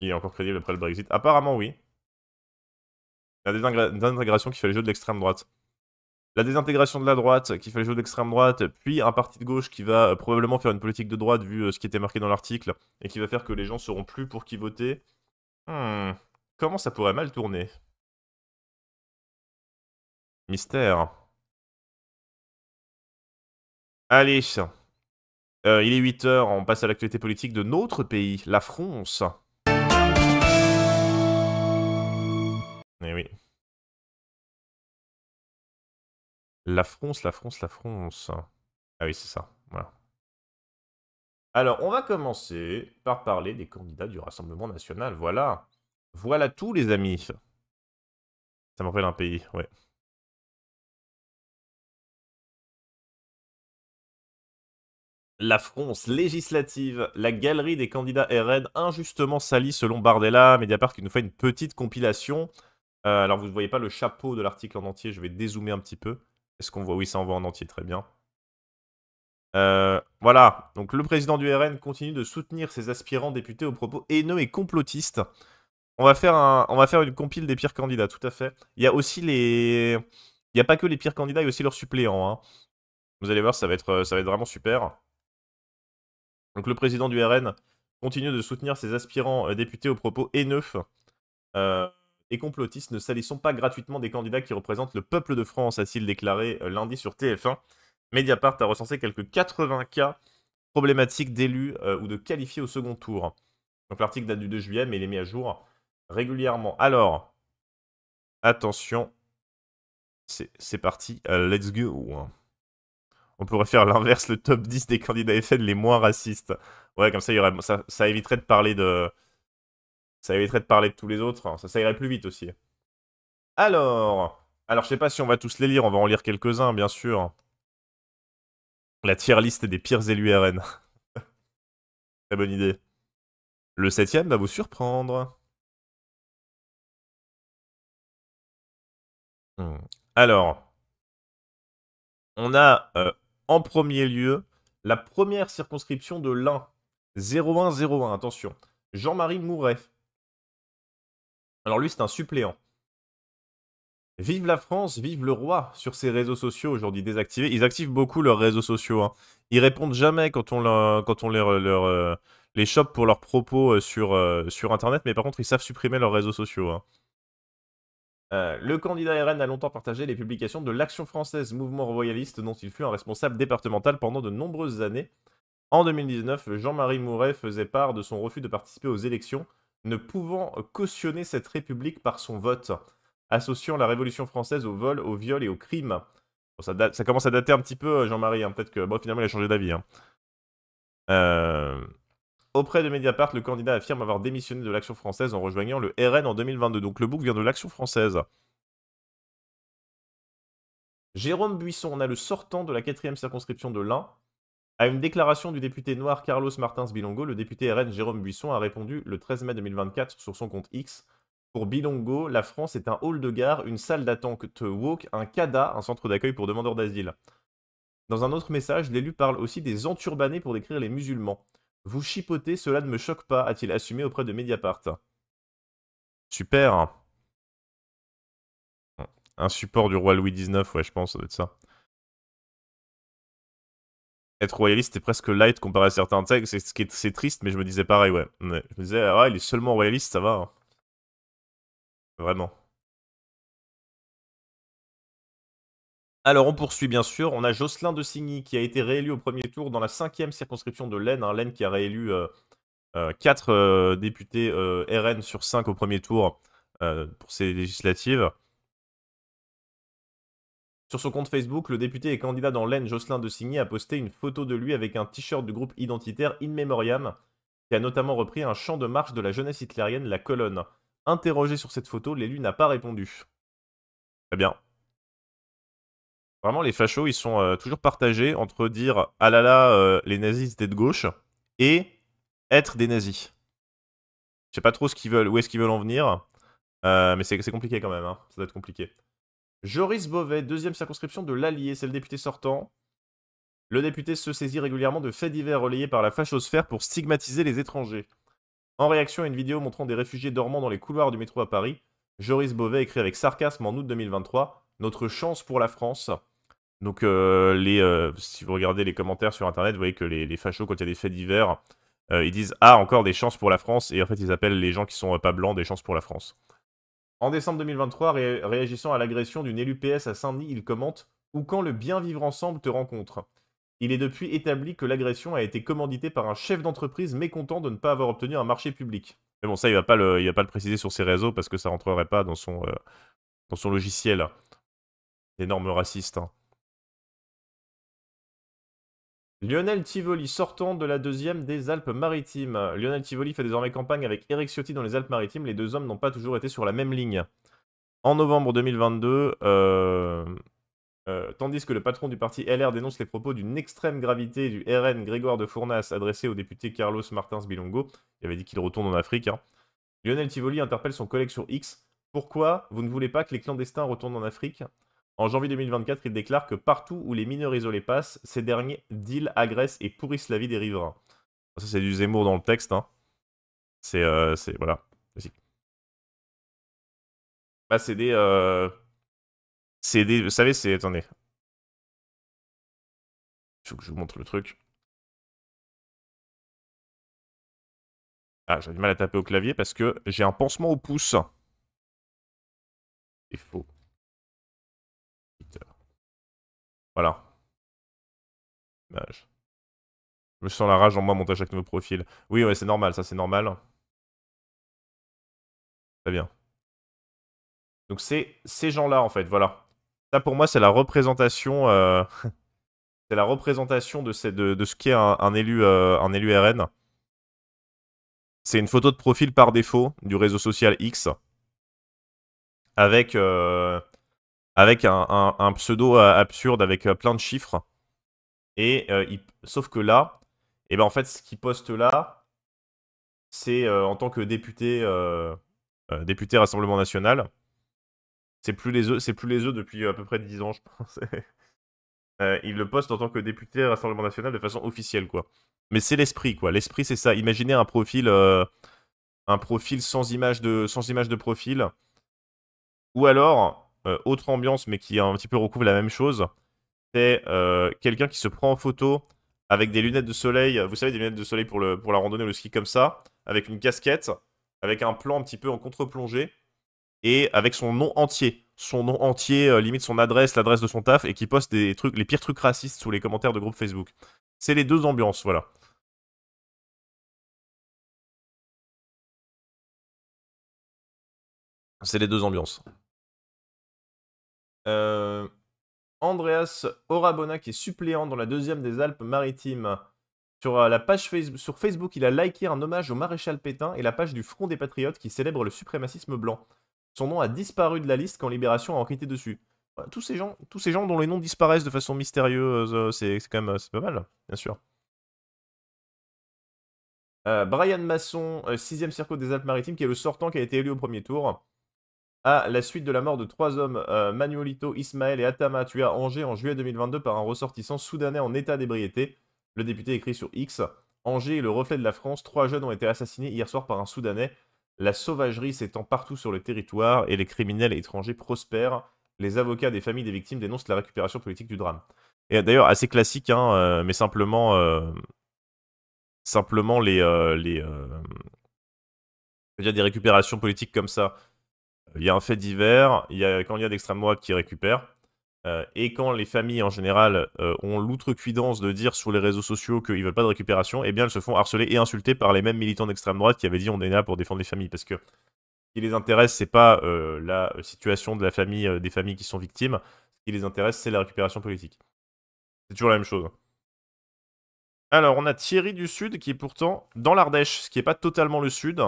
Il est encore crédible après le Brexit Apparemment, oui. La désintégration qui fait le jeu de l'extrême droite. La désintégration de la droite qui fait le jeu de l'extrême droite, puis un parti de gauche qui va euh, probablement faire une politique de droite vu euh, ce qui était marqué dans l'article, et qui va faire que les gens seront plus pour qui voter. Hmm, comment ça pourrait mal tourner Mystère. Allez, euh, il est 8h, on passe à l'actualité politique de notre pays, la France. Eh oui. La France, la France, la France. Ah oui, c'est ça. Voilà. Alors, on va commencer par parler des candidats du Rassemblement national. Voilà. Voilà tout, les amis. Ça me rappelle un pays, ouais. la France législative, la galerie des candidats RN injustement salie selon Bardella, Mediapart qui nous fait une petite compilation. Euh, alors vous ne voyez pas le chapeau de l'article en entier, je vais dézoomer un petit peu. Est-ce qu'on voit Oui, ça en voit en entier, très bien. Euh, voilà, donc le président du RN continue de soutenir ses aspirants députés aux propos haineux et complotistes. On va faire, on va faire une compile des pires candidats, tout à fait. Il y a aussi les... Il n'y a pas que les pires candidats, il y a aussi leurs suppléants. Hein. Vous allez voir, ça va être, ça va être vraiment super. Donc le président du RN continue de soutenir ses aspirants euh, députés aux propos haineux euh, et complotistes ne salissons pas gratuitement des candidats qui représentent le peuple de France, a-t-il déclaré euh, lundi sur TF1. Mediapart a recensé quelques 80 cas problématiques d'élus ou de qualifiés au second tour. Donc l'article date du 2 juillet, mais il est mis à jour régulièrement. Alors, attention, c'est parti, let's go. On pourrait faire l'inverse, le top 10 des candidats FN les moins racistes. Ouais, comme ça, y aurait... ça, éviterait de parler de... Ça éviterait de parler de tous les autres. Hein. Ça, ça irait plus vite aussi. Alors... Alors, je sais pas si on va tous les lire. On va en lire quelques-uns, bien sûr. La tier liste des pires élus RN. Très bonne idée. Le septième va vous surprendre. Hmm. Alors, on a euh, en premier lieu la première circonscription de l'Ain. 0101, attention. Jean-Marie Mouret. Alors lui, c'est un suppléant. Vive la France, vive le roi sur ses réseaux sociaux aujourd'hui désactivés. Ils activent beaucoup leurs réseaux sociaux. Hein. Ils répondent jamais quand on, euh, les chope pour leurs propos euh, sur, euh, sur Internet, mais par contre, ils savent supprimer leurs réseaux sociaux. Hein. Euh, le candidat RN a longtemps partagé les publications de l'Action française, mouvement royaliste dont il fut un responsable départemental pendant de nombreuses années. En 2019, Jean-Marie Mouret faisait part de son refus de participer aux élections, ne pouvant cautionner cette République par son vote, associant la Révolution française au vol, au viol et au crime. ça, commence à dater un petit peu, Jean-Marie. Hein. Peut-être que bon, finalement, il a changé d'avis. Hein. Euh... Auprès de Mediapart, le candidat affirme avoir démissionné de l'Action française en rejoignant le RN en 2022. Donc le bouc vient de l'Action française. Jérôme Buisson, on a le sortant de la quatrième circonscription de l'Ain. À une déclaration du député noir Carlos Martins Bilongo, le député RN Jérôme Buisson a répondu le 13 mai 2024 sur son compte X. Pour Bilongo, la France est un hall de gare, une salle d'attente woke, un CADA, un centre d'accueil pour demandeurs d'asile. Dans un autre message, l'élu parle aussi des enturbanés pour décrire les musulmans. Vous chipotez, cela ne me choque pas, a-t-il assumé auprès de Mediapart. Super. Un support du roi Louis XIX, ouais, je pense, ça doit être ça. Être royaliste est presque light comparé à certains textes, c'est triste, mais je me disais pareil, ouais. Je me disais, ah, il est seulement royaliste, ça va. Hein. Vraiment. Alors on poursuit bien sûr. On a Jocelyn de Signy qui a été réélu au premier tour dans la cinquième circonscription de l'Aisne. Hein. L'Aisne qui a réélu 4 euh, euh, euh, députés RN sur 5 au premier tour pour ces législatives. Sur son compte Facebook, le député et candidat dans l'Aisne, Jocelyn de Signy, a posté une photo de lui avec un t-shirt du groupe identitaire In Memoriam, qui a notamment repris un chant de marche de la jeunesse hitlérienne, La Colonne. Interrogé sur cette photo, l'élu n'a pas répondu. Très eh bien. Vraiment, les fachos, ils sont euh, toujours partagés entre dire ah là là, euh, les nazis étaient de gauche et être des nazis. Je sais pas trop ce qu'ils veulent, où est-ce qu'ils veulent en venir, euh, mais c'est compliqué quand même, hein. ça doit être compliqué. Joris Beauvais, deuxième circonscription de l'Allier, c'est le député sortant. Le député se saisit régulièrement de faits divers relayés par la fachosphère pour stigmatiser les étrangers. En réaction à une vidéo montrant des réfugiés dormant dans les couloirs du métro à Paris, Joris Beauvais écrit avec sarcasme en août 2023 Notre chance pour la France. Donc, euh, euh, si vous regardez les commentaires sur Internet, vous voyez que les, fachos, quand il y a des faits divers, euh, ils disent « Ah, encore des chances pour la France !» Et en fait, ils appellent les gens qui sont pas blancs des chances pour la France. En décembre 2023, réagissant à l'agression d'une élue PS à Saint-Denis, il commente « Ou quand le bien vivre ensemble te rencontre ». Il est depuis établi que l'agression a été commanditée par un chef d'entreprise mécontent de ne pas avoir obtenu un marché public. Mais bon, ça, il va pas le, va pas le préciser sur ses réseaux parce que ça rentrerait pas dans son, dans son logiciel. Énorme raciste, hein. Lionel Tivoli sortant de la deuxième des Alpes-Maritimes. Lionel Tivoli fait désormais campagne avec Eric Ciotti dans les Alpes-Maritimes. Les deux hommes n'ont pas toujours été sur la même ligne. En novembre 2022, euh, euh, tandis que le patron du parti LR dénonce les propos d'une extrême gravité du RN Grégoire de Fournas adressé au député Carlos Martins Bilongo, il avait dit qu'il retourne en Afrique, hein. Lionel Tivoli interpelle son collègue sur X. Pourquoi vous ne voulez pas que les clandestins retournent en Afrique en janvier 2024, il déclare que partout où les mineurs isolés passent, ces derniers deal, agressent et pourrissent la vie des riverains. Ça, c'est du Zemmour dans le texte. Hein. C'est. Euh, voilà. Bah, c'est des. Euh... C'est des. Vous savez, c'est. Attendez. Il faut que je vous montre le truc. Ah, j'ai du mal à taper au clavier parce que j'ai un pansement au pouce. C'est faux. Voilà. Je me sens la rage en moi, montage chaque nouveau profil. Oui, ouais, c'est normal, ça c'est normal. Très bien. Donc c'est ces gens-là en fait, voilà. Ça pour moi c'est la représentation, euh, c'est la représentation de, ce qu'est un, élu, un élu RN. Euh, c'est une photo de profil par défaut du réseau social X avec euh, avec un, pseudo euh, absurde, avec euh, plein de chiffres. Et euh, sauf que là, et eh ben en fait, ce qu'il poste là, c'est en tant que député, député Rassemblement National. C'est plus les c'est plus les œufs depuis à peu près 10 ans, je pense. il le poste en tant que député Rassemblement National de façon officielle, quoi. Mais c'est l'esprit, quoi. L'esprit, c'est ça. Imaginez un profil, un profil sans image de, sans image de profil, ou alors euh, autre ambiance, mais qui un petit peu recouvre la même chose, c'est euh, quelqu'un qui se prend en photo avec des lunettes de soleil, vous savez, des lunettes de soleil pour, pour la randonnée ou le ski comme ça, avec une casquette, avec un plan un petit peu en contre-plongée, et avec son nom entier, son nom entier, euh, limite son adresse, l'adresse de son taf, et qui poste des trucs, les pires trucs racistes sous les commentaires de groupe Facebook. C'est les deux ambiances, voilà. C'est les deux ambiances. Euh, Andreas Orabona, qui est suppléant dans la deuxième des Alpes-Maritimes. Sur euh, la page sur Facebook, il a liké un hommage au maréchal Pétain et la page du Front des Patriotes qui célèbre le suprémacisme blanc. Son nom a disparu de la liste quand Libération a enquêté dessus. tous, ces gens, tous ces gens dont les noms disparaissent de façon mystérieuse, euh, c'est quand même pas mal, bien sûr. Brian Masson, 6ème Circo des Alpes-Maritimes, qui est le sortant qui a été élu au premier tour à la suite de la mort de trois hommes, euh, Manuelito, Ismaël et Atama, tués à Angers en juillet 2022 par un ressortissant soudanais en état d'ébriété. Le député écrit sur X Angers est le reflet de la France. Trois jeunes ont été assassinés hier soir par un soudanais. La sauvagerie s'étend partout sur le territoire et les criminels étrangers prospèrent. Les avocats des familles des victimes dénoncent la récupération politique du drame. Et euh, d'ailleurs, assez classique, hein, euh, mais simplement, simplement les, les, je veux dire, des récupérations politiques comme ça il y a un fait divers, il y a quand il y a d'extrême droite qui récupère. Euh, et quand les familles en général euh, ont l'outrecuidance de dire sur les réseaux sociaux qu'ils ne veulent pas de récupération, eh bien elles se font harceler et insulter par les mêmes militants d'extrême droite qui avaient dit on est là pour défendre les familles. Parce que ce qui les intéresse, c'est pas euh, la situation de la famille, des familles qui sont victimes. Ce qui les intéresse, c'est la récupération politique. C'est toujours la même chose. Alors on a Thierry du Sud qui est pourtant dans l'Ardèche, ce qui n'est pas totalement le Sud.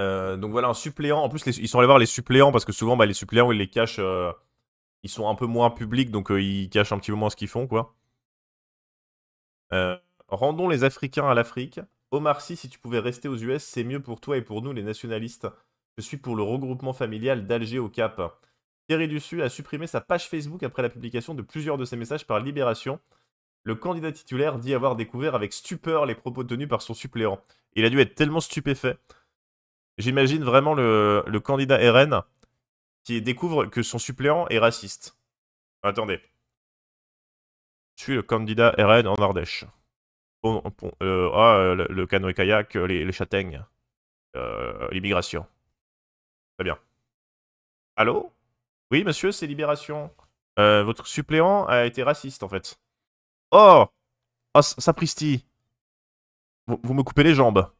Euh, donc voilà, un suppléant. En plus, ils sont allés voir les suppléants parce que souvent, bah, les suppléants, ils les cachent. Euh, ils sont un peu moins publics, donc euh, ils cachent un petit peu moins ce qu'ils font, quoi. rendons les Africains à l'Afrique. Omar Sy, si tu pouvais rester aux US, c'est mieux pour toi et pour nous, les nationalistes. Je suis pour le regroupement familial d'Alger au Cap. Thierry Dussu a supprimé sa page Facebook après la publication de plusieurs de ses messages par Libération. Le candidat titulaire dit avoir découvert avec stupeur les propos tenus par son suppléant. Il a dû être tellement stupéfait. J'imagine vraiment le, candidat RN qui découvre que son suppléant est raciste. Attendez. Je suis le candidat RN en Ardèche. Euh, ah, euh, le, canoë-kayak, euh, les, châtaignes, l'immigration. Très bien. Allô Oui, monsieur, c'est Libération. votre suppléant a été raciste, en fait. Oh Oh, ah, sapristi vous, vous me coupez les jambes.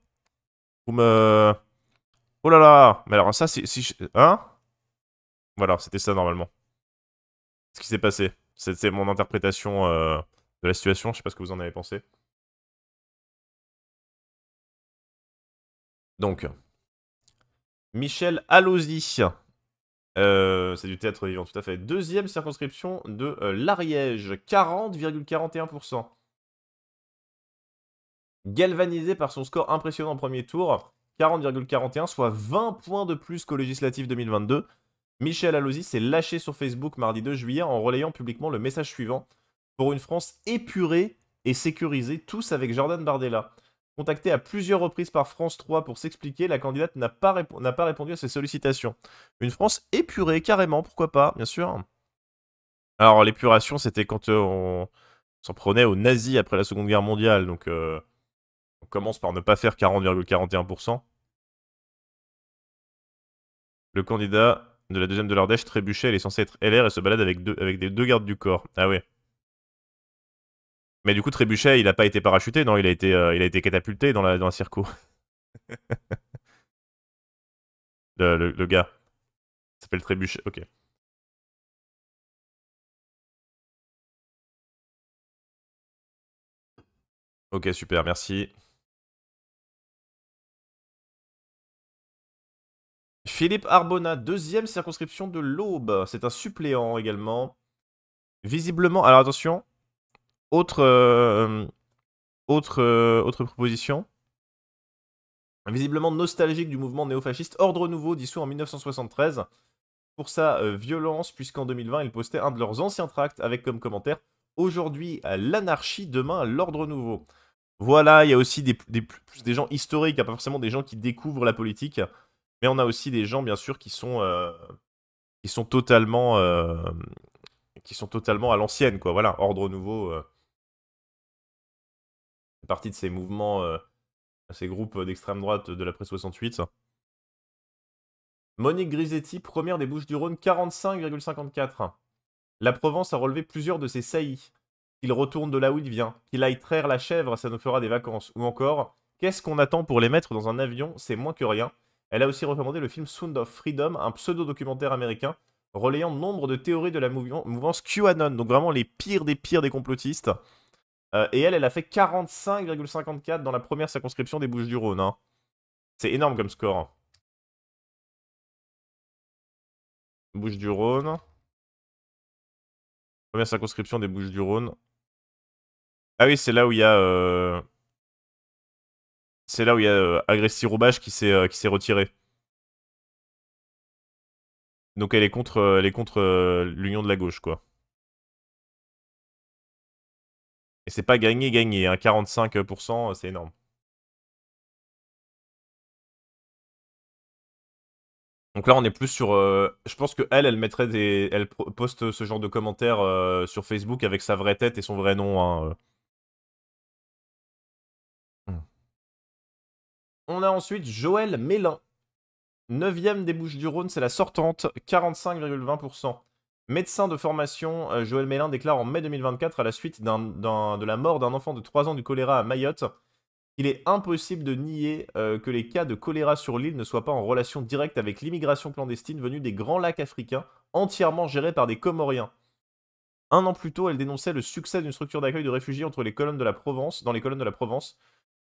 Vous me... Oh là là Mais alors ça, c'est... Hein Voilà, c'était ça normalement. Ce qui s'est passé. C'est mon interprétation euh, de la situation. Je sais pas ce que vous en avez pensé. Donc, Michel Allosi. Euh, c'est du théâtre vivant, tout à fait. Deuxième circonscription de euh, l'Ariège, 40,41%. Galvanisé par son score impressionnant au premier tour, 40,41, soit 20 points de plus qu'au législatif 2022. Michel Allozy s'est lâché sur Facebook mardi 2 juillet en relayant publiquement le message suivant Pour une France épurée et sécurisée, tous avec Jordan Bardella. Contactée à plusieurs reprises par France 3 pour s'expliquer, la candidate n'a pas, répondu à ses sollicitations. Une France épurée, carrément, pourquoi pas, bien sûr. Alors, l'épuration, c'était quand euh, on s'en prenait aux nazis après la Seconde Guerre mondiale, donc. Euh, on commence par ne pas faire 40,41%. Le candidat de la deuxième de l'Ardèche Trébuchet, il est censé être LR et se balade avec, deux, des deux gardes du corps. Ah ouais. Mais du coup, Trébuchet, il a pas été parachuté, non, il a été, euh, il a été catapulté dans la, dans circo. le, le, le, gars. Il s'appelle Trébuchet, ok. Ok, super, merci. Philippe Arbona, deuxième circonscription de l'Aube. C'est un suppléant également. Visiblement, alors attention, autre, euh, autre, euh, autre proposition. Visiblement nostalgique du mouvement néofasciste, Ordre Nouveau dissous en 1973 pour sa euh, violence, puisqu'en 2020, il postait un de leurs anciens tracts avec comme commentaire Aujourd'hui, l'anarchie, demain, l'ordre nouveau. Voilà, il y a aussi des, des, des gens historiques, pas forcément des gens qui découvrent la politique. Mais on a aussi des gens, bien sûr, qui sont, euh, sont totalement, euh, qui sont totalement à l'ancienne, quoi. Voilà, ordre nouveau. C'est euh. partie de ces mouvements, ces groupes d'extrême droite de l'après 68. Monique Grisetti, première des Bouches-du-Rhône, 45,54. La Provence a relevé plusieurs de ses saillies. Qu'il retourne de là où il vient, qu'il aille traire la chèvre, ça nous fera des vacances. Ou encore, qu'est-ce qu'on attend pour les mettre dans un avion C'est moins que rien. Elle a aussi recommandé le film Sound of Freedom, un pseudo-documentaire américain relayant nombre de théories de la mouvance QAnon, donc vraiment les pires des pires des complotistes. Euh, et elle, elle a fait 45,54 dans la première circonscription des Bouches-du-Rhône. Hein. C'est énorme comme score. Hein. Bouches-du-Rhône. Première circonscription des Bouches-du-Rhône. Ah oui, c'est là où il y a. Euh, c'est là où il y a euh, Agressi Roubache euh, qui s'est retiré. Donc elle est contre, euh, elle contre l'union de la gauche, quoi. Et c'est pas gagné-gagné, hein. 45%, c'est énorme. Donc là, on est plus sur. je pense que elle, elle mettrait des, elle poste ce genre de commentaires sur Facebook avec sa vraie tête et son vrai nom. Hein, On a ensuite Joël Mélin. 9 des Bouches-du-Rhône, c'est la sortante, 45,20%. Médecin de formation, euh, Joël Mélin déclare en mai 2024, à la suite de la mort d'un enfant de 3 ans du choléra à Mayotte, qu'il est impossible de nier euh, que les cas de choléra sur l'île ne soient pas en relation directe avec l'immigration clandestine venue des grands lacs africains, entièrement gérés par des Comoriens. Un an plus tôt, elle dénonçait le succès d'une structure d'accueil de réfugiés entre les colonnes de la Provence, dans les colonnes de la Provence.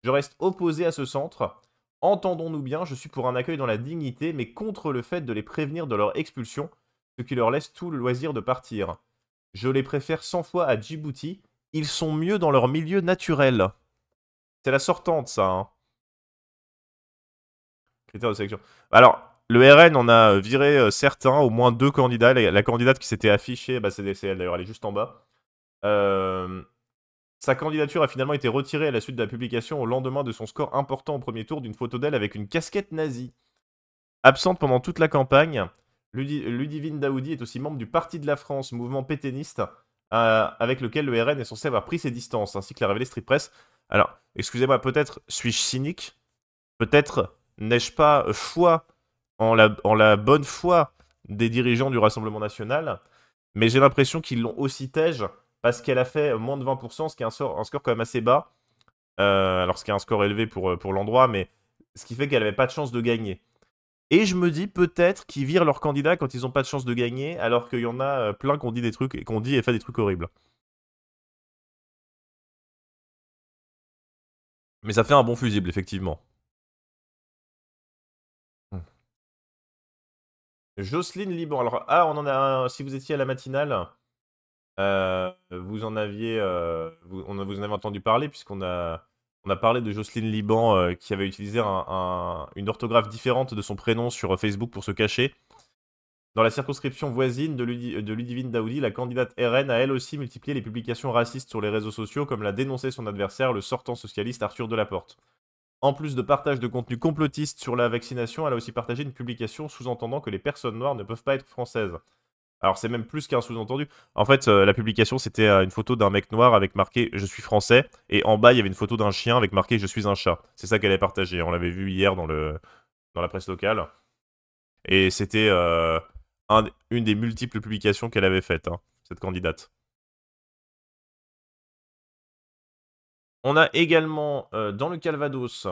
Je reste opposé à ce centre. Entendons-nous bien, je suis pour un accueil dans la dignité, mais contre le fait de les prévenir de leur expulsion, ce qui leur laisse tout le loisir de partir. Je les préfère 100 fois à Djibouti, ils sont mieux dans leur milieu naturel. C'est la sortante, ça. Hein. de sélection. Alors, le RN on a viré euh, certains, au moins deux candidats. La, candidate qui s'était affichée, bah, c'est DCL d'ailleurs, elle est juste en bas. Euh, sa candidature a finalement été retirée à la suite de la publication au lendemain de son score important au premier tour d'une photo d'elle avec une casquette nazie. Absente pendant toute la campagne, Ludivine Daoudi est aussi membre du Parti de la France, mouvement péténiste, euh, avec lequel le RN est censé avoir pris ses distances, ainsi que l'a révélé Street Press. Alors, excusez-moi, peut-être suis-je cynique Peut-être n'ai-je pas euh, foi en la, en la bonne foi des dirigeants du Rassemblement national, mais j'ai l'impression qu'ils l'ont aussi tège parce qu'elle a fait moins de 20%, ce qui est un, score quand même assez bas. Euh, alors, ce qui est un score élevé pour, euh, pour l'endroit, mais ce qui fait qu'elle n'avait pas de chance de gagner. Et je me dis peut-être qu'ils virent leurs candidats quand ils n'ont pas de chance de gagner, alors qu'il y en a euh, plein qu'on dit des trucs, et qu'on dit et fait des trucs horribles. Mais ça fait un bon fusible, effectivement. Hmm. Jocelyne Liban. Alors, ah, on en a un. Si vous étiez à la matinale, euh, vous en aviez, euh, on, vous en avez entendu parler puisqu'on a, parlé de Jocelyne Liban euh, qui avait utilisé une orthographe différente de son prénom sur Facebook pour se cacher. Dans la circonscription voisine de, de Ludivine Daoudi, la candidate RN a elle aussi multiplié les publications racistes sur les réseaux sociaux comme l'a dénoncé son adversaire, le sortant socialiste Arthur Delaporte. En plus de partage de contenu complotiste sur la vaccination, elle a aussi partagé une publication sous-entendant que les personnes noires ne peuvent pas être françaises. Alors c'est même plus qu'un sous-entendu. En fait, euh, la publication, c'était euh, une photo d'un mec noir avec marqué Je suis français. Et en bas, il y avait une photo d'un chien avec marqué Je suis un chat. C'est ça qu'elle a partagé. On l'avait vu hier dans, le, dans la presse locale. Et c'était euh, une des multiples publications qu'elle avait faites, hein, cette candidate. On a également dans le Calvados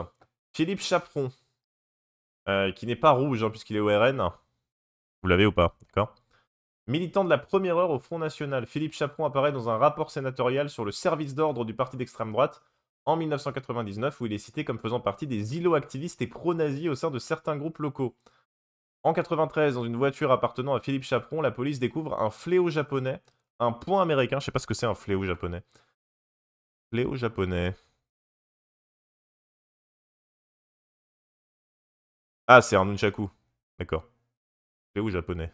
Philippe Chaperon, qui n'est pas rouge hein, puisqu'il est ORN. Vous l'avez ou pas D'accord Militant de la première heure au Front National, Philippe Chaperon apparaît dans un rapport sénatorial sur le service d'ordre du parti d'extrême droite en 1999, où il est cité comme faisant partie des îlots activistes et pro-nazis au sein de certains groupes locaux. En 1993, dans une voiture appartenant à Philippe Chaperon, la police découvre un fléau japonais, un point américain, je sais pas ce que c'est un fléau japonais. Fléau japonais. Ah, c'est un nunchaku. D'accord. Fléau japonais.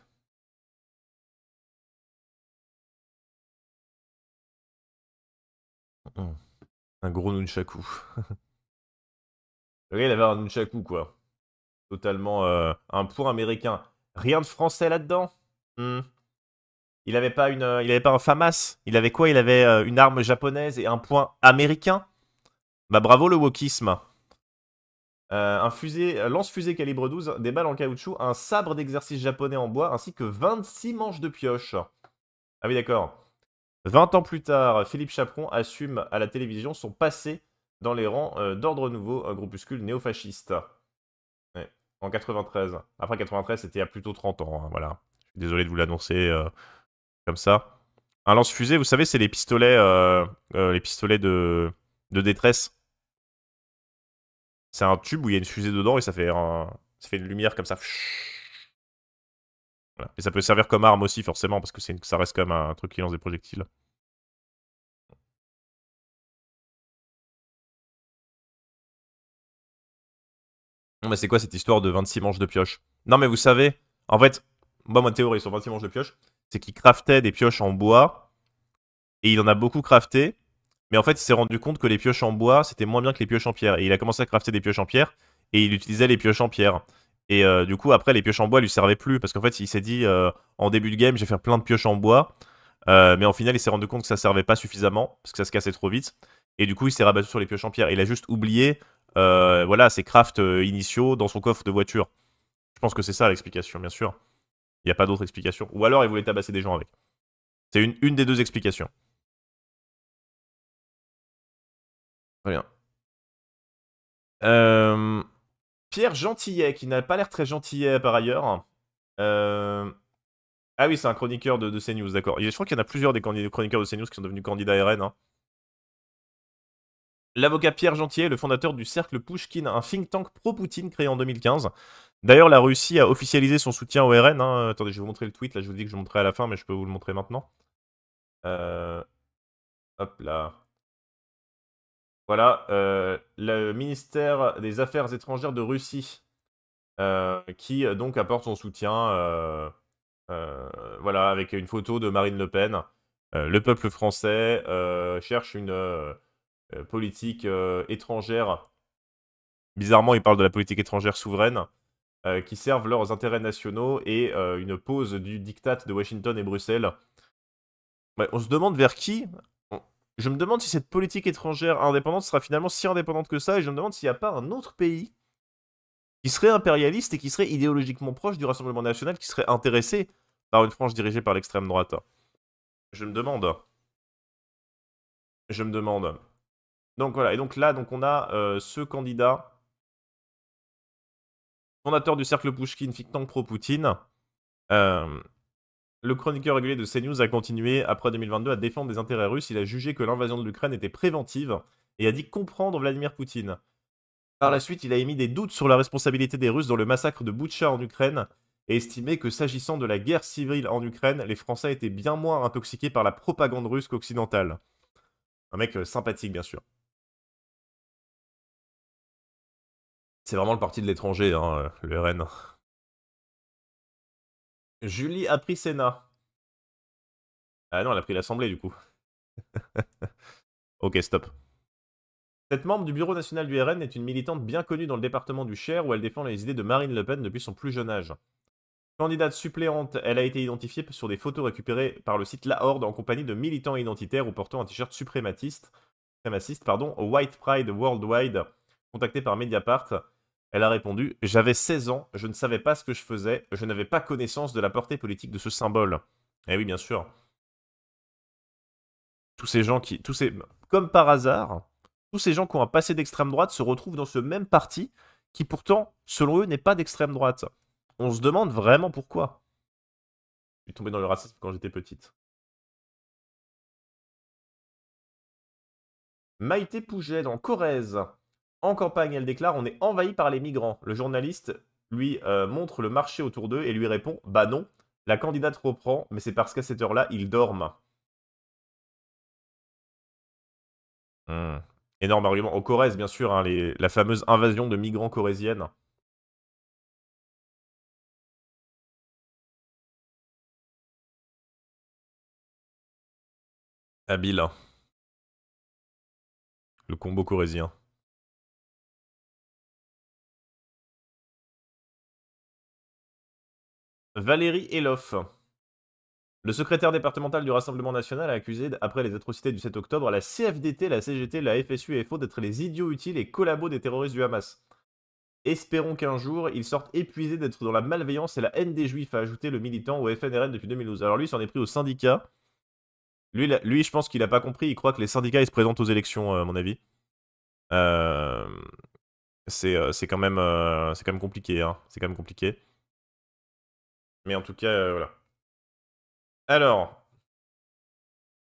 Un gros nunchaku. Le il avait un nunchaku, quoi. Totalement euh, un point américain. Rien de français là-dedans hmm. Il avait pas une, euh, il avait pas un FAMAS. Il avait quoi Il avait euh, une arme japonaise et un point américain. Bah bravo le wokisme. un fusée, lance-fusée calibre 12, des balles en caoutchouc, un sabre d'exercice japonais en bois, ainsi que 26 manches de pioche. Ah oui d'accord. 20 ans plus tard, Philippe Chaperon assume à la télévision son passé dans les rangs euh, d'Ordre Nouveau, un groupuscule néofasciste. en 93. Après 93, c'était il y a plutôt 30 ans. Hein, voilà. Je suis désolé de vous l'annoncer euh, comme ça. Un lance-fusée, vous savez, c'est les pistolets, euh, les pistolets de, de détresse. C'est un tube où il y a une fusée dedans et ça fait, ça fait une lumière comme ça. Et ça peut servir comme arme aussi, forcément, parce que ça reste comme un truc qui lance des projectiles. mais c'est quoi cette histoire de 26 manches de pioche Non, mais vous savez, en fait, moi, ma théorie sur 26 manches de pioche, c'est qu'il craftait des pioches en bois, et il en a beaucoup crafté, mais en fait, il s'est rendu compte que les pioches en bois, c'était moins bien que les pioches en pierre. Et il a commencé à crafter des pioches en pierre, et il utilisait les pioches en pierre. Et euh, du coup, après, les pioches en bois lui servaient plus parce qu'en fait, il s'est dit euh, en début de game, je vais faire plein de pioches en bois. Euh, mais en final, il s'est rendu compte que ça ne servait pas suffisamment parce que ça se cassait trop vite. Et du coup, il s'est rabattu sur les pioches en pierre. il a juste oublié voilà, ses crafts initiaux dans son coffre de voiture. Je pense que c'est ça l'explication, bien sûr. Il n'y a pas d'autre explication. Ou alors, il voulait tabasser des gens avec. C'est une, une des deux explications. Très bien. Euh. Pierre Gentillet, qui n'a pas l'air très gentillet par ailleurs. Euh, ah oui, c'est un chroniqueur de, CNews, d'accord. Je crois qu'il y en a plusieurs des chroniqueurs de CNews qui sont devenus candidats RN. Hein. L'avocat Pierre Gentillet, le fondateur du Cercle Pushkin, un think tank pro-Poutine créé en 2015. D'ailleurs, la Russie a officialisé son soutien au RN. Hein. Attendez, je vais vous montrer le tweet. Là, je vous dis que je vous montrerai à la fin, mais je peux vous le montrer maintenant. Euh, hop là. Voilà, euh, le ministère des Affaires étrangères de Russie, euh, qui euh, donc apporte son soutien, voilà, avec une photo de Marine Le Pen. le peuple français cherche une politique étrangère. Bizarrement, il parle de la politique étrangère souveraine. qui servent leurs intérêts nationaux et une pause du diktat de Washington et Bruxelles. on se demande vers qui je me demande si cette politique étrangère indépendante sera finalement si indépendante que ça, et je me demande s'il n'y a pas un autre pays qui serait impérialiste et qui serait idéologiquement proche du Rassemblement national, qui serait intéressé par une France dirigée par l'extrême droite. Je me demande. Je me demande. Donc voilà, et donc là, donc on a euh, ce candidat, fondateur du cercle Pushkin, think pro-Poutine. Euh, le chroniqueur régulier de CNews a continué, après 2022, à défendre des intérêts russes. Il a jugé que l'invasion de l'Ukraine était préventive et a dit comprendre Vladimir Poutine. Par la suite, il a émis des doutes sur la responsabilité des Russes dans le massacre de Boutcha en Ukraine et estimé que s'agissant de la guerre civile en Ukraine, les Français étaient bien moins intoxiqués par la propagande russe qu'occidentale. Un mec euh, sympathique, bien sûr. C'est vraiment le parti de l'étranger, hein, euh, le RN. Julie a pris Sénat. Ah non, elle a pris l'Assemblée du coup. ok, stop. Cette membre du bureau national du RN est une militante bien connue dans le département du Cher où elle défend les idées de Marine Le Pen depuis son plus jeune âge. Candidate suppléante, elle a été identifiée sur des photos récupérées par le site La Horde en compagnie de militants identitaires ou portant un t-shirt suprématiste, suprémaciste pardon, au White Pride Worldwide, contacté par Mediapart elle a répondu J'avais 16 ans, je ne savais pas ce que je faisais, je n'avais pas connaissance de la portée politique de ce symbole. Eh oui, bien sûr. Tous ces gens qui. Tous ces, comme par hasard, tous ces gens qui ont un passé d'extrême droite se retrouvent dans ce même parti qui, pourtant, selon eux, n'est pas d'extrême droite. On se demande vraiment pourquoi. Je suis tombé dans le racisme quand j'étais petite. Maïté Pouget dans Corrèze. En campagne, elle déclare On est envahi par les migrants. Le journaliste lui euh, montre le marché autour d'eux et lui répond Bah non. La candidate reprend Mais c'est parce qu'à cette heure-là, ils dorment. Hmm. Énorme argument. Au Corrèze, bien sûr, hein, la fameuse invasion de migrants corréziennes. Habile. Hein. Le combo corésien. Valérie Elof Le secrétaire départemental du Rassemblement national a accusé, après les atrocités du 7 octobre, la CFDT, la CGT, la FSU et FO d'être les idiots utiles et collabos des terroristes du Hamas. Espérons qu'un jour, ils sortent épuisés d'être dans la malveillance et la haine des juifs, a ajouté le militant au FNRN depuis 2012. Alors lui, s'en est pris au syndicat. Lui, lui je pense qu'il a pas compris. Il croit que les syndicats, ils se présentent aux élections, euh, à mon avis. Euh... C'est euh, quand, même, euh, c'est quand même compliqué. Hein. C'est quand même compliqué. Mais en tout cas, euh, voilà. Alors,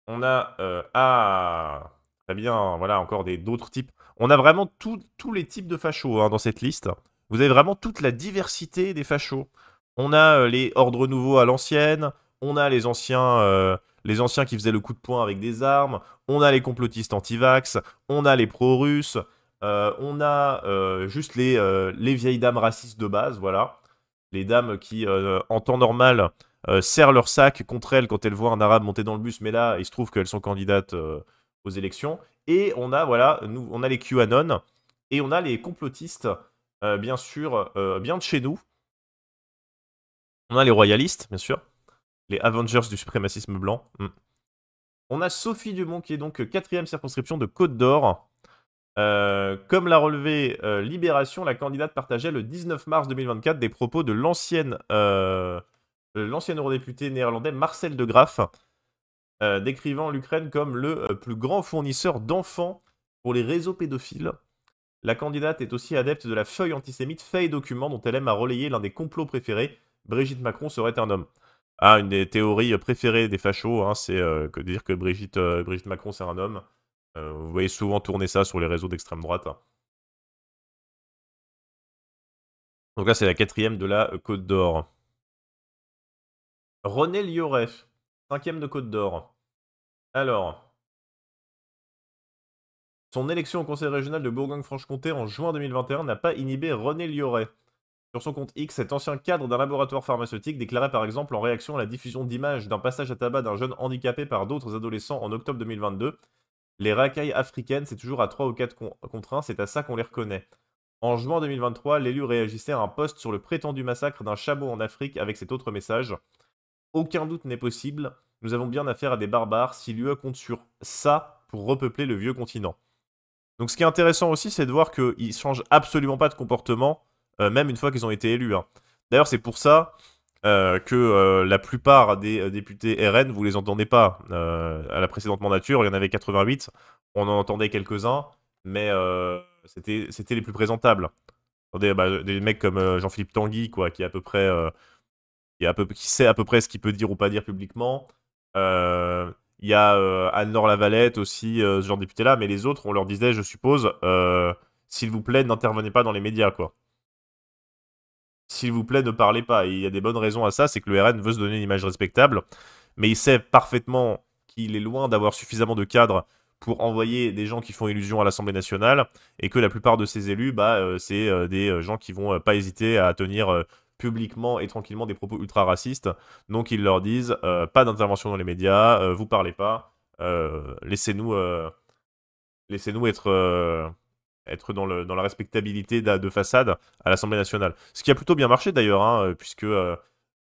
on a... Euh, ah, très bien, voilà, encore d'autres types. On a vraiment tous les types de fachos hein, dans cette liste. Vous avez vraiment toute la diversité des fachos. On a euh, les ordres nouveaux à l'ancienne, on a les anciens les anciens qui faisaient le coup de poing avec des armes, on a les complotistes anti-vax, on a les pro-russes, on a juste les, les, vieilles dames racistes de base, voilà les dames qui, euh, en temps normal, euh, serrent leur sac contre elles quand elles voient un arabe monter dans le bus, mais là, il se trouve qu'elles sont candidates euh, aux élections. Et on a, voilà, nous, on a les QAnon et on a les complotistes, bien sûr, bien de chez nous. On a les royalistes, bien sûr, les Avengers du suprémacisme blanc. Hmm. On a Sophie Dumont qui est donc quatrième circonscription de Côte d'Or. Euh, comme l'a relevé euh, Libération, la candidate partageait le 19 mars 2024 des propos de l'ancienne euh, l'ancien eurodéputé néerlandais Marcel de Graaf, décrivant l'Ukraine comme le plus grand fournisseur d'enfants pour les réseaux pédophiles. La candidate est aussi adepte de la feuille antisémite feuille document dont elle aime à relayer l'un des complots préférés, Brigitte Macron serait un homme. Ah, une des théories préférées des fachos, hein, c'est que de dire que Brigitte, Brigitte Macron c'est un homme. Euh, vous voyez souvent tourner ça sur les réseaux d'extrême droite. Donc là, c'est la quatrième de la euh, Côte d'Or. René Lioret, cinquième de Côte d'Or. Alors, son élection au conseil régional de Bourgogne-Franche-Comté en juin 2021 n'a pas inhibé René Lioret. Sur son compte X, cet ancien cadre d'un laboratoire pharmaceutique déclarait par exemple en réaction à la diffusion d'images d'un passage à tabac d'un jeune handicapé par d'autres adolescents en octobre 2022 les racailles africaines, c'est toujours à 3 ou 4 contre 1, c'est à ça qu'on les reconnaît. En juin 2023, l'élu réagissait à un poste sur le prétendu massacre d'un chameau en Afrique avec cet autre message. Aucun doute n'est possible, nous avons bien affaire à des barbares si l'UE compte sur ça pour repeupler le vieux continent. Donc ce qui est intéressant aussi, c'est de voir qu'ils ne changent absolument pas de comportement, euh, même une fois qu'ils ont été élus. Hein. D'ailleurs, c'est pour ça euh, que euh, la plupart des euh, députés RN, vous les entendez pas. à la précédente mandature, il y en avait 88, on en entendait quelques-uns, mais c'était les plus présentables. Bah, des, mecs comme Jean-Philippe Tanguy, quoi, qui, à peu près, qui, sait à peu près ce qu'il peut dire ou pas dire publiquement. Il y a Anne-Laure Lavalette aussi, ce genre de député-là, mais les autres, on leur disait, je suppose, s'il vous plaît, n'intervenez pas dans les médias, quoi. S'il vous plaît, ne parlez pas. il y a des bonnes raisons à ça, c'est que le RN veut se donner une image respectable, mais il sait parfaitement qu'il est loin d'avoir suffisamment de cadres pour envoyer des gens qui font illusion à l'Assemblée nationale, et que la plupart de ces élus, bah, euh, c'est euh, des euh, gens qui vont pas hésiter à tenir publiquement et tranquillement des propos ultra racistes. Donc ils leur disent pas d'intervention dans les médias, vous parlez pas, laissez-nous laissez-nous être être dans, la respectabilité de, façade à l'Assemblée nationale. Ce qui a plutôt bien marché d'ailleurs, hein, euh, puisque euh,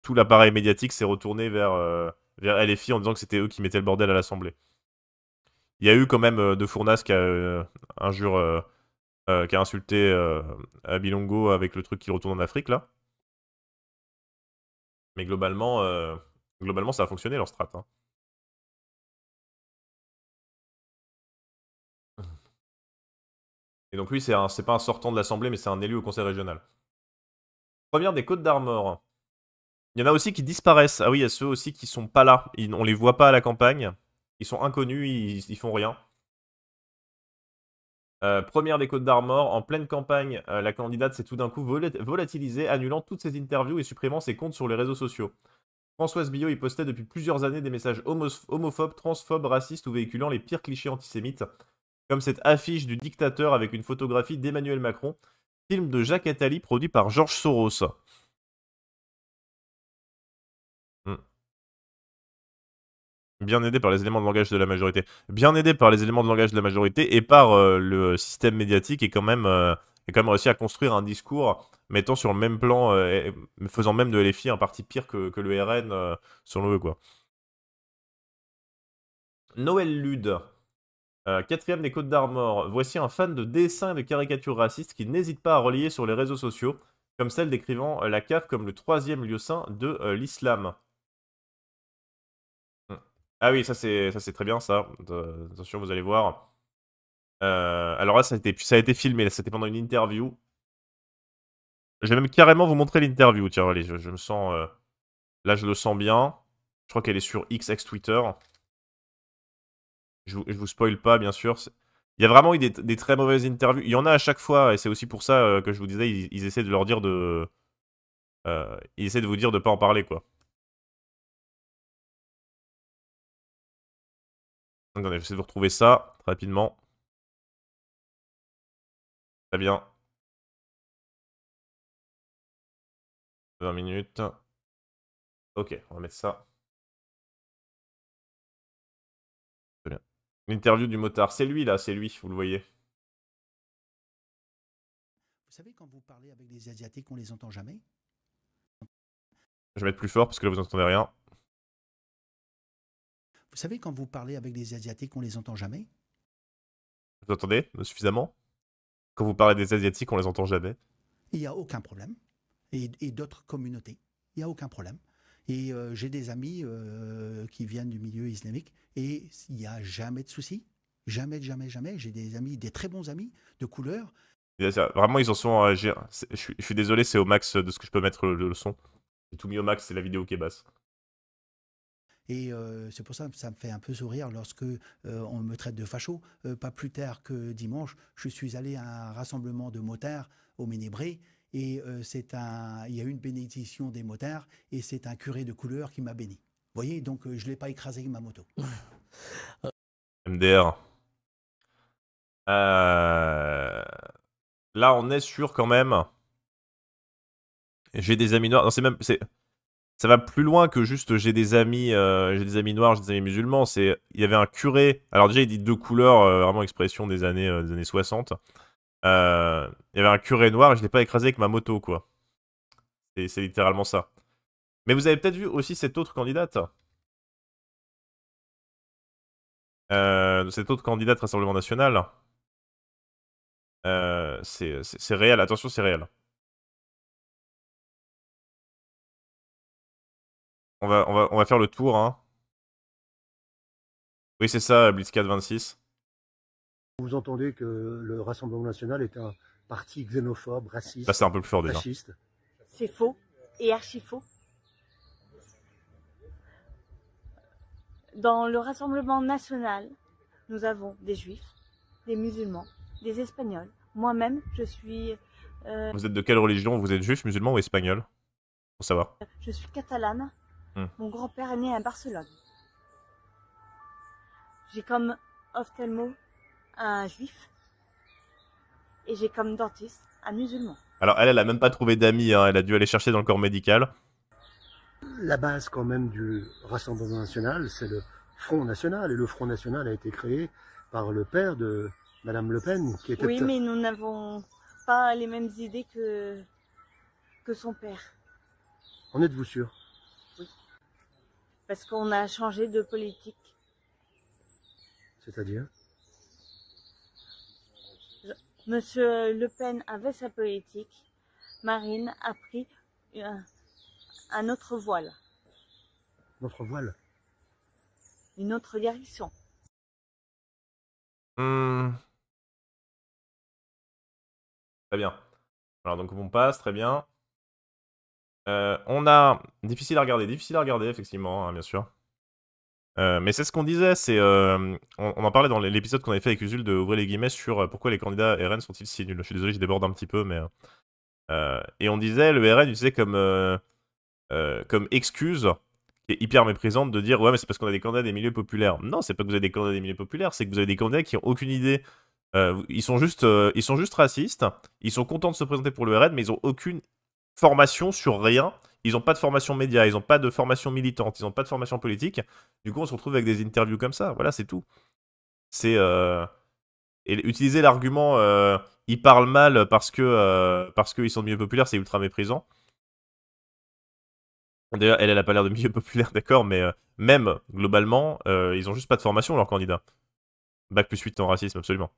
tout l'appareil médiatique s'est retourné vers, euh, LFI en disant que c'était eux qui mettaient le bordel à l'Assemblée. Il y a eu quand même De Fournas qui a, qui a insulté Abilongo avec le truc qui retourne en Afrique là. Mais globalement, globalement ça a fonctionné leur strat. Hein. Et donc lui, c'est pas un sortant de l'Assemblée, mais c'est un élu au Conseil régional. Première des Côtes d'Armor. Il y en a aussi qui disparaissent. Ah oui, il y a ceux aussi qui sont pas là. on les voit pas à la campagne. Ils sont inconnus, ils, font rien. Euh, première des Côtes d'Armor, en pleine campagne, euh, la candidate s'est tout d'un coup volatilisée, annulant toutes ses interviews et supprimant ses comptes sur les réseaux sociaux. Françoise Billot y postait depuis plusieurs années des messages homophobes, transphobes, racistes ou véhiculant les pires clichés antisémites, comme cette affiche du dictateur avec une photographie d'Emmanuel Macron, film de Jacques Attali produit par Georges Soros. Hmm. Bien aidé par les éléments de langage de la majorité. Bien aidé par les éléments de langage de la majorité et par euh, le système médiatique et quand même, euh, quand même réussi à construire un discours mettant sur le même plan, euh, faisant même de LFI un parti pire que, le RN, selon eux, quoi. Noël Lude. Euh, quatrième des Côtes d'Armor, voici un fan de dessins et de caricatures racistes qui n'hésite pas à relier sur les réseaux sociaux, comme celle décrivant euh, la cave comme le troisième lieu saint de euh, l'islam. Hmm. Ah oui, ça c'est très bien ça. attention, vous allez voir. alors là, ça a été, ça a été filmé, c'était pendant une interview. Je vais même carrément vous montrer l'interview. Tiens, allez, je, je me sens. là, je le sens bien. Je crois qu'elle est sur XX Twitter. Je vous, spoil pas, bien sûr. Il y a vraiment eu des, très mauvaises interviews. Il y en a à chaque fois, et c'est aussi pour ça euh, que je vous disais, ils, essaient de leur dire de. Euh, ils essaient de vous dire de pas en parler, quoi. Attendez, j'essaie de retrouver ça rapidement. Très bien. 20 minutes. Ok, on va mettre ça. L'interview du motard. C'est lui, là, c'est lui, vous le voyez. Vous savez, quand vous parlez avec des Asiatiques, on les entend jamais Je vais être plus fort parce que là, vous n'entendez rien. Vous savez, quand vous parlez avec des Asiatiques, on les entend jamais Vous entendez suffisamment Quand vous parlez des Asiatiques, on les entend jamais Il n'y a aucun problème. Et, et d'autres communautés, il n'y a aucun problème. Et euh, j'ai des amis euh, qui viennent du milieu islamique et il n'y a jamais de souci. Jamais, jamais, jamais. J'ai des amis, des très bons amis de couleur. Vraiment, ils en sont. Euh, je, suis, désolé, c'est au max de ce que je peux mettre le, son. J'ai tout mis au max, c'est la vidéo qui est basse. Et c'est pour ça que ça me fait un peu sourire lorsque on me traite de facho. pas plus tard que dimanche, je suis allé à un rassemblement de motards au Ménébré et euh, c'est un, il y a eu une bénédiction des motards et c'est un curé de couleur qui m'a béni. Vous voyez, donc je euh, je l'ai pas écrasé ma moto. Euh. MDR. Là, on est sûr quand même. J'ai des amis noirs. c'est même, c'est, ça va plus loin que juste j'ai des amis, j'ai des amis noirs, j'ai des amis musulmans. C'est, il y avait un curé. Alors déjà, il dit deux couleurs, vraiment expression des années, des années 60. Euh, il y avait un curé noir et je l'ai pas écrasé avec ma moto, quoi. C'est littéralement ça. Mais vous avez peut-être vu aussi cette autre candidate. Euh, cette autre candidate Rassemblement National. Euh, c'est réel, attention, c'est réel. On va, faire le tour. Hein. Oui, c'est ça, Blitzcat 26. Vous entendez que le Rassemblement national est un parti xénophobe, raciste, c'est un peu plus fort fasciste. C'est faux et archi faux. Dans le Rassemblement national, nous avons des juifs, des musulmans, des espagnols. Moi-même, je suis. Euh, Vous êtes de quelle religion Vous êtes juif, musulman ou espagnol Pour savoir. je suis catalane. Hmm. Mon grand-père est né à Barcelone. J'ai comme ophtalmo un juif, et j'ai comme dentiste un musulman. Alors elle, elle a même pas trouvé d'amis, hein. elle a dû aller chercher dans le corps médical. La base quand même du Rassemblement National, c'est le Front National, et le Front National a été créé par le père de Madame Le Pen, Oui, mais nous n'avons pas les mêmes idées que, que son père. En êtes-vous sûr Oui. Parce qu'on a changé de politique. C'est-à-dire Monsieur Le Pen avait sa politique. Marine a pris euh, un, autre voile. Notre voile Une autre direction. Hum. Très bien. Alors donc on passe, très bien. Euh, on a... Difficile à regarder, difficile à regarder effectivement, hein, bien sûr. Euh, mais c'est ce qu'on disait, c'est euh, on, en parlait dans l'épisode qu'on avait fait avec Usul de ouvrir les guillemets sur euh, pourquoi les candidats RN sont-ils si nuls. Je suis désolé, je déborde un petit peu, mais et on disait le RN utilisait comme comme excuse qui hyper méprisante de dire ouais mais c'est parce qu'on a des candidats des milieux populaires. Non, c'est pas que vous avez des candidats des milieux populaires, c'est que vous avez des candidats qui ont aucune idée. ils sont juste ils sont juste racistes. Ils sont contents de se présenter pour le RN, mais ils ont aucune formation sur rien ils n'ont pas de formation média, ils n'ont pas de formation militante, ils n'ont pas de formation politique. Du coup, on se retrouve avec des interviews comme ça. Voilà, c'est tout. C'est. Euh... Et utiliser l'argument euh, ils parlent mal parce que euh, parce qu'ils sont de milieu populaire, c'est ultra méprisant. D'ailleurs, elle, elle a pas l'air de milieu populaire, d'accord, mais euh, même globalement, euh, ils ont juste pas de formation, leurs candidats. Bac plus 8 en racisme, absolument.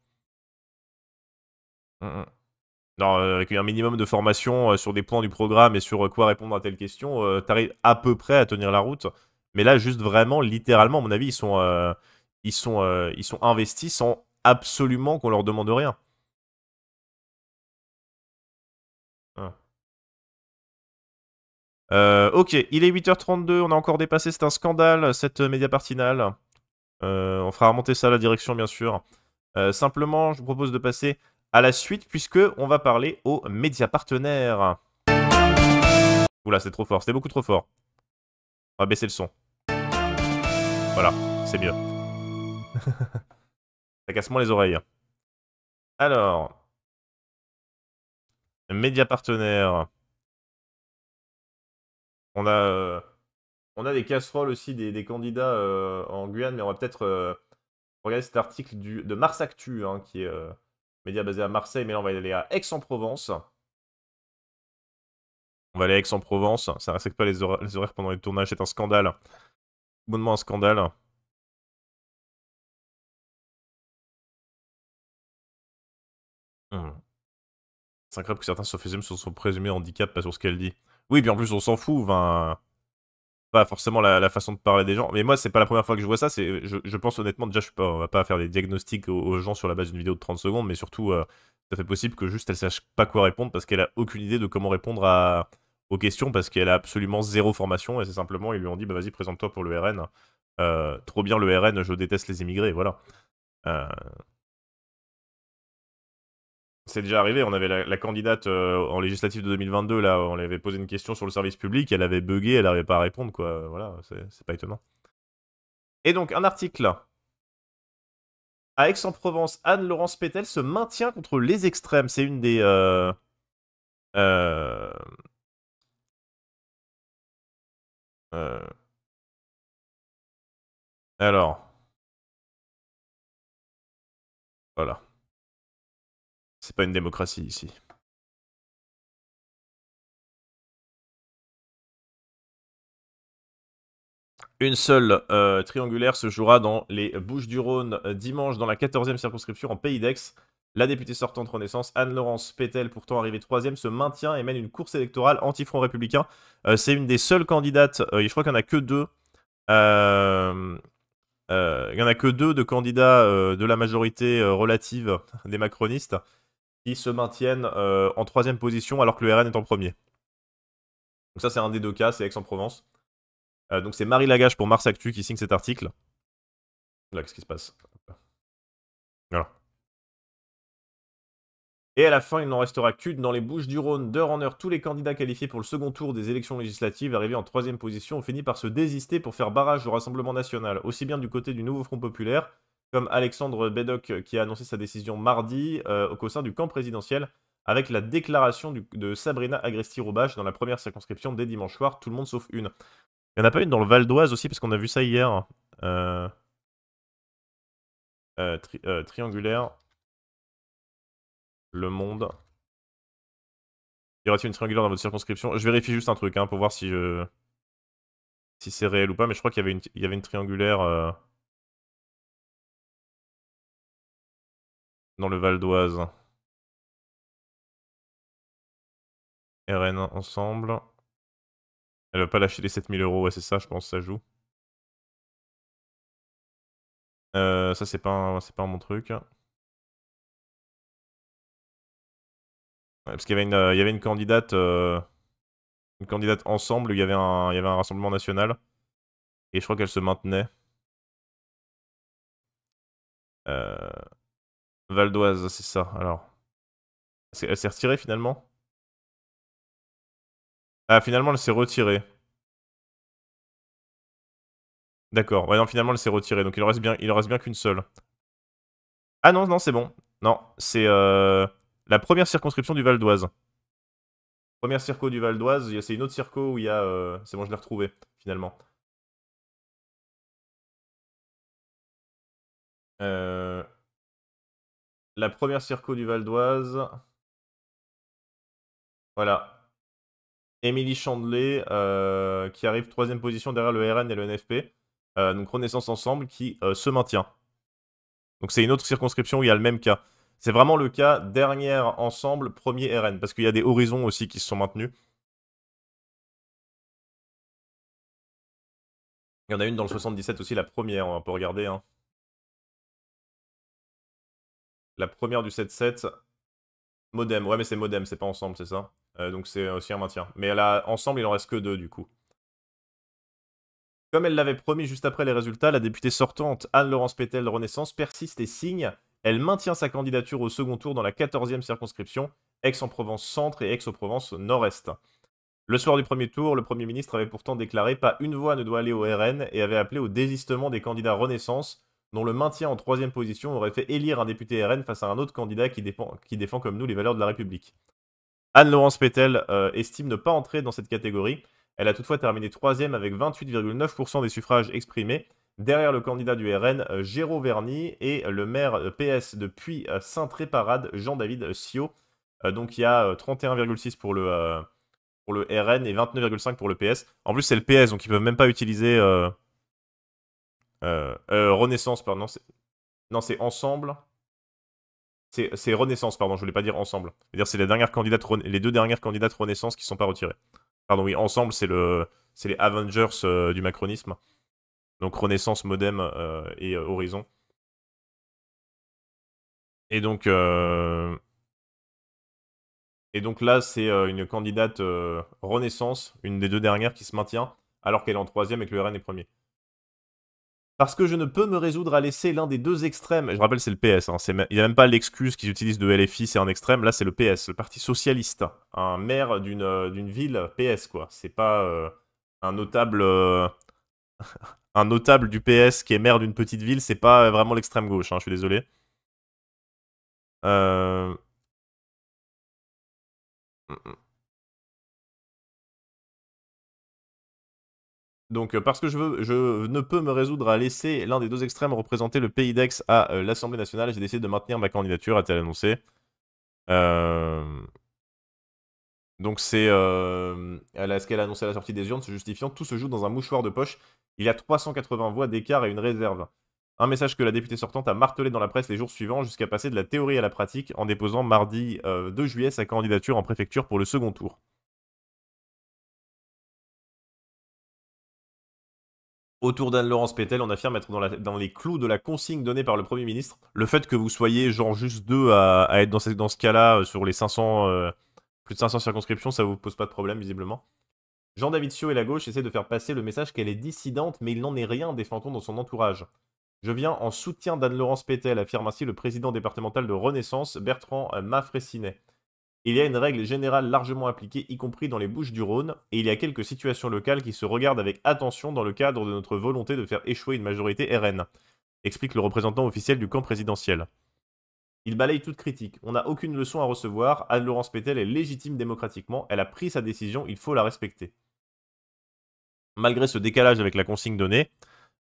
Mm, mm avec euh, un minimum de formation euh, sur des points du programme et sur euh, quoi répondre à telle question, tu arrives à peu près à tenir la route. Mais là, juste vraiment, littéralement, à mon avis, ils sont, ils sont, ils sont investis sans absolument qu'on leur demande rien. Hein. ok, il est 8h32, on a encore dépassé, c'est un scandale cette média partinale. on fera remonter ça à la direction, bien sûr. simplement, je vous propose de passer à la suite, puisque on va parler aux médias partenaires. Oula, c'est trop fort, c'est beaucoup trop fort. On va baisser le son. Voilà, c'est mieux. Ça casse moins les oreilles. Alors. Médias partenaires. On a, euh, on a des casseroles aussi des, candidats euh, en Guyane, mais on va peut-être euh, regarder cet article de Mars Actu, hein, qui est Média basé à Marseille, mais là, on va aller à Aix-en-Provence. On va aller à Aix-en-Provence. Ça ne respecte pas les, horaires pendant les tournages. C'est un scandale. Bonnement un scandale. Hmm. C'est incroyable que certains sophismes se sont présumés handicap, pas sur ce qu'elle dit. Oui, bien en plus, on s'en fout. Ben pas forcément la, façon de parler des gens. Mais moi, c'est pas la première fois que je vois ça. je, pense honnêtement, déjà, je suis pas, on va pas faire des diagnostics aux, gens sur la base d'une vidéo de 30 secondes, mais surtout, euh, ça fait possible que juste elle sache pas quoi répondre parce qu'elle a aucune idée de comment répondre aux questions parce qu'elle a absolument zéro formation et c'est simplement, ils lui ont dit, bah vas-y, présente-toi pour le RN. Euh, trop bien le RN, je déteste les immigrés, voilà. Euh, c'est déjà arrivé. On avait la, candidate euh, en législative de 2022, là, on lui avait posé une question sur le service public, elle avait bugué, elle n'arrivait pas à répondre, quoi. Euh, voilà, c'est pas étonnant. Et donc, un article. À Aix-en-Provence, Anne-Laurence Pétel se maintient contre les extrêmes. C'est une des. Euh, euh, euh alors. Voilà. C'est pas une démocratie ici. Une seule euh, triangulaire se jouera dans les Bouches-du-Rhône euh, dimanche dans la 14e circonscription en Pays d'Aix. La députée sortante Renaissance, Anne-Laurence Pétel, pourtant arrivée troisième, se maintient et mène une course électorale anti-front républicain. Euh, c'est une des seules candidates, je crois qu'il n'y en a que deux, il y en a que deux de candidats de la majorité relative des macronistes qui se maintiennent euh, en troisième position alors que le RN est en premier. Donc ça c'est un des deux cas, c'est Aix-en-Provence. Euh, donc c'est Marie Lagage pour Mars Actu qui signe cet article. Là, qu'est-ce qui se passe Voilà. Et à la fin, il n'en restera qu'une dans les Bouches du Rhône. D'heure en heure, tous les candidats qualifiés pour le second tour des élections législatives, arrivés en troisième position, ont fini par se désister pour faire barrage au Rassemblement national, aussi bien du côté du Nouveau Front populaire comme Alexandre Bedoc euh, qui a annoncé sa décision mardi euh, au sein du camp présidentiel avec la déclaration de Sabrina agresti robach dans la première circonscription dès dimanche soir, tout le monde sauf une. Il n'y en a pas une dans le Val d'Oise aussi, parce qu'on a vu ça hier. Hein. Euh, triangulaire. Le monde. Y aura-t-il une triangulaire dans votre circonscription Je vérifie juste un truc hein, pour voir si, je... c'est réel ou pas, mais je crois qu'il y, avait une triangulaire. dans le Val d'Oise. RN ensemble. Elle va pas lâcher les 7000 euros, ouais, c'est ça, je pense, ça joue. Euh, ça, c'est pas, c'est pas mon truc. parce qu'il y avait une, une candidate, euh, une candidate ensemble. il y avait un, y avait un rassemblement national, et je crois qu'elle se maintenait. Euh, Val d'Oise, c'est ça. Alors. Elle s'est retirée finalement Ah, finalement, elle s'est retirée. D'accord. Ouais, finalement, elle s'est retirée. Donc, il reste bien, il reste bien qu'une seule. Ah non, non, c'est bon. Non, c'est euh, la première circonscription du Val d'Oise. Première circo du Val d'Oise. C'est une autre circo où il y a. Euh, c'est bon, je l'ai retrouvée, finalement. Euh. La première circo du Val d'Oise. Voilà. Émilie Chandelet euh, qui arrive troisième position derrière le RN et le NFP. Euh, donc Renaissance Ensemble qui euh, se maintient. Donc c'est une autre circonscription où il y a le même cas. C'est vraiment le cas dernière ensemble, premier RN, parce qu'il y a des horizons aussi qui se sont maintenus. Il y en a une dans le 77 aussi, la première, on peut regarder. Hein. La première du 7-7. Modem. Ouais, mais c'est modem, c'est pas ensemble, c'est ça. Euh, donc c'est aussi un maintien. Mais a ensemble, il en reste que deux, du coup. Comme elle l'avait promis juste après les résultats, la députée sortante Anne-Laurence Pétel de Renaissance persiste et signe. Elle maintient sa candidature au second tour dans la 14e circonscription, Aix-en-Provence-Centre et Aix-en-Provence-Nord-Est. Le soir du premier tour, le Premier ministre avait pourtant déclaré Pas une voix ne doit aller au RN et avait appelé au désistement des candidats Renaissance dont le maintien en troisième position aurait fait élire un député RN face à un autre candidat qui défend, qui défend comme nous les valeurs de la République. Anne-Laurence Pétel euh, estime ne pas entrer dans cette catégorie. Elle a toutefois terminé troisième avec 28,9% des suffrages exprimés, derrière le candidat du RN euh, Géraud Verny et le maire euh, PS de Puy saint tréparade Jean-David Sio. donc il y a 31,6 pour le pour le RN et 29,5 pour le PS. En plus c'est le PS donc ils peuvent même pas utiliser euh, euh, Renaissance, pardon. Non, c'est Ensemble. C'est Renaissance, pardon, je voulais pas dire Ensemble. C'est-à-dire c'est les, deux dernières candidates Renaissance qui sont pas retirées. Pardon, oui, Ensemble, c'est le, les Avengers euh, du macronisme. Donc Renaissance, Modem et Horizon. Et donc, et donc là, c'est une candidate Renaissance, une des deux dernières qui se maintient, alors qu'elle est en troisième et que le RN est premier parce que je ne peux me résoudre à laisser l'un des deux extrêmes. Je rappelle, c'est le PS. Hein. il n'y a même pas l'excuse qu'ils utilisent de LFI, c'est un extrême. Là, c'est le PS, le Parti Socialiste. Un maire d'une euh, ville PS, quoi. C'est pas euh, un notable. Euh, un notable du PS qui est maire d'une petite ville, c'est pas vraiment l'extrême gauche, hein. je suis désolé. Euh. Mm, mm. Donc, euh, parce que je, veux, je ne peux me résoudre à laisser l'un des deux extrêmes représenter le pays d'Aix à euh, l'Assemblée nationale, j'ai décidé de maintenir ma candidature, a-t-elle annoncé. Euh, donc, c'est ce qu'elle a annoncé à la sortie des urnes, se justifiant tout se joue dans un mouchoir de poche. Il y a 380 voix d'écart et une réserve. Un message que la députée sortante a martelé dans la presse les jours suivants, jusqu'à passer de la théorie à la pratique en déposant mardi 2 juillet sa candidature en préfecture pour le second tour. Autour d'Anne-Laurence Pétel, on affirme être dans, les clous de la consigne donnée par le Premier ministre. Le fait que vous soyez genre juste deux à, être dans, ce cas-là euh, sur les 500, euh, plus de 500 circonscriptions, ça vous pose pas de problème visiblement. Jean-David Sio et la gauche essaient de faire passer le message qu'elle est dissidente, mais il n'en est rien, des fantômes dans son entourage. Je viens en soutien d'Anne-Laurence Pétel, affirme ainsi le président départemental de Renaissance, Bertrand Maffressinet. Il y a une règle générale largement appliquée, y compris dans les Bouches du Rhône, et il y a quelques situations locales qui se regardent avec attention dans le cadre de notre volonté de faire échouer une majorité RN, explique le représentant officiel du camp présidentiel. Il balaye toute critique, on n'a aucune leçon à recevoir, Anne-Laurence Pétel est légitime démocratiquement, elle a pris sa décision, il faut la respecter. Malgré ce décalage avec la consigne donnée,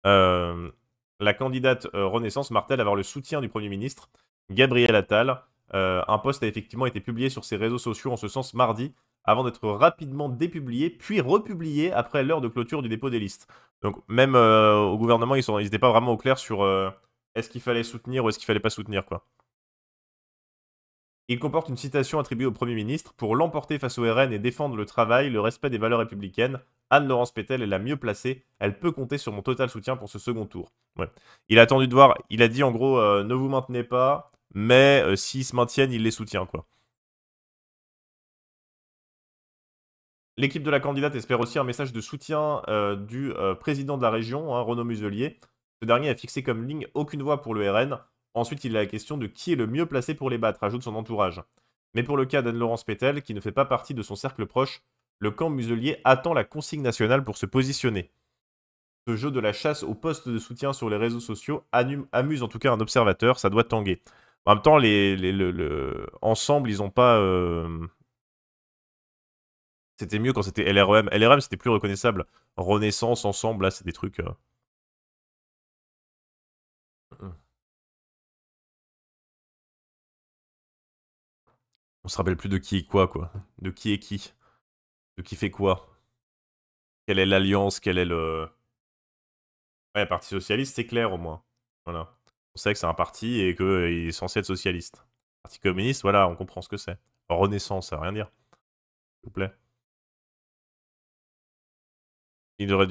euh, la candidate Renaissance euh, Renaissance martèle avoir le soutien du Premier ministre, Gabriel Attal, euh, un post a effectivement été publié sur ses réseaux sociaux en ce sens mardi, avant d'être rapidement dépublié, puis republié après l'heure de clôture du dépôt des listes. Donc même euh, au gouvernement, ils n'étaient pas vraiment au clair sur euh, est-ce qu'il fallait soutenir ou est-ce qu'il fallait pas soutenir. quoi. Il comporte une citation attribuée au Premier ministre Pour l'emporter face au RN et défendre le travail, le respect des valeurs républicaines, Anne-Laurence Pétel est la mieux placée. Elle peut compter sur mon total soutien pour ce second tour. Il a attendu de voir. Il a dit en gros Ne vous maintenez pas mais euh, s'ils se maintiennent, il les soutient, quoi. L'équipe de la candidate espère aussi un message de soutien euh, du euh, président de la région, hein, Renaud Muselier. Ce dernier a fixé comme ligne aucune voix pour le RN. Ensuite, il a la question de qui est le mieux placé pour les battre, ajoute son entourage. Mais pour le cas d'Anne-Laurence Pétel, qui ne fait pas partie de son cercle proche, le camp Muselier attend la consigne nationale pour se positionner. Ce jeu de la chasse au poste de soutien sur les réseaux sociaux amuse en tout cas un observateur, ça doit tanguer. En même temps, les, les, ensemble, ils ont pas. Euh, c'était mieux quand c'était LREM. LREM, c'était plus reconnaissable. Renaissance, ensemble, là, c'est des trucs. Euh, On se rappelle plus de qui est quoi, quoi. De qui est qui. De qui fait quoi. Quelle est l'alliance, quelle est le. Ouais, Parti Socialiste, c'est clair au moins. Voilà on sait que c'est un parti et qu'il euh, est censé être socialiste. Parti communiste, voilà, on comprend ce que c'est. Renaissance, ça veut rien dire. S'il vous plaît. Euh, ils auraient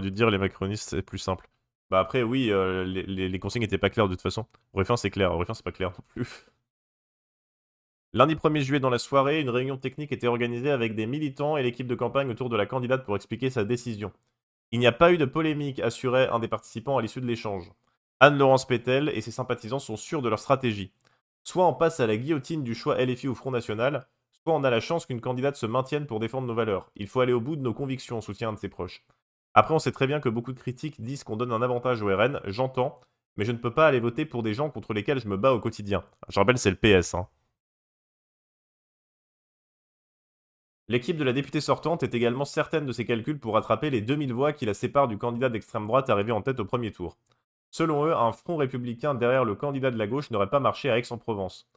dû, dire les macronistes, c'est plus simple. Bah après, oui, euh, les, consignes n'étaient pas claires de toute façon. Aurélien, c'est clair. c'est pas clair non plus. Lundi 1er juillet dans la soirée, une réunion technique était organisée avec des militants et l'équipe de campagne autour de la candidate pour expliquer sa décision. Il n'y a pas eu de polémique, assurait un des participants à l'issue de l'échange. Anne-Laurence Pétel et ses sympathisants sont sûrs de leur stratégie. Soit on passe à la guillotine du choix LFI au Front National, soit on a la chance qu'une candidate se maintienne pour défendre nos valeurs. Il faut aller au bout de nos convictions, soutient un de ses proches. Après, on sait très bien que beaucoup de critiques disent qu'on donne un avantage au RN, j'entends, mais je ne peux pas aller voter pour des gens contre lesquels je me bats au quotidien. Je rappelle, c'est le PS. Hein. L'équipe de la députée sortante est également certaine de ses calculs pour rattraper les 2000 voix qui la séparent du candidat d'extrême droite arrivé en tête au premier tour. Selon eux, un front républicain derrière le candidat de la gauche n'aurait pas marché à Aix-en-Provence.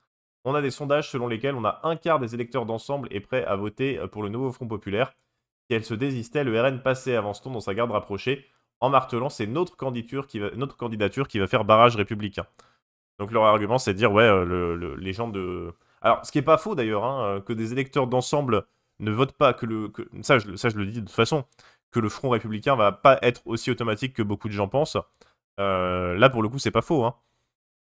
On a des sondages selon lesquels on a un quart des électeurs d'ensemble est prêt à voter euh, pour le nouveau Front populaire. Si elle se désistait, le RN passait, avant ce on dans sa garde rapprochée, en martelant c'est notre candidature, qui va, faire barrage républicain. Donc leur argument, c'est de dire, ouais, euh, le, les gens de... Alors, ce qui n'est pas faux d'ailleurs, hein, euh, que des électeurs d'ensemble ne votent pas, que le... Ça, je, ça, je le dis de toute façon, que le Front républicain va pas être aussi automatique que beaucoup de gens pensent. Euh, là, pour le coup, c'est pas faux. Hein.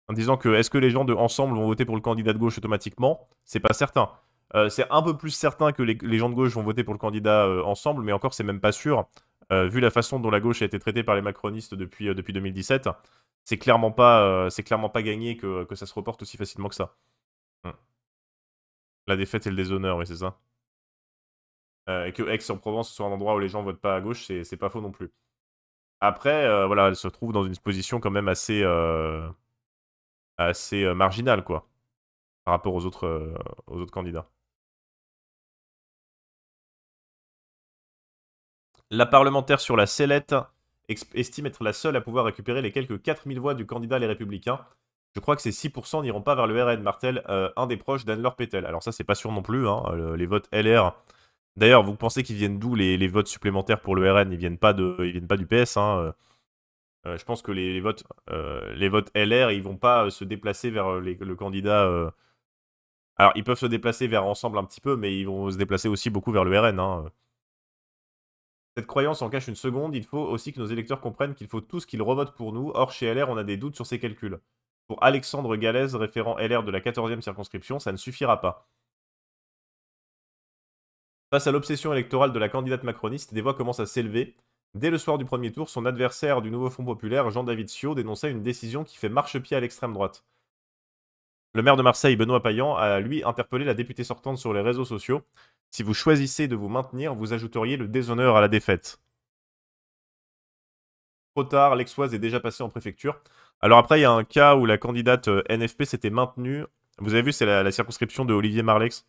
En disant que est-ce que les gens de Ensemble vont voter pour le candidat de gauche automatiquement C'est pas certain. Euh, c'est un peu plus certain que les, gens de gauche vont voter pour le candidat euh, Ensemble, mais encore, c'est même pas sûr. vu la façon dont la gauche a été traitée par les macronistes depuis, depuis 2017, c'est clairement, pas, c'est clairement pas gagné que, ça se reporte aussi facilement que ça. Hum. La défaite et le déshonneur, oui, c'est ça. et que Aix-en-Provence soit un endroit où les gens votent pas à gauche, c'est pas faux non plus. Après, euh, voilà, elle se trouve dans une position quand même assez, euh, assez euh, marginale, quoi, par rapport aux autres, candidats. La parlementaire sur la sellette estime être la seule à pouvoir récupérer les quelques 4000 voix du candidat Les Républicains. Je crois que ces 6% n'iront pas vers le RN, Martel, un des proches d'Anne-Laure Pétel. Alors ça, c'est pas sûr non plus, hein, les votes LR D'ailleurs, vous pensez qu'ils viennent d'où les, votes supplémentaires pour le RN Ils viennent pas de, ils viennent pas du PS. Hein, euh. Euh, je pense que les, votes, les votes euh, LR, ils vont pas se déplacer vers le candidat. Alors, ils peuvent se déplacer vers ensemble un petit peu, mais ils vont se déplacer aussi beaucoup vers le RN. Hein, Cette croyance en cache une seconde. Il faut aussi que nos électeurs comprennent qu'il faut tous qu'ils revotent pour nous. Or, chez LR, on a des doutes sur ces calculs. Pour Alexandre Galès, référent LR de la 14e circonscription, ça ne suffira pas. Face à l'obsession électorale de la candidate macroniste, des voix commencent à s'élever. Dès le soir du premier tour, son adversaire du nouveau Front Populaire, Jean-David Sio, dénonçait une décision qui fait marche-pied à l'extrême droite. Le maire de Marseille, Benoît Payan, a lui interpellé la députée sortante sur les réseaux sociaux. Si vous choisissez de vous maintenir, vous ajouteriez le déshonneur à la défaite. Trop tard, l'exoise est déjà passée en préfecture. Alors après, il y a un cas où la candidate euh, NFP s'était maintenue. Vous avez vu, c'est la, la circonscription de Olivier Marlex.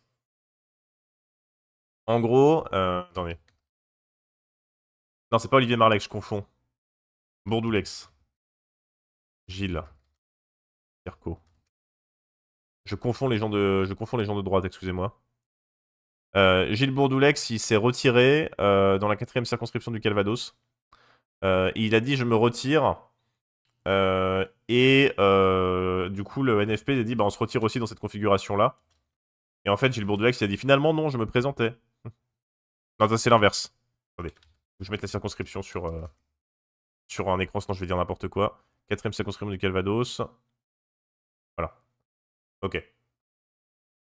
En gros, euh, attendez. Non, c'est pas Olivier Marleix, je confonds. Bourdoulex. Gilles. Je confonds les gens de, je confonds les gens de droite, excusez-moi. Euh, Gilles Bourdoulex, il s'est retiré euh, dans la quatrième circonscription du Calvados. il a dit je me retire. et du coup, le NFP a dit bah, on se retire aussi dans cette configuration-là. Et en fait, Gilles Bourdoulex il a dit finalement non, je me présentais c'est l'inverse. Je vais mettre la circonscription sur, euh, sur un écran, sinon je vais dire n'importe quoi. Quatrième circonscription du Calvados. Voilà. Ok.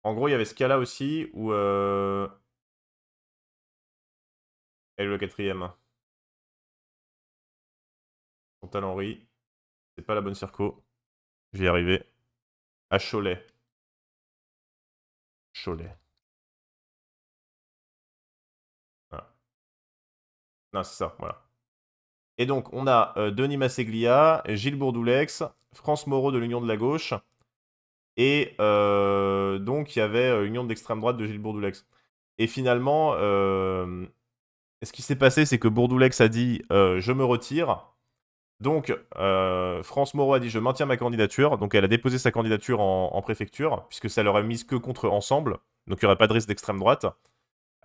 En gros, il y avait ce cas-là aussi où... Euh, elle est le quatrième. Chantal Henry. C'est pas la bonne circo. Je vais y arriver. À Cholet. Cholet. c'est ça, voilà. Et donc, on a euh, Denis Masseglia, Gilles Bourdoulex, France Moreau de l'Union de la Gauche, et euh, donc il y avait l'Union euh, de l'extrême droite de Gilles Bourdoulex. Et finalement, ce qui s'est passé, c'est que Bourdoulex a dit Je me retire. Donc, France Moreau a dit Je maintiens ma candidature. Donc, elle a déposé sa candidature en, préfecture, puisque ça leur a mis que contre ensemble. Donc, il n'y aurait pas de risque d'extrême droite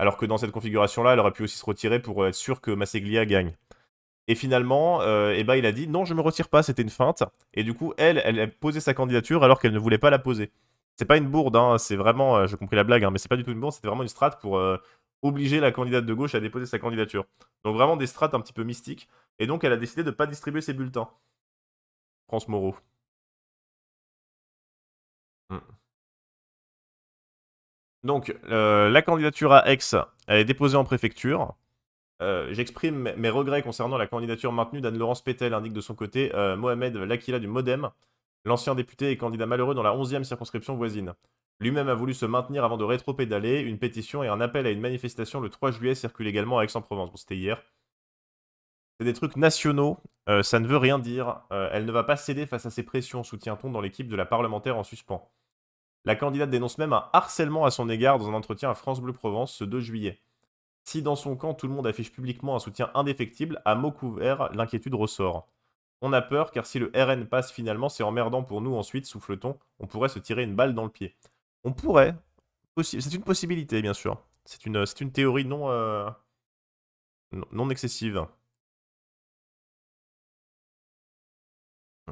alors que dans cette configuration-là, elle aurait pu aussi se retirer pour euh, être sûre que Masseglia gagne. Et finalement, euh, eh ben, il a dit non, je ne me retire pas, c'était une feinte. Et du coup, elle, elle a posé sa candidature alors qu'elle ne voulait pas la poser. C'est pas une bourde, hein, c'est vraiment, euh, j'ai compris la blague, hein, mais c'est pas du tout une bourde, c'était vraiment une strat pour obliger la candidate de gauche à déposer sa candidature. Donc vraiment des strates un petit peu mystiques. Et donc, elle a décidé de ne pas distribuer ses bulletins. France Moreau. Hmm. Donc, euh, la candidature à Aix, elle est déposée en préfecture. Euh, j'exprime mes regrets concernant la candidature maintenue d'Anne-Laurence Pétel, indique de son côté euh, Mohamed Lakila du Modem, l'ancien député et candidat malheureux dans la 11e circonscription voisine. Lui-même a voulu se maintenir avant de rétro-pédaler. Une pétition et un appel à une manifestation le 3 juillet circulent également à Aix-en-Provence. Bon, c'était hier. C'est des trucs nationaux, ça ne veut rien dire. elle ne va pas céder face à ces pressions, soutient-on dans l'équipe de la parlementaire en suspens. La candidate dénonce même un harcèlement à son égard dans un entretien à France Bleu Provence ce 2 juillet. Si dans son camp tout le monde affiche publiquement un soutien indéfectible, à mots couverts, l'inquiétude ressort. On a peur car si le RN passe finalement, c'est emmerdant pour nous ensuite, souffle-t-on, on pourrait se tirer une balle dans le pied. On pourrait, c'est une possibilité bien sûr, c'est une, une, théorie non, euh, non, excessive.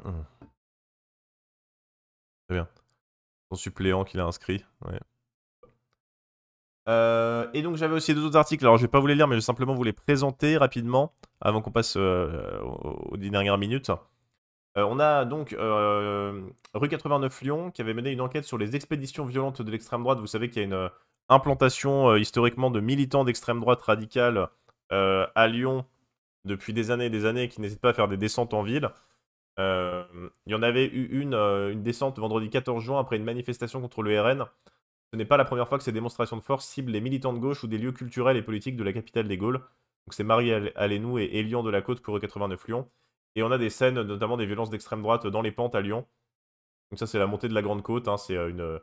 Mm, mm. Très bien. Son suppléant qu'il a inscrit. Euh, et donc j'avais aussi deux autres articles, alors je vais pas vous les lire, mais je vais simplement vous les présenter rapidement avant qu'on passe euh, aux, dix dernières minutes. Euh, on a donc rue 89 Lyon qui avait mené une enquête sur les expéditions violentes de l'extrême droite. Vous savez qu'il y a une implantation historiquement de militants d'extrême droite radicale à Lyon depuis des années et des années qui n'hésitent pas à faire des descentes en ville. Euh, il y en avait eu une, euh, une descente vendredi 14 juin après une manifestation contre le RN. Ce n'est pas la première fois que ces démonstrations de force ciblent les militants de gauche ou des lieux culturels et politiques de la capitale des Gaules. Donc c'est Marie alenou et Lyon de la Côte pour 89 Lyon. Et on a des scènes, notamment des violences d'extrême droite dans les pentes à Lyon. Donc ça c'est la montée de la Grande Côte, hein. c'est euh,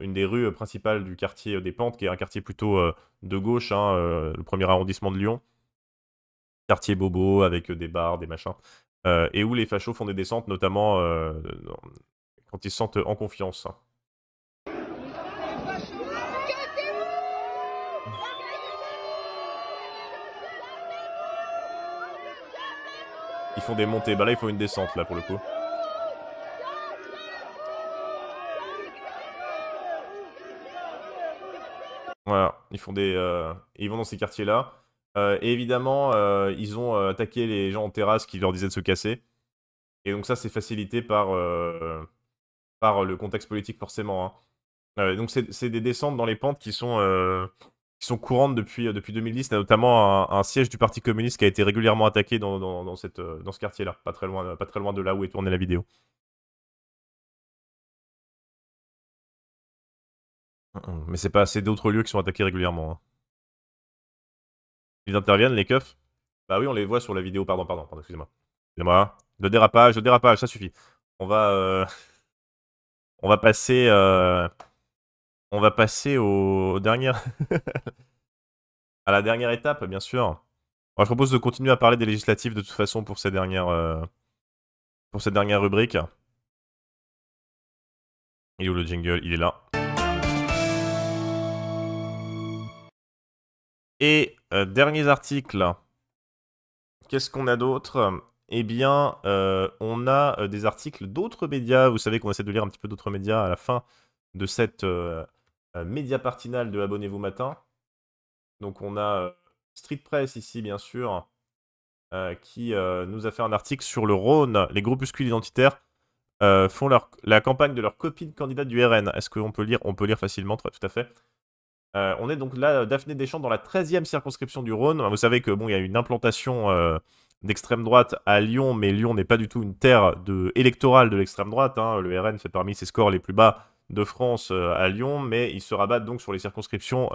une, des rues principales du quartier des Pentes, qui est un quartier plutôt de gauche, hein, le premier arrondissement de Lyon. Quartier bobo avec des bars, des machins. Euh, et où les fachos font des descentes, notamment euh, quand ils se sentent en confiance. Hein. Ils font des montées, bah là il faut une descente là pour le coup. Voilà, ils font des, euh, ils vont dans ces quartiers là. Euh, et évidemment, euh, ils ont euh, attaqué les gens en terrasse qui leur disaient de se casser. Et donc ça, c'est facilité par, par le contexte politique forcément. Hein. donc c'est des descentes dans les pentes qui sont, qui sont courantes depuis, depuis 2010, notamment un, siège du Parti communiste qui a été régulièrement attaqué dans, cette, dans ce quartier-là, pas, très loin, pas très loin de là où est tournée la vidéo. Mais c'est pas assez d'autres lieux qui sont attaqués régulièrement. Hein. Ils interviennent, les keufs Bah oui, on les voit sur la vidéo, pardon, pardon, pardon excusez-moi. moi Le dérapage, le dérapage, ça suffit. On va... Euh, on va passer... Euh, on va passer au, dernières à la dernière étape, bien sûr. je propose de continuer à parler des législatives de toute façon pour ces dernières... Euh, pour cette dernière rubrique. Il est où le jingle Il est là. Et euh, derniers articles. Qu'est-ce qu'on a d'autre Eh bien, euh, on a euh, des articles d'autres médias. Vous savez qu'on essaie de lire un petit peu d'autres médias à la fin de cette média partinale de Abonnez-vous matin. Donc on a Street Press ici, bien sûr, qui nous a fait un article sur le Rhône, les groupuscules identitaires font leur, la campagne de leur copine candidate du RN. Est-ce qu'on peut lire On peut lire facilement, tout à fait. Euh, on est donc là, euh, Daphné Deschamps, dans la 13e circonscription du Rhône. Vous savez que bon, il y a une implantation euh, d'extrême droite à Lyon, mais Lyon n'est pas du tout une terre de... électorale de l'extrême droite. Hein. Le RN fait parmi ses scores les plus bas de France à Lyon, mais il se rabattent donc sur les circonscriptions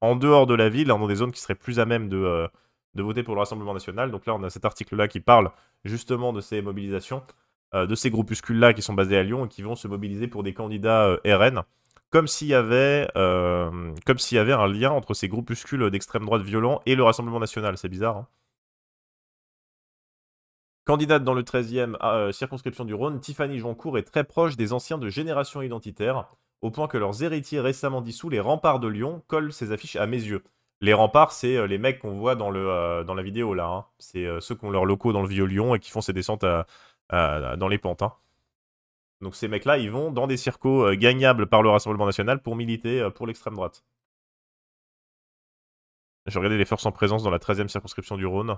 en dehors de la ville, hein, dans des zones qui seraient plus à même de, de voter pour le Rassemblement national. Donc là, on a cet article-là qui parle justement de ces mobilisations, de ces groupuscules-là qui sont basés à Lyon et qui vont se mobiliser pour des candidats RN comme s'il y avait, euh, comme s'il y avait un lien entre ces groupuscules d'extrême droite violents et le Rassemblement national. C'est bizarre. Hein. Candidate dans le 13e ah, euh, circonscription du Rhône, Tiffany Joncourt est très proche des anciens de Génération Identitaire, au point que leurs héritiers récemment dissous, les remparts de Lyon, collent ces affiches à mes yeux. Les remparts, c'est euh, les mecs qu'on voit dans, le, dans la vidéo là. Hein. C'est ceux qui ont leurs locaux dans le vieux Lyon et qui font ces descentes dans les pentes. Hein. Donc ces mecs-là, ils vont dans des circos euh, gagnables par le Rassemblement National pour militer euh, pour l'extrême droite. vais regarder les forces en présence dans la 13e circonscription du Rhône.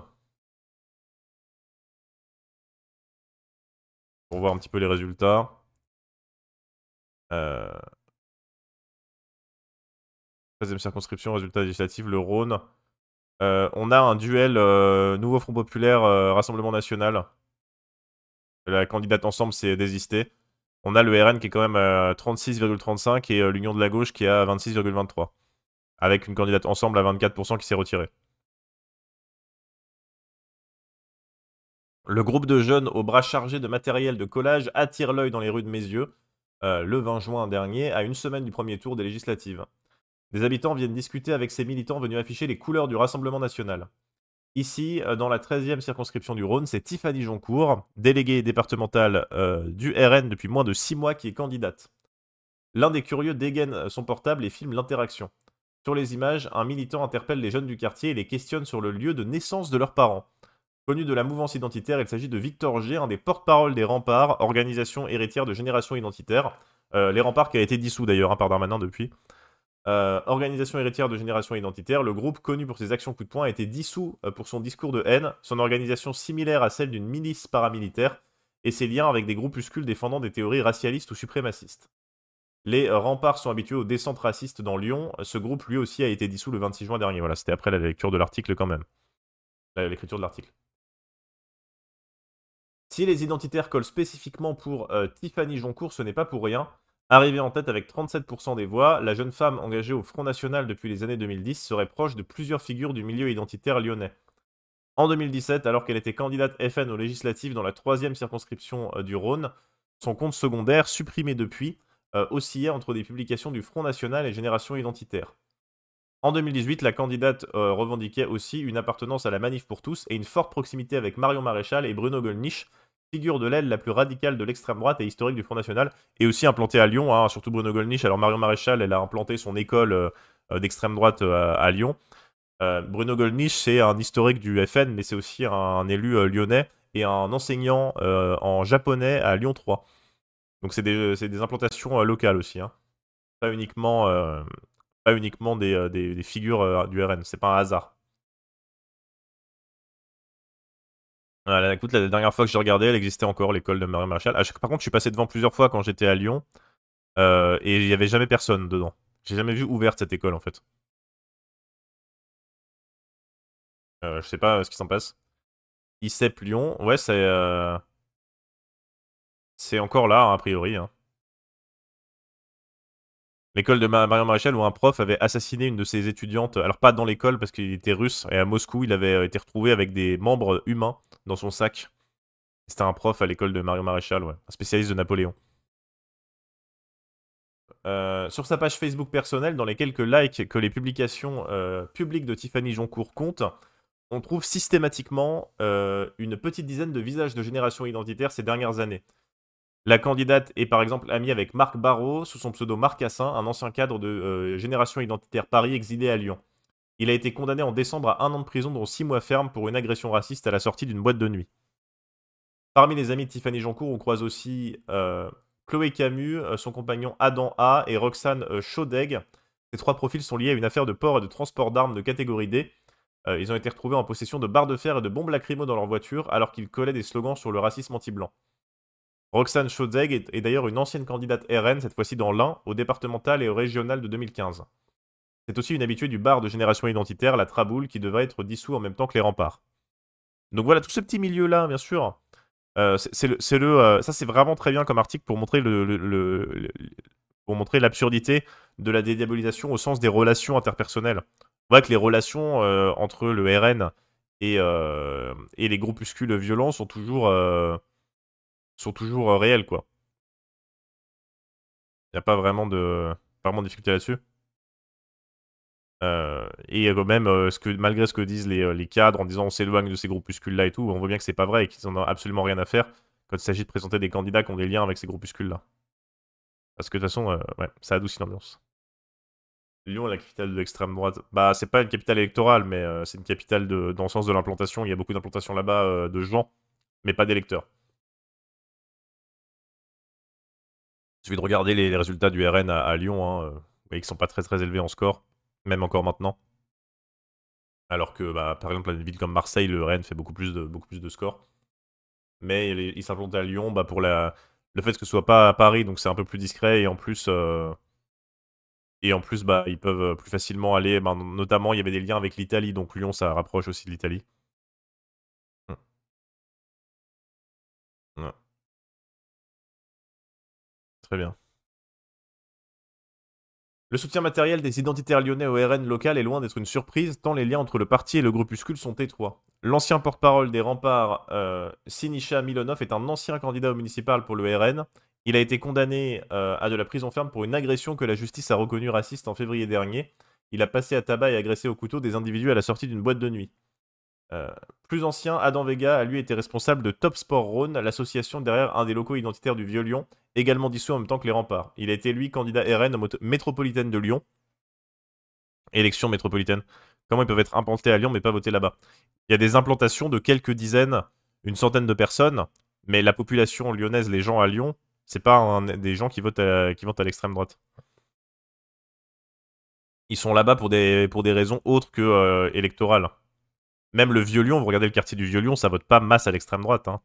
Pour voir un petit peu les résultats. 13e euh, circonscription, résultat législatif, le Rhône. on a un duel Nouveau Front Populaire Rassemblement National. La candidate ensemble s'est désistée on a le RN qui est quand même à 36,35 et euh, l'Union de la gauche qui est à 26,23. Avec une candidate ensemble à 24% qui s'est retirée. Le groupe de jeunes aux bras chargés de matériel de collage attire l'œil dans les rues de Mesieux euh, le 20 juin dernier, à une semaine du premier tour des législatives. Des habitants viennent discuter avec ces militants venus afficher les couleurs du Rassemblement national. Ici, euh, dans la 13e circonscription du Rhône, c'est Tiffany Joncourt, déléguée départementale euh, du RN depuis moins de 6 mois, qui est candidate. L'un des curieux dégaine euh, son portable et filme l'interaction. Sur les images, un militant interpelle les jeunes du quartier et les questionne sur le lieu de naissance de leurs parents. Connu de la mouvance identitaire, il s'agit de Victor G, un des porte-parole des Remparts, organisation héritière de Génération Identitaire. les Remparts qui a été dissous d'ailleurs un hein, par Darmanin depuis. Euh, organisation héritière de génération identitaire, le groupe connu pour ses actions coup de poing a été dissous euh, pour son discours de haine, son organisation similaire à celle d'une milice paramilitaire et ses liens avec des groupuscules défendant des théories racialistes ou suprémacistes. Les euh, remparts sont habitués aux descentes racistes dans Lyon. Ce groupe, lui aussi, a été dissous le 26 juin dernier. Voilà, c'était après la lecture de l'article quand même. L'écriture de l'article. Si les identitaires collent spécifiquement pour Tiffany Joncourt, ce n'est pas pour rien. Arrivée en tête avec 37% des voix, la jeune femme engagée au Front National depuis les années 2010 serait proche de plusieurs figures du milieu identitaire lyonnais. En 2017, alors qu'elle était candidate FN aux législatives dans la troisième circonscription euh, du Rhône, son compte secondaire, supprimé depuis, euh, oscillait entre des publications du Front National et Génération Identitaire. En 2018, la candidate euh, revendiquait aussi une appartenance à la Manif pour tous et une forte proximité avec Marion Maréchal et Bruno Gollnisch, figure de l'aile la plus radicale de l'extrême droite et historique du Front National, et aussi implantée à Lyon, hein, surtout Bruno Gollnisch. Alors Marion Maréchal, elle a implanté son école euh, euh, d'extrême droite euh, à Lyon. Bruno Gollnisch, c'est un historique du FN, mais c'est aussi un, élu lyonnais et un enseignant en japonais à Lyon 3. Donc c'est des, implantations locales aussi, hein. pas uniquement, uniquement des, des figures du RN, c'est pas un hasard. la dernière fois que j'ai regardé, elle existait encore, l'école de Marie Marshall. Par contre, je suis passé devant plusieurs fois quand j'étais à Lyon euh, et il n'y avait jamais personne dedans. J'ai jamais vu ouverte cette école en fait. Euh, je sais pas euh, ce qui s'en passe. ICEP Lyon, ouais, c'est. C'est encore là, hein, a priori. Hein. L'école de Marion Maréchal où un prof avait assassiné une de ses étudiantes, alors pas dans l'école parce qu'il était russe, et à Moscou il avait euh, été retrouvé avec des membres humains dans son sac. C'était un prof à l'école de Marion Maréchal, un spécialiste de Napoléon. Euh, sur sa page Facebook personnelle, dans les quelques likes que les publications euh, publiques de Tiffany Joncourt comptent, on trouve systématiquement une petite dizaine de visages de génération identitaire ces dernières années. La candidate est par exemple amie avec Marc Barrault sous son pseudo Marcassin, un ancien cadre de euh, Génération Identitaire Paris exilé à Lyon. Il a été condamné en décembre à un an de prison, dont six mois ferme, pour une agression raciste à la sortie d'une boîte de nuit. Parmi les amis de Tiffany Jancourt, on croise aussi euh, Chloé Camus, euh, son compagnon Adam A et Roxane Chaudeg. Ces trois profils sont liés à une affaire de port et de transport d'armes de catégorie D. ils ont été retrouvés en possession de barres de fer et de bombes lacrymo dans leur voiture alors qu'ils collaient des slogans sur le racisme anti-blanc. Roxane Chodzeg est, d'ailleurs une ancienne candidate RN, cette fois-ci dans l'Ain, au départemental et au régional de 2015. C'est aussi une habituée du bar de génération identitaire, la Traboule, qui devrait être dissous en même temps que les remparts. Donc voilà, tout ce petit milieu-là, bien sûr. Euh, c'est le, euh, ça, c'est vraiment très bien comme article pour montrer pour montrer l'absurdité de la dédiabolisation au sens des relations interpersonnelles. On voit que les relations euh, entre le RN et les groupuscules violents sont toujours sont toujours euh, réels, quoi. Il n'y a pas vraiment de, pas difficulté là-dessus. Euh, et euh, même, ce que, malgré ce que disent les, cadres en disant on s'éloigne de ces groupuscules-là et tout, on voit bien que c'est pas vrai et qu'ils en ont absolument rien à faire quand il s'agit de présenter des candidats qui ont des liens avec ces groupuscules-là. Parce que de toute façon, ouais, ça adoucit l'ambiance. Lyon la capitale de l'extrême droite. Bah, c'est pas une capitale électorale, mais c'est une capitale dans le sens de l'implantation. Il y a beaucoup d'implantations là-bas de gens, mais pas d'électeurs. de regarder les, résultats du RN à, Lyon, hein, vous euh, voyez qu'ils sont pas très très élevés en score, même encore maintenant. Alors que, bah, par exemple, une ville comme Marseille, le RN fait beaucoup plus de, beaucoup plus de scores. Mais ils s'implantent à Lyon bah, pour le fait que ce soit pas à Paris, donc c'est un peu plus discret. Et en plus, euh, et en plus bah, ils peuvent plus facilement aller. Ben, notamment, il y avait des liens avec l'Italie, donc Lyon, ça rapproche aussi de l'Italie. Très bien. Le soutien matériel des identitaires lyonnais au RN local est loin d'être une surprise, tant les liens entre le parti et le groupuscule sont étroits. L'ancien porte-parole des remparts, euh, Sinisha Milonov, est un ancien candidat au municipal pour le RN. Il a été condamné euh, à de la prison ferme pour une agression que la justice a reconnue raciste en février dernier. Il a passé à tabac et agressé au couteau des individus à la sortie d'une boîte de nuit. Euh, plus ancien, Adam Vega a lui été responsable de Top Sport Rhône, l'association derrière un des locaux identitaires du Vieux Lyon, également dissous en même temps que les Remparts. Il a été lui candidat RN aux Métropolitaine de Lyon. Élection métropolitaine. Comment ils peuvent être implantés à Lyon mais pas voter là-bas Il y a des implantations de quelques dizaines, une centaine de personnes, mais la population lyonnaise, les gens à Lyon, c'est pas des gens qui votent à, l'extrême droite ils sont là-bas pour des, raisons autres que euh, électorales. Même le vieux lion, vous regardez le quartier du vieux lion, ça vote pas masse à l'extrême droite. Hein.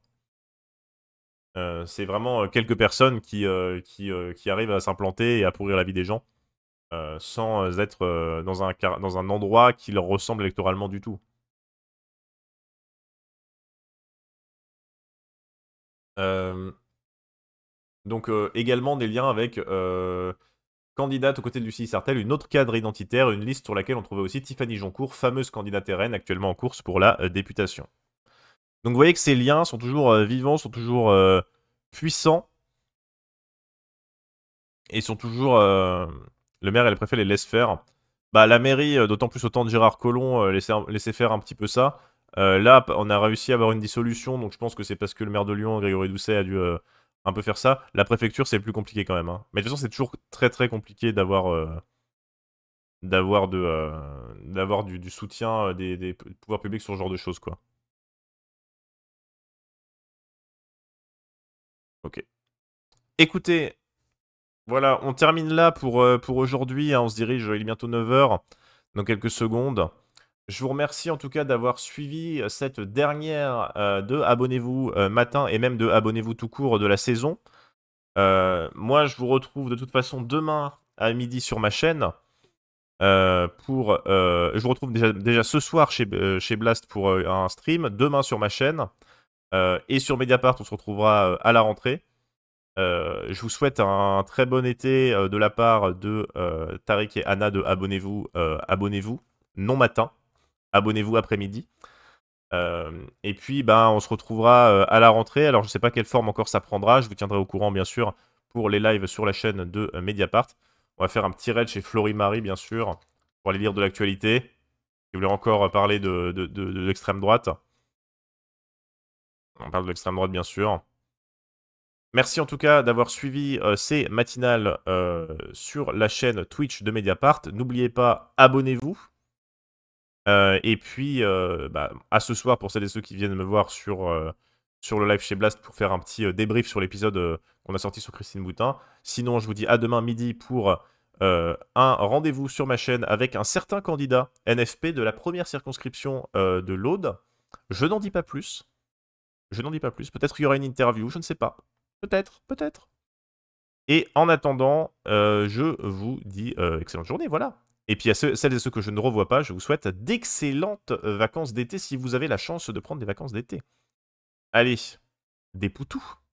Euh, c'est vraiment euh, quelques personnes euh, qui, arrivent à s'implanter et à pourrir la vie des gens sans être dans, un, dans un endroit qui leur ressemble électoralement du tout. donc également des liens avec Candidate aux côtés de Lucie Sartel, une autre cadre identitaire, une liste sur laquelle on trouvait aussi Tiffany Joncourt, fameuse candidate RN actuellement en course pour la euh, députation. Donc vous voyez que ces liens sont toujours euh, vivants, sont toujours euh, puissants et sont toujours. le maire et le préfet les laissent faire. Bah, la mairie, d'autant plus au temps de Gérard Collomb, laissait, faire un petit peu ça. là, on a réussi à avoir une dissolution, donc je pense que c'est parce que le maire de Lyon, Grégory Doucet, a dû on peu faire ça. La préfecture, c'est plus compliqué quand même. Hein. Mais de toute façon, c'est toujours très très compliqué d'avoir euh, d'avoir de euh, d'avoir du, soutien euh, des, pouvoirs publics sur ce genre de choses, quoi. Ok. Écoutez, voilà, on termine là pour, pour aujourd'hui. Hein. on se dirige, il est bientôt 9h, dans quelques secondes. Je vous remercie en tout cas d'avoir suivi euh, cette dernière euh, de Abonnez-vous euh, matin et même de Abonnez-vous tout court de la saison. moi, je vous retrouve de toute façon demain à midi sur ma chaîne. pour, je vous retrouve déjà, ce soir chez, chez Blast pour un stream, demain sur ma chaîne. et sur Mediapart, on se retrouvera à la rentrée. je vous souhaite un très bon été de la part de Tariq et Anna de Abonnez-vous, Abonnez-vous, non matin abonnez-vous après-midi. Euh, et puis, ben, on se retrouvera euh, à la rentrée. Alors, je ne sais pas quelle forme encore ça prendra. Je vous tiendrai au courant, bien sûr, pour les lives sur la chaîne de euh, Mediapart. On va faire un petit raid chez Florimarie, bien sûr, pour aller lire de l'actualité. Si vous voulez encore parler de, l'extrême droite. On parle de l'extrême droite, bien sûr. Merci en tout cas d'avoir suivi ces matinales sur la chaîne Twitch de Mediapart. N'oubliez pas, abonnez-vous euh, et puis, euh, bah, à ce soir, pour celles et ceux qui viennent me voir sur, euh, sur le live chez Blast pour faire un petit débrief sur l'épisode qu'on a sorti sur Christine Boutin. Sinon, je vous dis à demain midi pour un rendez-vous sur ma chaîne avec un certain candidat NFP de la première circonscription de l'Aude. Je n'en dis pas plus. Je n'en dis pas plus. Peut-être qu'il y aura une interview, je ne sais pas. Peut-être, peut-être. Et en attendant, je vous dis excellente journée, voilà. Et puis à celles et ceux que je ne revois pas, je vous souhaite d'excellentes euh, vacances d'été si vous avez la chance de prendre des vacances d'été. Allez, des poutous